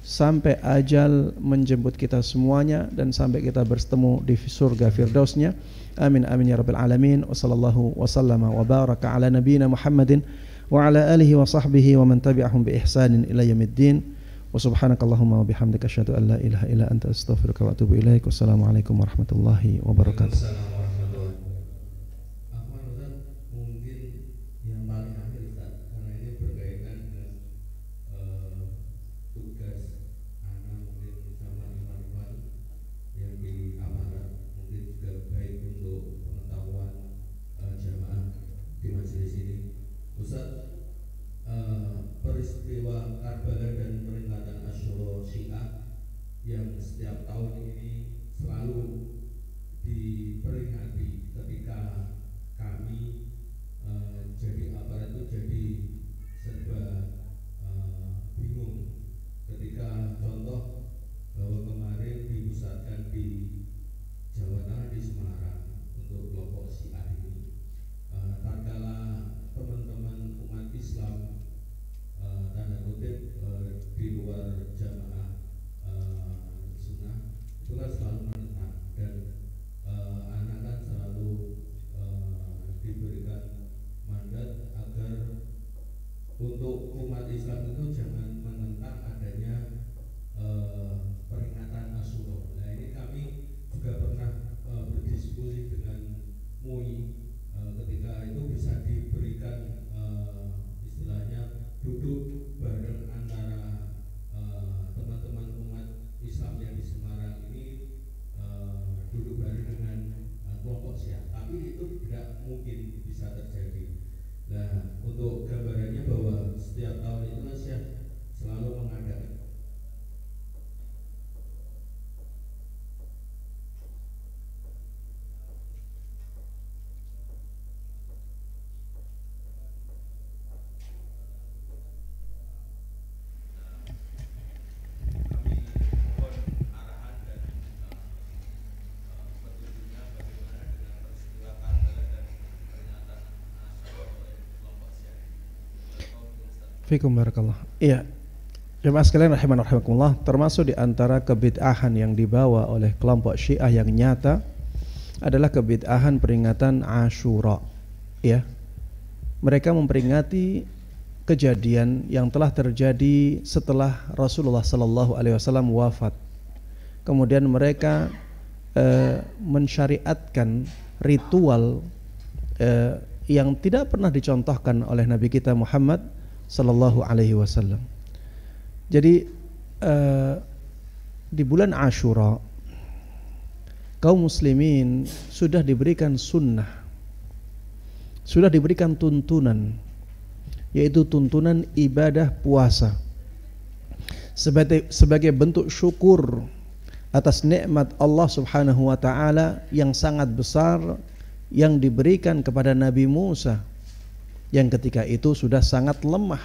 sampai ajal menjemput kita semuanya dan sampai kita bertemu di surga firdausnya amin amin ya rabbal alamin wa sallallahu wa sallama wa baraka ala nabiyyina muhammadin wa ala alihi wa sahbihi wa man tabi'ahum bi ihsanin ila yaumiddin wa subhanakallahumma wa bihamdika asyhadu an la ilaha illa anta astaghfiruka wa atubu ilaik wassalamu alaikum warahmatullahi wabarakatuh untuk umat Islam itu jangan menentang adanya eh, peringatan Asyura. Nah ini kami juga pernah eh, berdiskusi dengan MUI eh, ketika itu bisa diberikan eh, istilahnya duduk bareng antara eh, teman-teman eh, umat Islam yang di Semarang ini eh, duduk bareng dengan eh, kelompok siapa? Tapi itu tidak mungkin bisa terjadi. Nah untuk gambarannya bahwa setiap tahun itu ya, selalu mengadakan Fikum barakallah. Iya. Jemaah sekalian rahiman rahimakumullah, termasuk di antara kebid'ahan yang dibawa oleh kelompok Syiah yang nyata adalah kebid'ahan peringatan asyura. Ya. Mereka memperingati kejadian yang telah terjadi setelah Rasulullah Sallallahu Alaihi Wasallam wafat. Kemudian mereka e, mensyariatkan ritual e, yang tidak pernah dicontohkan oleh Nabi kita Muhammad Sallallahu Alaihi Wasallam. Jadi uh, di bulan Ashura kaum muslimin sudah diberikan sunnah, sudah diberikan tuntunan, yaitu tuntunan ibadah puasa sebagai sebagai bentuk syukur atas nikmat Allah Subhanahu wa taala yang sangat besar yang diberikan kepada Nabi Musa yang ketika itu sudah sangat lemah.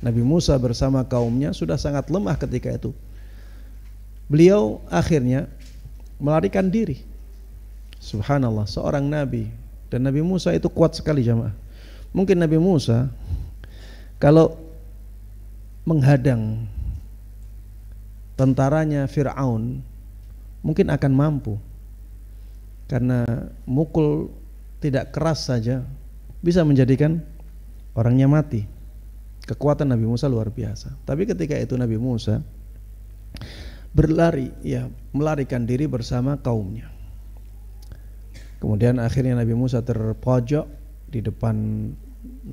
Nabi Musa bersama kaumnya sudah sangat lemah ketika itu. Beliau akhirnya melarikan diri. Subhanallah, seorang nabi dan Nabi Musa itu kuat sekali jamaah. Mungkin Nabi Musa kalau menghadang tentaranya Fir'aun mungkin akan mampu karena mukul tidak keras saja bisa menjadikan orangnya mati. Kekuatan Nabi Musa luar biasa. Tapi ketika itu Nabi Musa berlari, ya melarikan diri bersama kaumnya. Kemudian akhirnya Nabi Musa terpojok di depan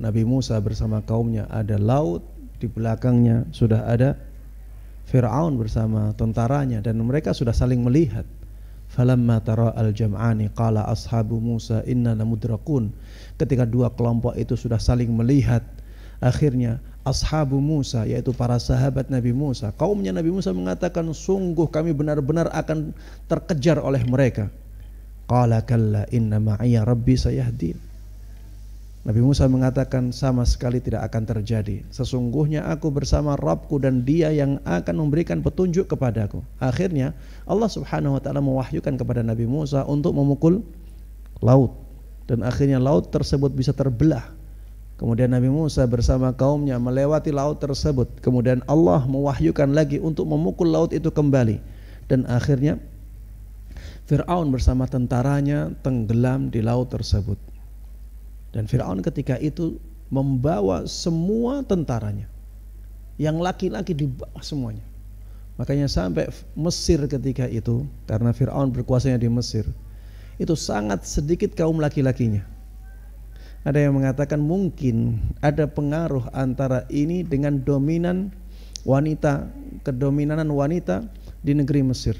Nabi Musa bersama kaumnya ada laut, di belakangnya sudah ada Firaun bersama tentaranya dan mereka sudah saling melihat. Falamma tara al-jam'ani qala ashabu Musa inna namudrakun. Ketika dua kelompok itu sudah saling melihat, akhirnya ashabu Musa yaitu para sahabat Nabi Musa, kaumnya Nabi Musa mengatakan sungguh kami benar-benar akan terkejar oleh mereka. Qala kalla inna ma'iyya rabbi sayahdin. Nabi Musa mengatakan sama sekali tidak akan terjadi. Sesungguhnya aku bersama Rabbku dan dia yang akan memberikan petunjuk kepadaku. Akhirnya Allah subhanahu wa ta'ala mewahyukan kepada Nabi Musa untuk memukul laut. Dan akhirnya laut tersebut bisa terbelah. Kemudian Nabi Musa bersama kaumnya melewati laut tersebut. Kemudian Allah mewahyukan lagi untuk memukul laut itu kembali. Dan akhirnya Fir'aun bersama tentaranya tenggelam di laut tersebut. Dan Firaun ketika itu membawa semua tentaranya. Yang laki-laki di bawah semuanya. Makanya sampai Mesir ketika itu karena Firaun berkuasanya di Mesir itu sangat sedikit kaum laki-lakinya. Ada yang mengatakan mungkin ada pengaruh antara ini dengan dominan wanita, kedominanan wanita di negeri Mesir.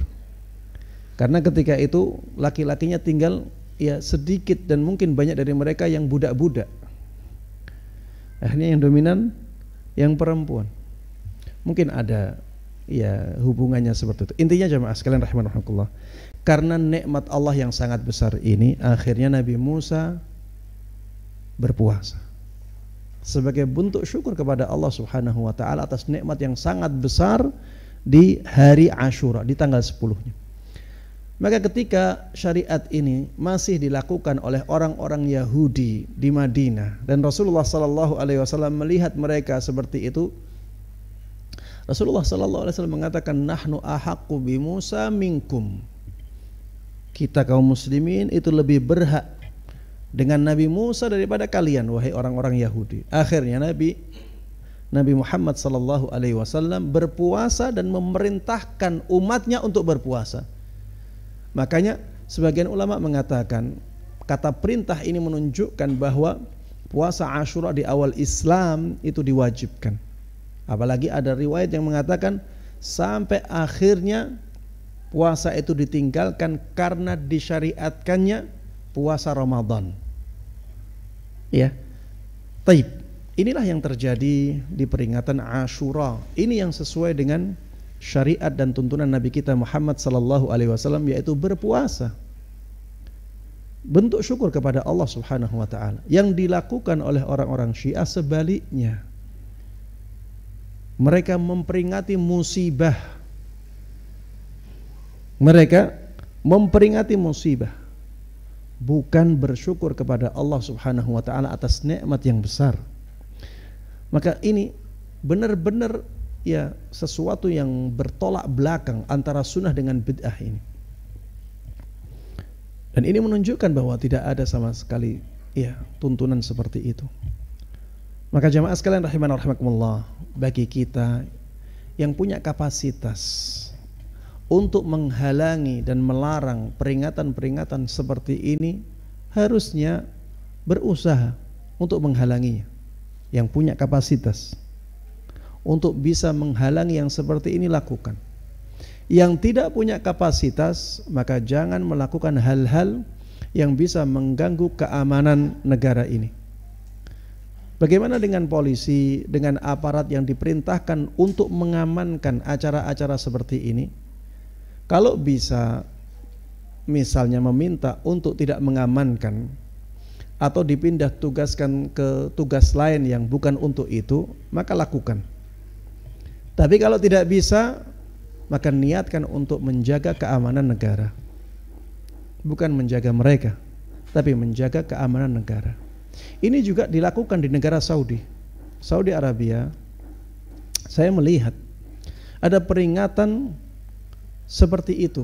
Karena ketika itu laki-lakinya tinggal ya sedikit dan mungkin banyak dari mereka yang budak-budak. Akhirnya yang dominan yang perempuan. Mungkin ada ya hubungannya seperti itu. Intinya jemaah sekalian rahimahullah. Karena nikmat Allah yang sangat besar ini akhirnya Nabi Musa berpuasa sebagai bentuk syukur kepada Allah Subhanahu wa taala atas nikmat yang sangat besar di hari Ashura di tanggal 10-nya. Maka ketika syariat ini masih dilakukan oleh orang-orang Yahudi di Madinah dan Rasulullah Sallallahu Alaihi Wasallam melihat mereka seperti itu, Rasulullah Sallallahu Alaihi Wasallam mengatakan nahnu ahakku bi Musa minkum. Kita kaum muslimin itu lebih berhak dengan Nabi Musa daripada kalian wahai orang-orang Yahudi. Akhirnya Nabi Nabi Muhammad Sallallahu Alaihi Wasallam berpuasa dan memerintahkan umatnya untuk berpuasa. Makanya sebagian ulama mengatakan kata perintah ini menunjukkan bahwa puasa Ashura di awal Islam itu diwajibkan. Apalagi ada riwayat yang mengatakan sampai akhirnya puasa itu ditinggalkan karena disyariatkannya puasa Ramadan. Ya. Taib. Inilah yang terjadi di peringatan Ashura. Ini yang sesuai dengan syariat dan tuntunan Nabi kita Muhammad sallallahu alaihi wasallam yaitu berpuasa. Bentuk syukur kepada Allah Subhanahu wa taala. Yang dilakukan oleh orang-orang Syiah sebaliknya. Mereka memperingati musibah. Mereka memperingati musibah bukan bersyukur kepada Allah Subhanahu wa taala atas nikmat yang besar. Maka ini benar-benar ya sesuatu yang bertolak belakang antara sunnah dengan bid'ah ini. Dan ini menunjukkan bahwa tidak ada sama sekali ya tuntunan seperti itu. Maka jamaah sekalian rahimahna rahimakumullah bagi kita yang punya kapasitas untuk menghalangi dan melarang peringatan-peringatan seperti ini harusnya berusaha untuk menghalanginya yang punya kapasitas untuk bisa menghalangi yang seperti ini lakukan. Yang tidak punya kapasitas maka jangan melakukan hal-hal yang bisa mengganggu keamanan negara ini. Bagaimana dengan polisi, dengan aparat yang diperintahkan untuk mengamankan acara-acara seperti ini? Kalau bisa, misalnya meminta untuk tidak mengamankan atau dipindah tugaskan ke tugas lain yang bukan untuk itu, maka lakukan. Tapi kalau tidak bisa, maka niatkan untuk menjaga keamanan negara. Bukan menjaga mereka, tapi menjaga keamanan negara. Ini juga dilakukan di negara Saudi. Saudi Arabia, saya melihat ada peringatan seperti itu.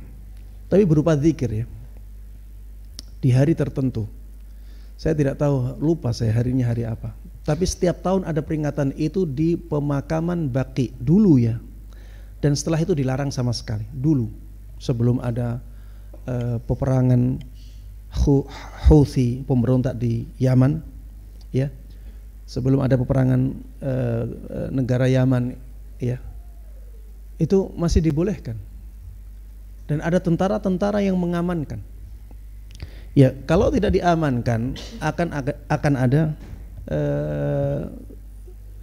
tapi berupa zikir ya. Di hari tertentu. Saya tidak tahu, lupa saya harinya hari apa tapi setiap tahun ada peringatan itu di pemakaman Baki dulu ya. Dan setelah itu dilarang sama sekali dulu sebelum ada uh, peperangan Houthi pemberontak di Yaman ya. Sebelum ada peperangan uh, negara Yaman ya. Itu masih dibolehkan. Dan ada tentara-tentara yang mengamankan. Ya, kalau tidak diamankan akan akan ada Eh,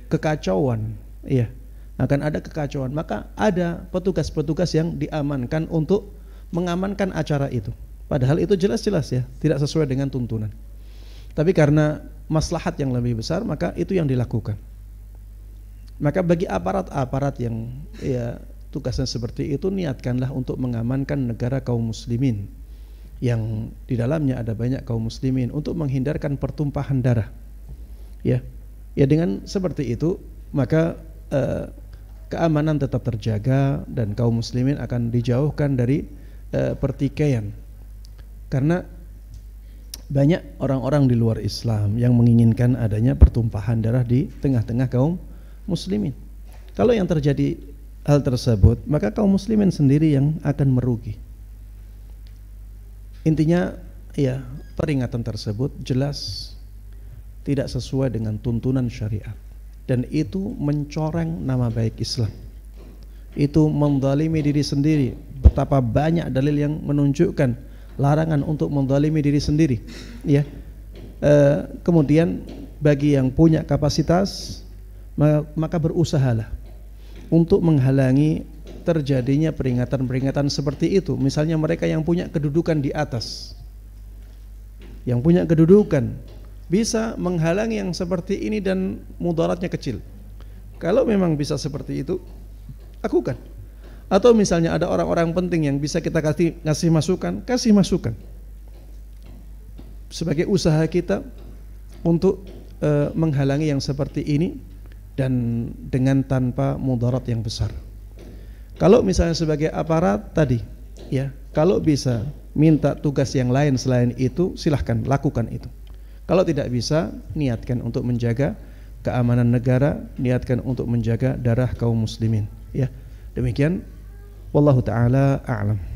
kekacauan iya akan ada kekacauan maka ada petugas-petugas yang diamankan untuk mengamankan acara itu padahal itu jelas-jelas ya tidak sesuai dengan tuntunan tapi karena maslahat yang lebih besar maka itu yang dilakukan maka bagi aparat-aparat yang ya tugasnya seperti itu niatkanlah untuk mengamankan negara kaum muslimin yang di dalamnya ada banyak kaum muslimin untuk menghindarkan pertumpahan darah Ya. Ya dengan seperti itu maka eh, keamanan tetap terjaga dan kaum muslimin akan dijauhkan dari eh, pertikaian. Karena banyak orang-orang di luar Islam yang menginginkan adanya pertumpahan darah di tengah-tengah kaum muslimin. Kalau yang terjadi hal tersebut, maka kaum muslimin sendiri yang akan merugi. Intinya ya peringatan tersebut jelas tidak sesuai dengan tuntunan syariat dan itu mencoreng nama baik Islam itu mendalimi diri sendiri betapa banyak dalil yang menunjukkan larangan untuk mendalimi diri sendiri ya e, kemudian bagi yang punya kapasitas maka, maka berusahalah untuk menghalangi terjadinya peringatan-peringatan seperti itu misalnya mereka yang punya kedudukan di atas yang punya kedudukan bisa menghalangi yang seperti ini dan mudaratnya kecil. Kalau memang bisa seperti itu, lakukan. Atau misalnya ada orang-orang penting yang bisa kita kasih, kasih masukan, kasih masukan. Sebagai usaha kita untuk e, menghalangi yang seperti ini dan dengan tanpa mudarat yang besar. Kalau misalnya sebagai aparat tadi, ya, kalau bisa minta tugas yang lain selain itu, silahkan lakukan itu. Kalau tidak bisa, niatkan untuk menjaga keamanan negara, niatkan untuk menjaga darah kaum muslimin. Ya, demikian. Wallahu taala a'lam.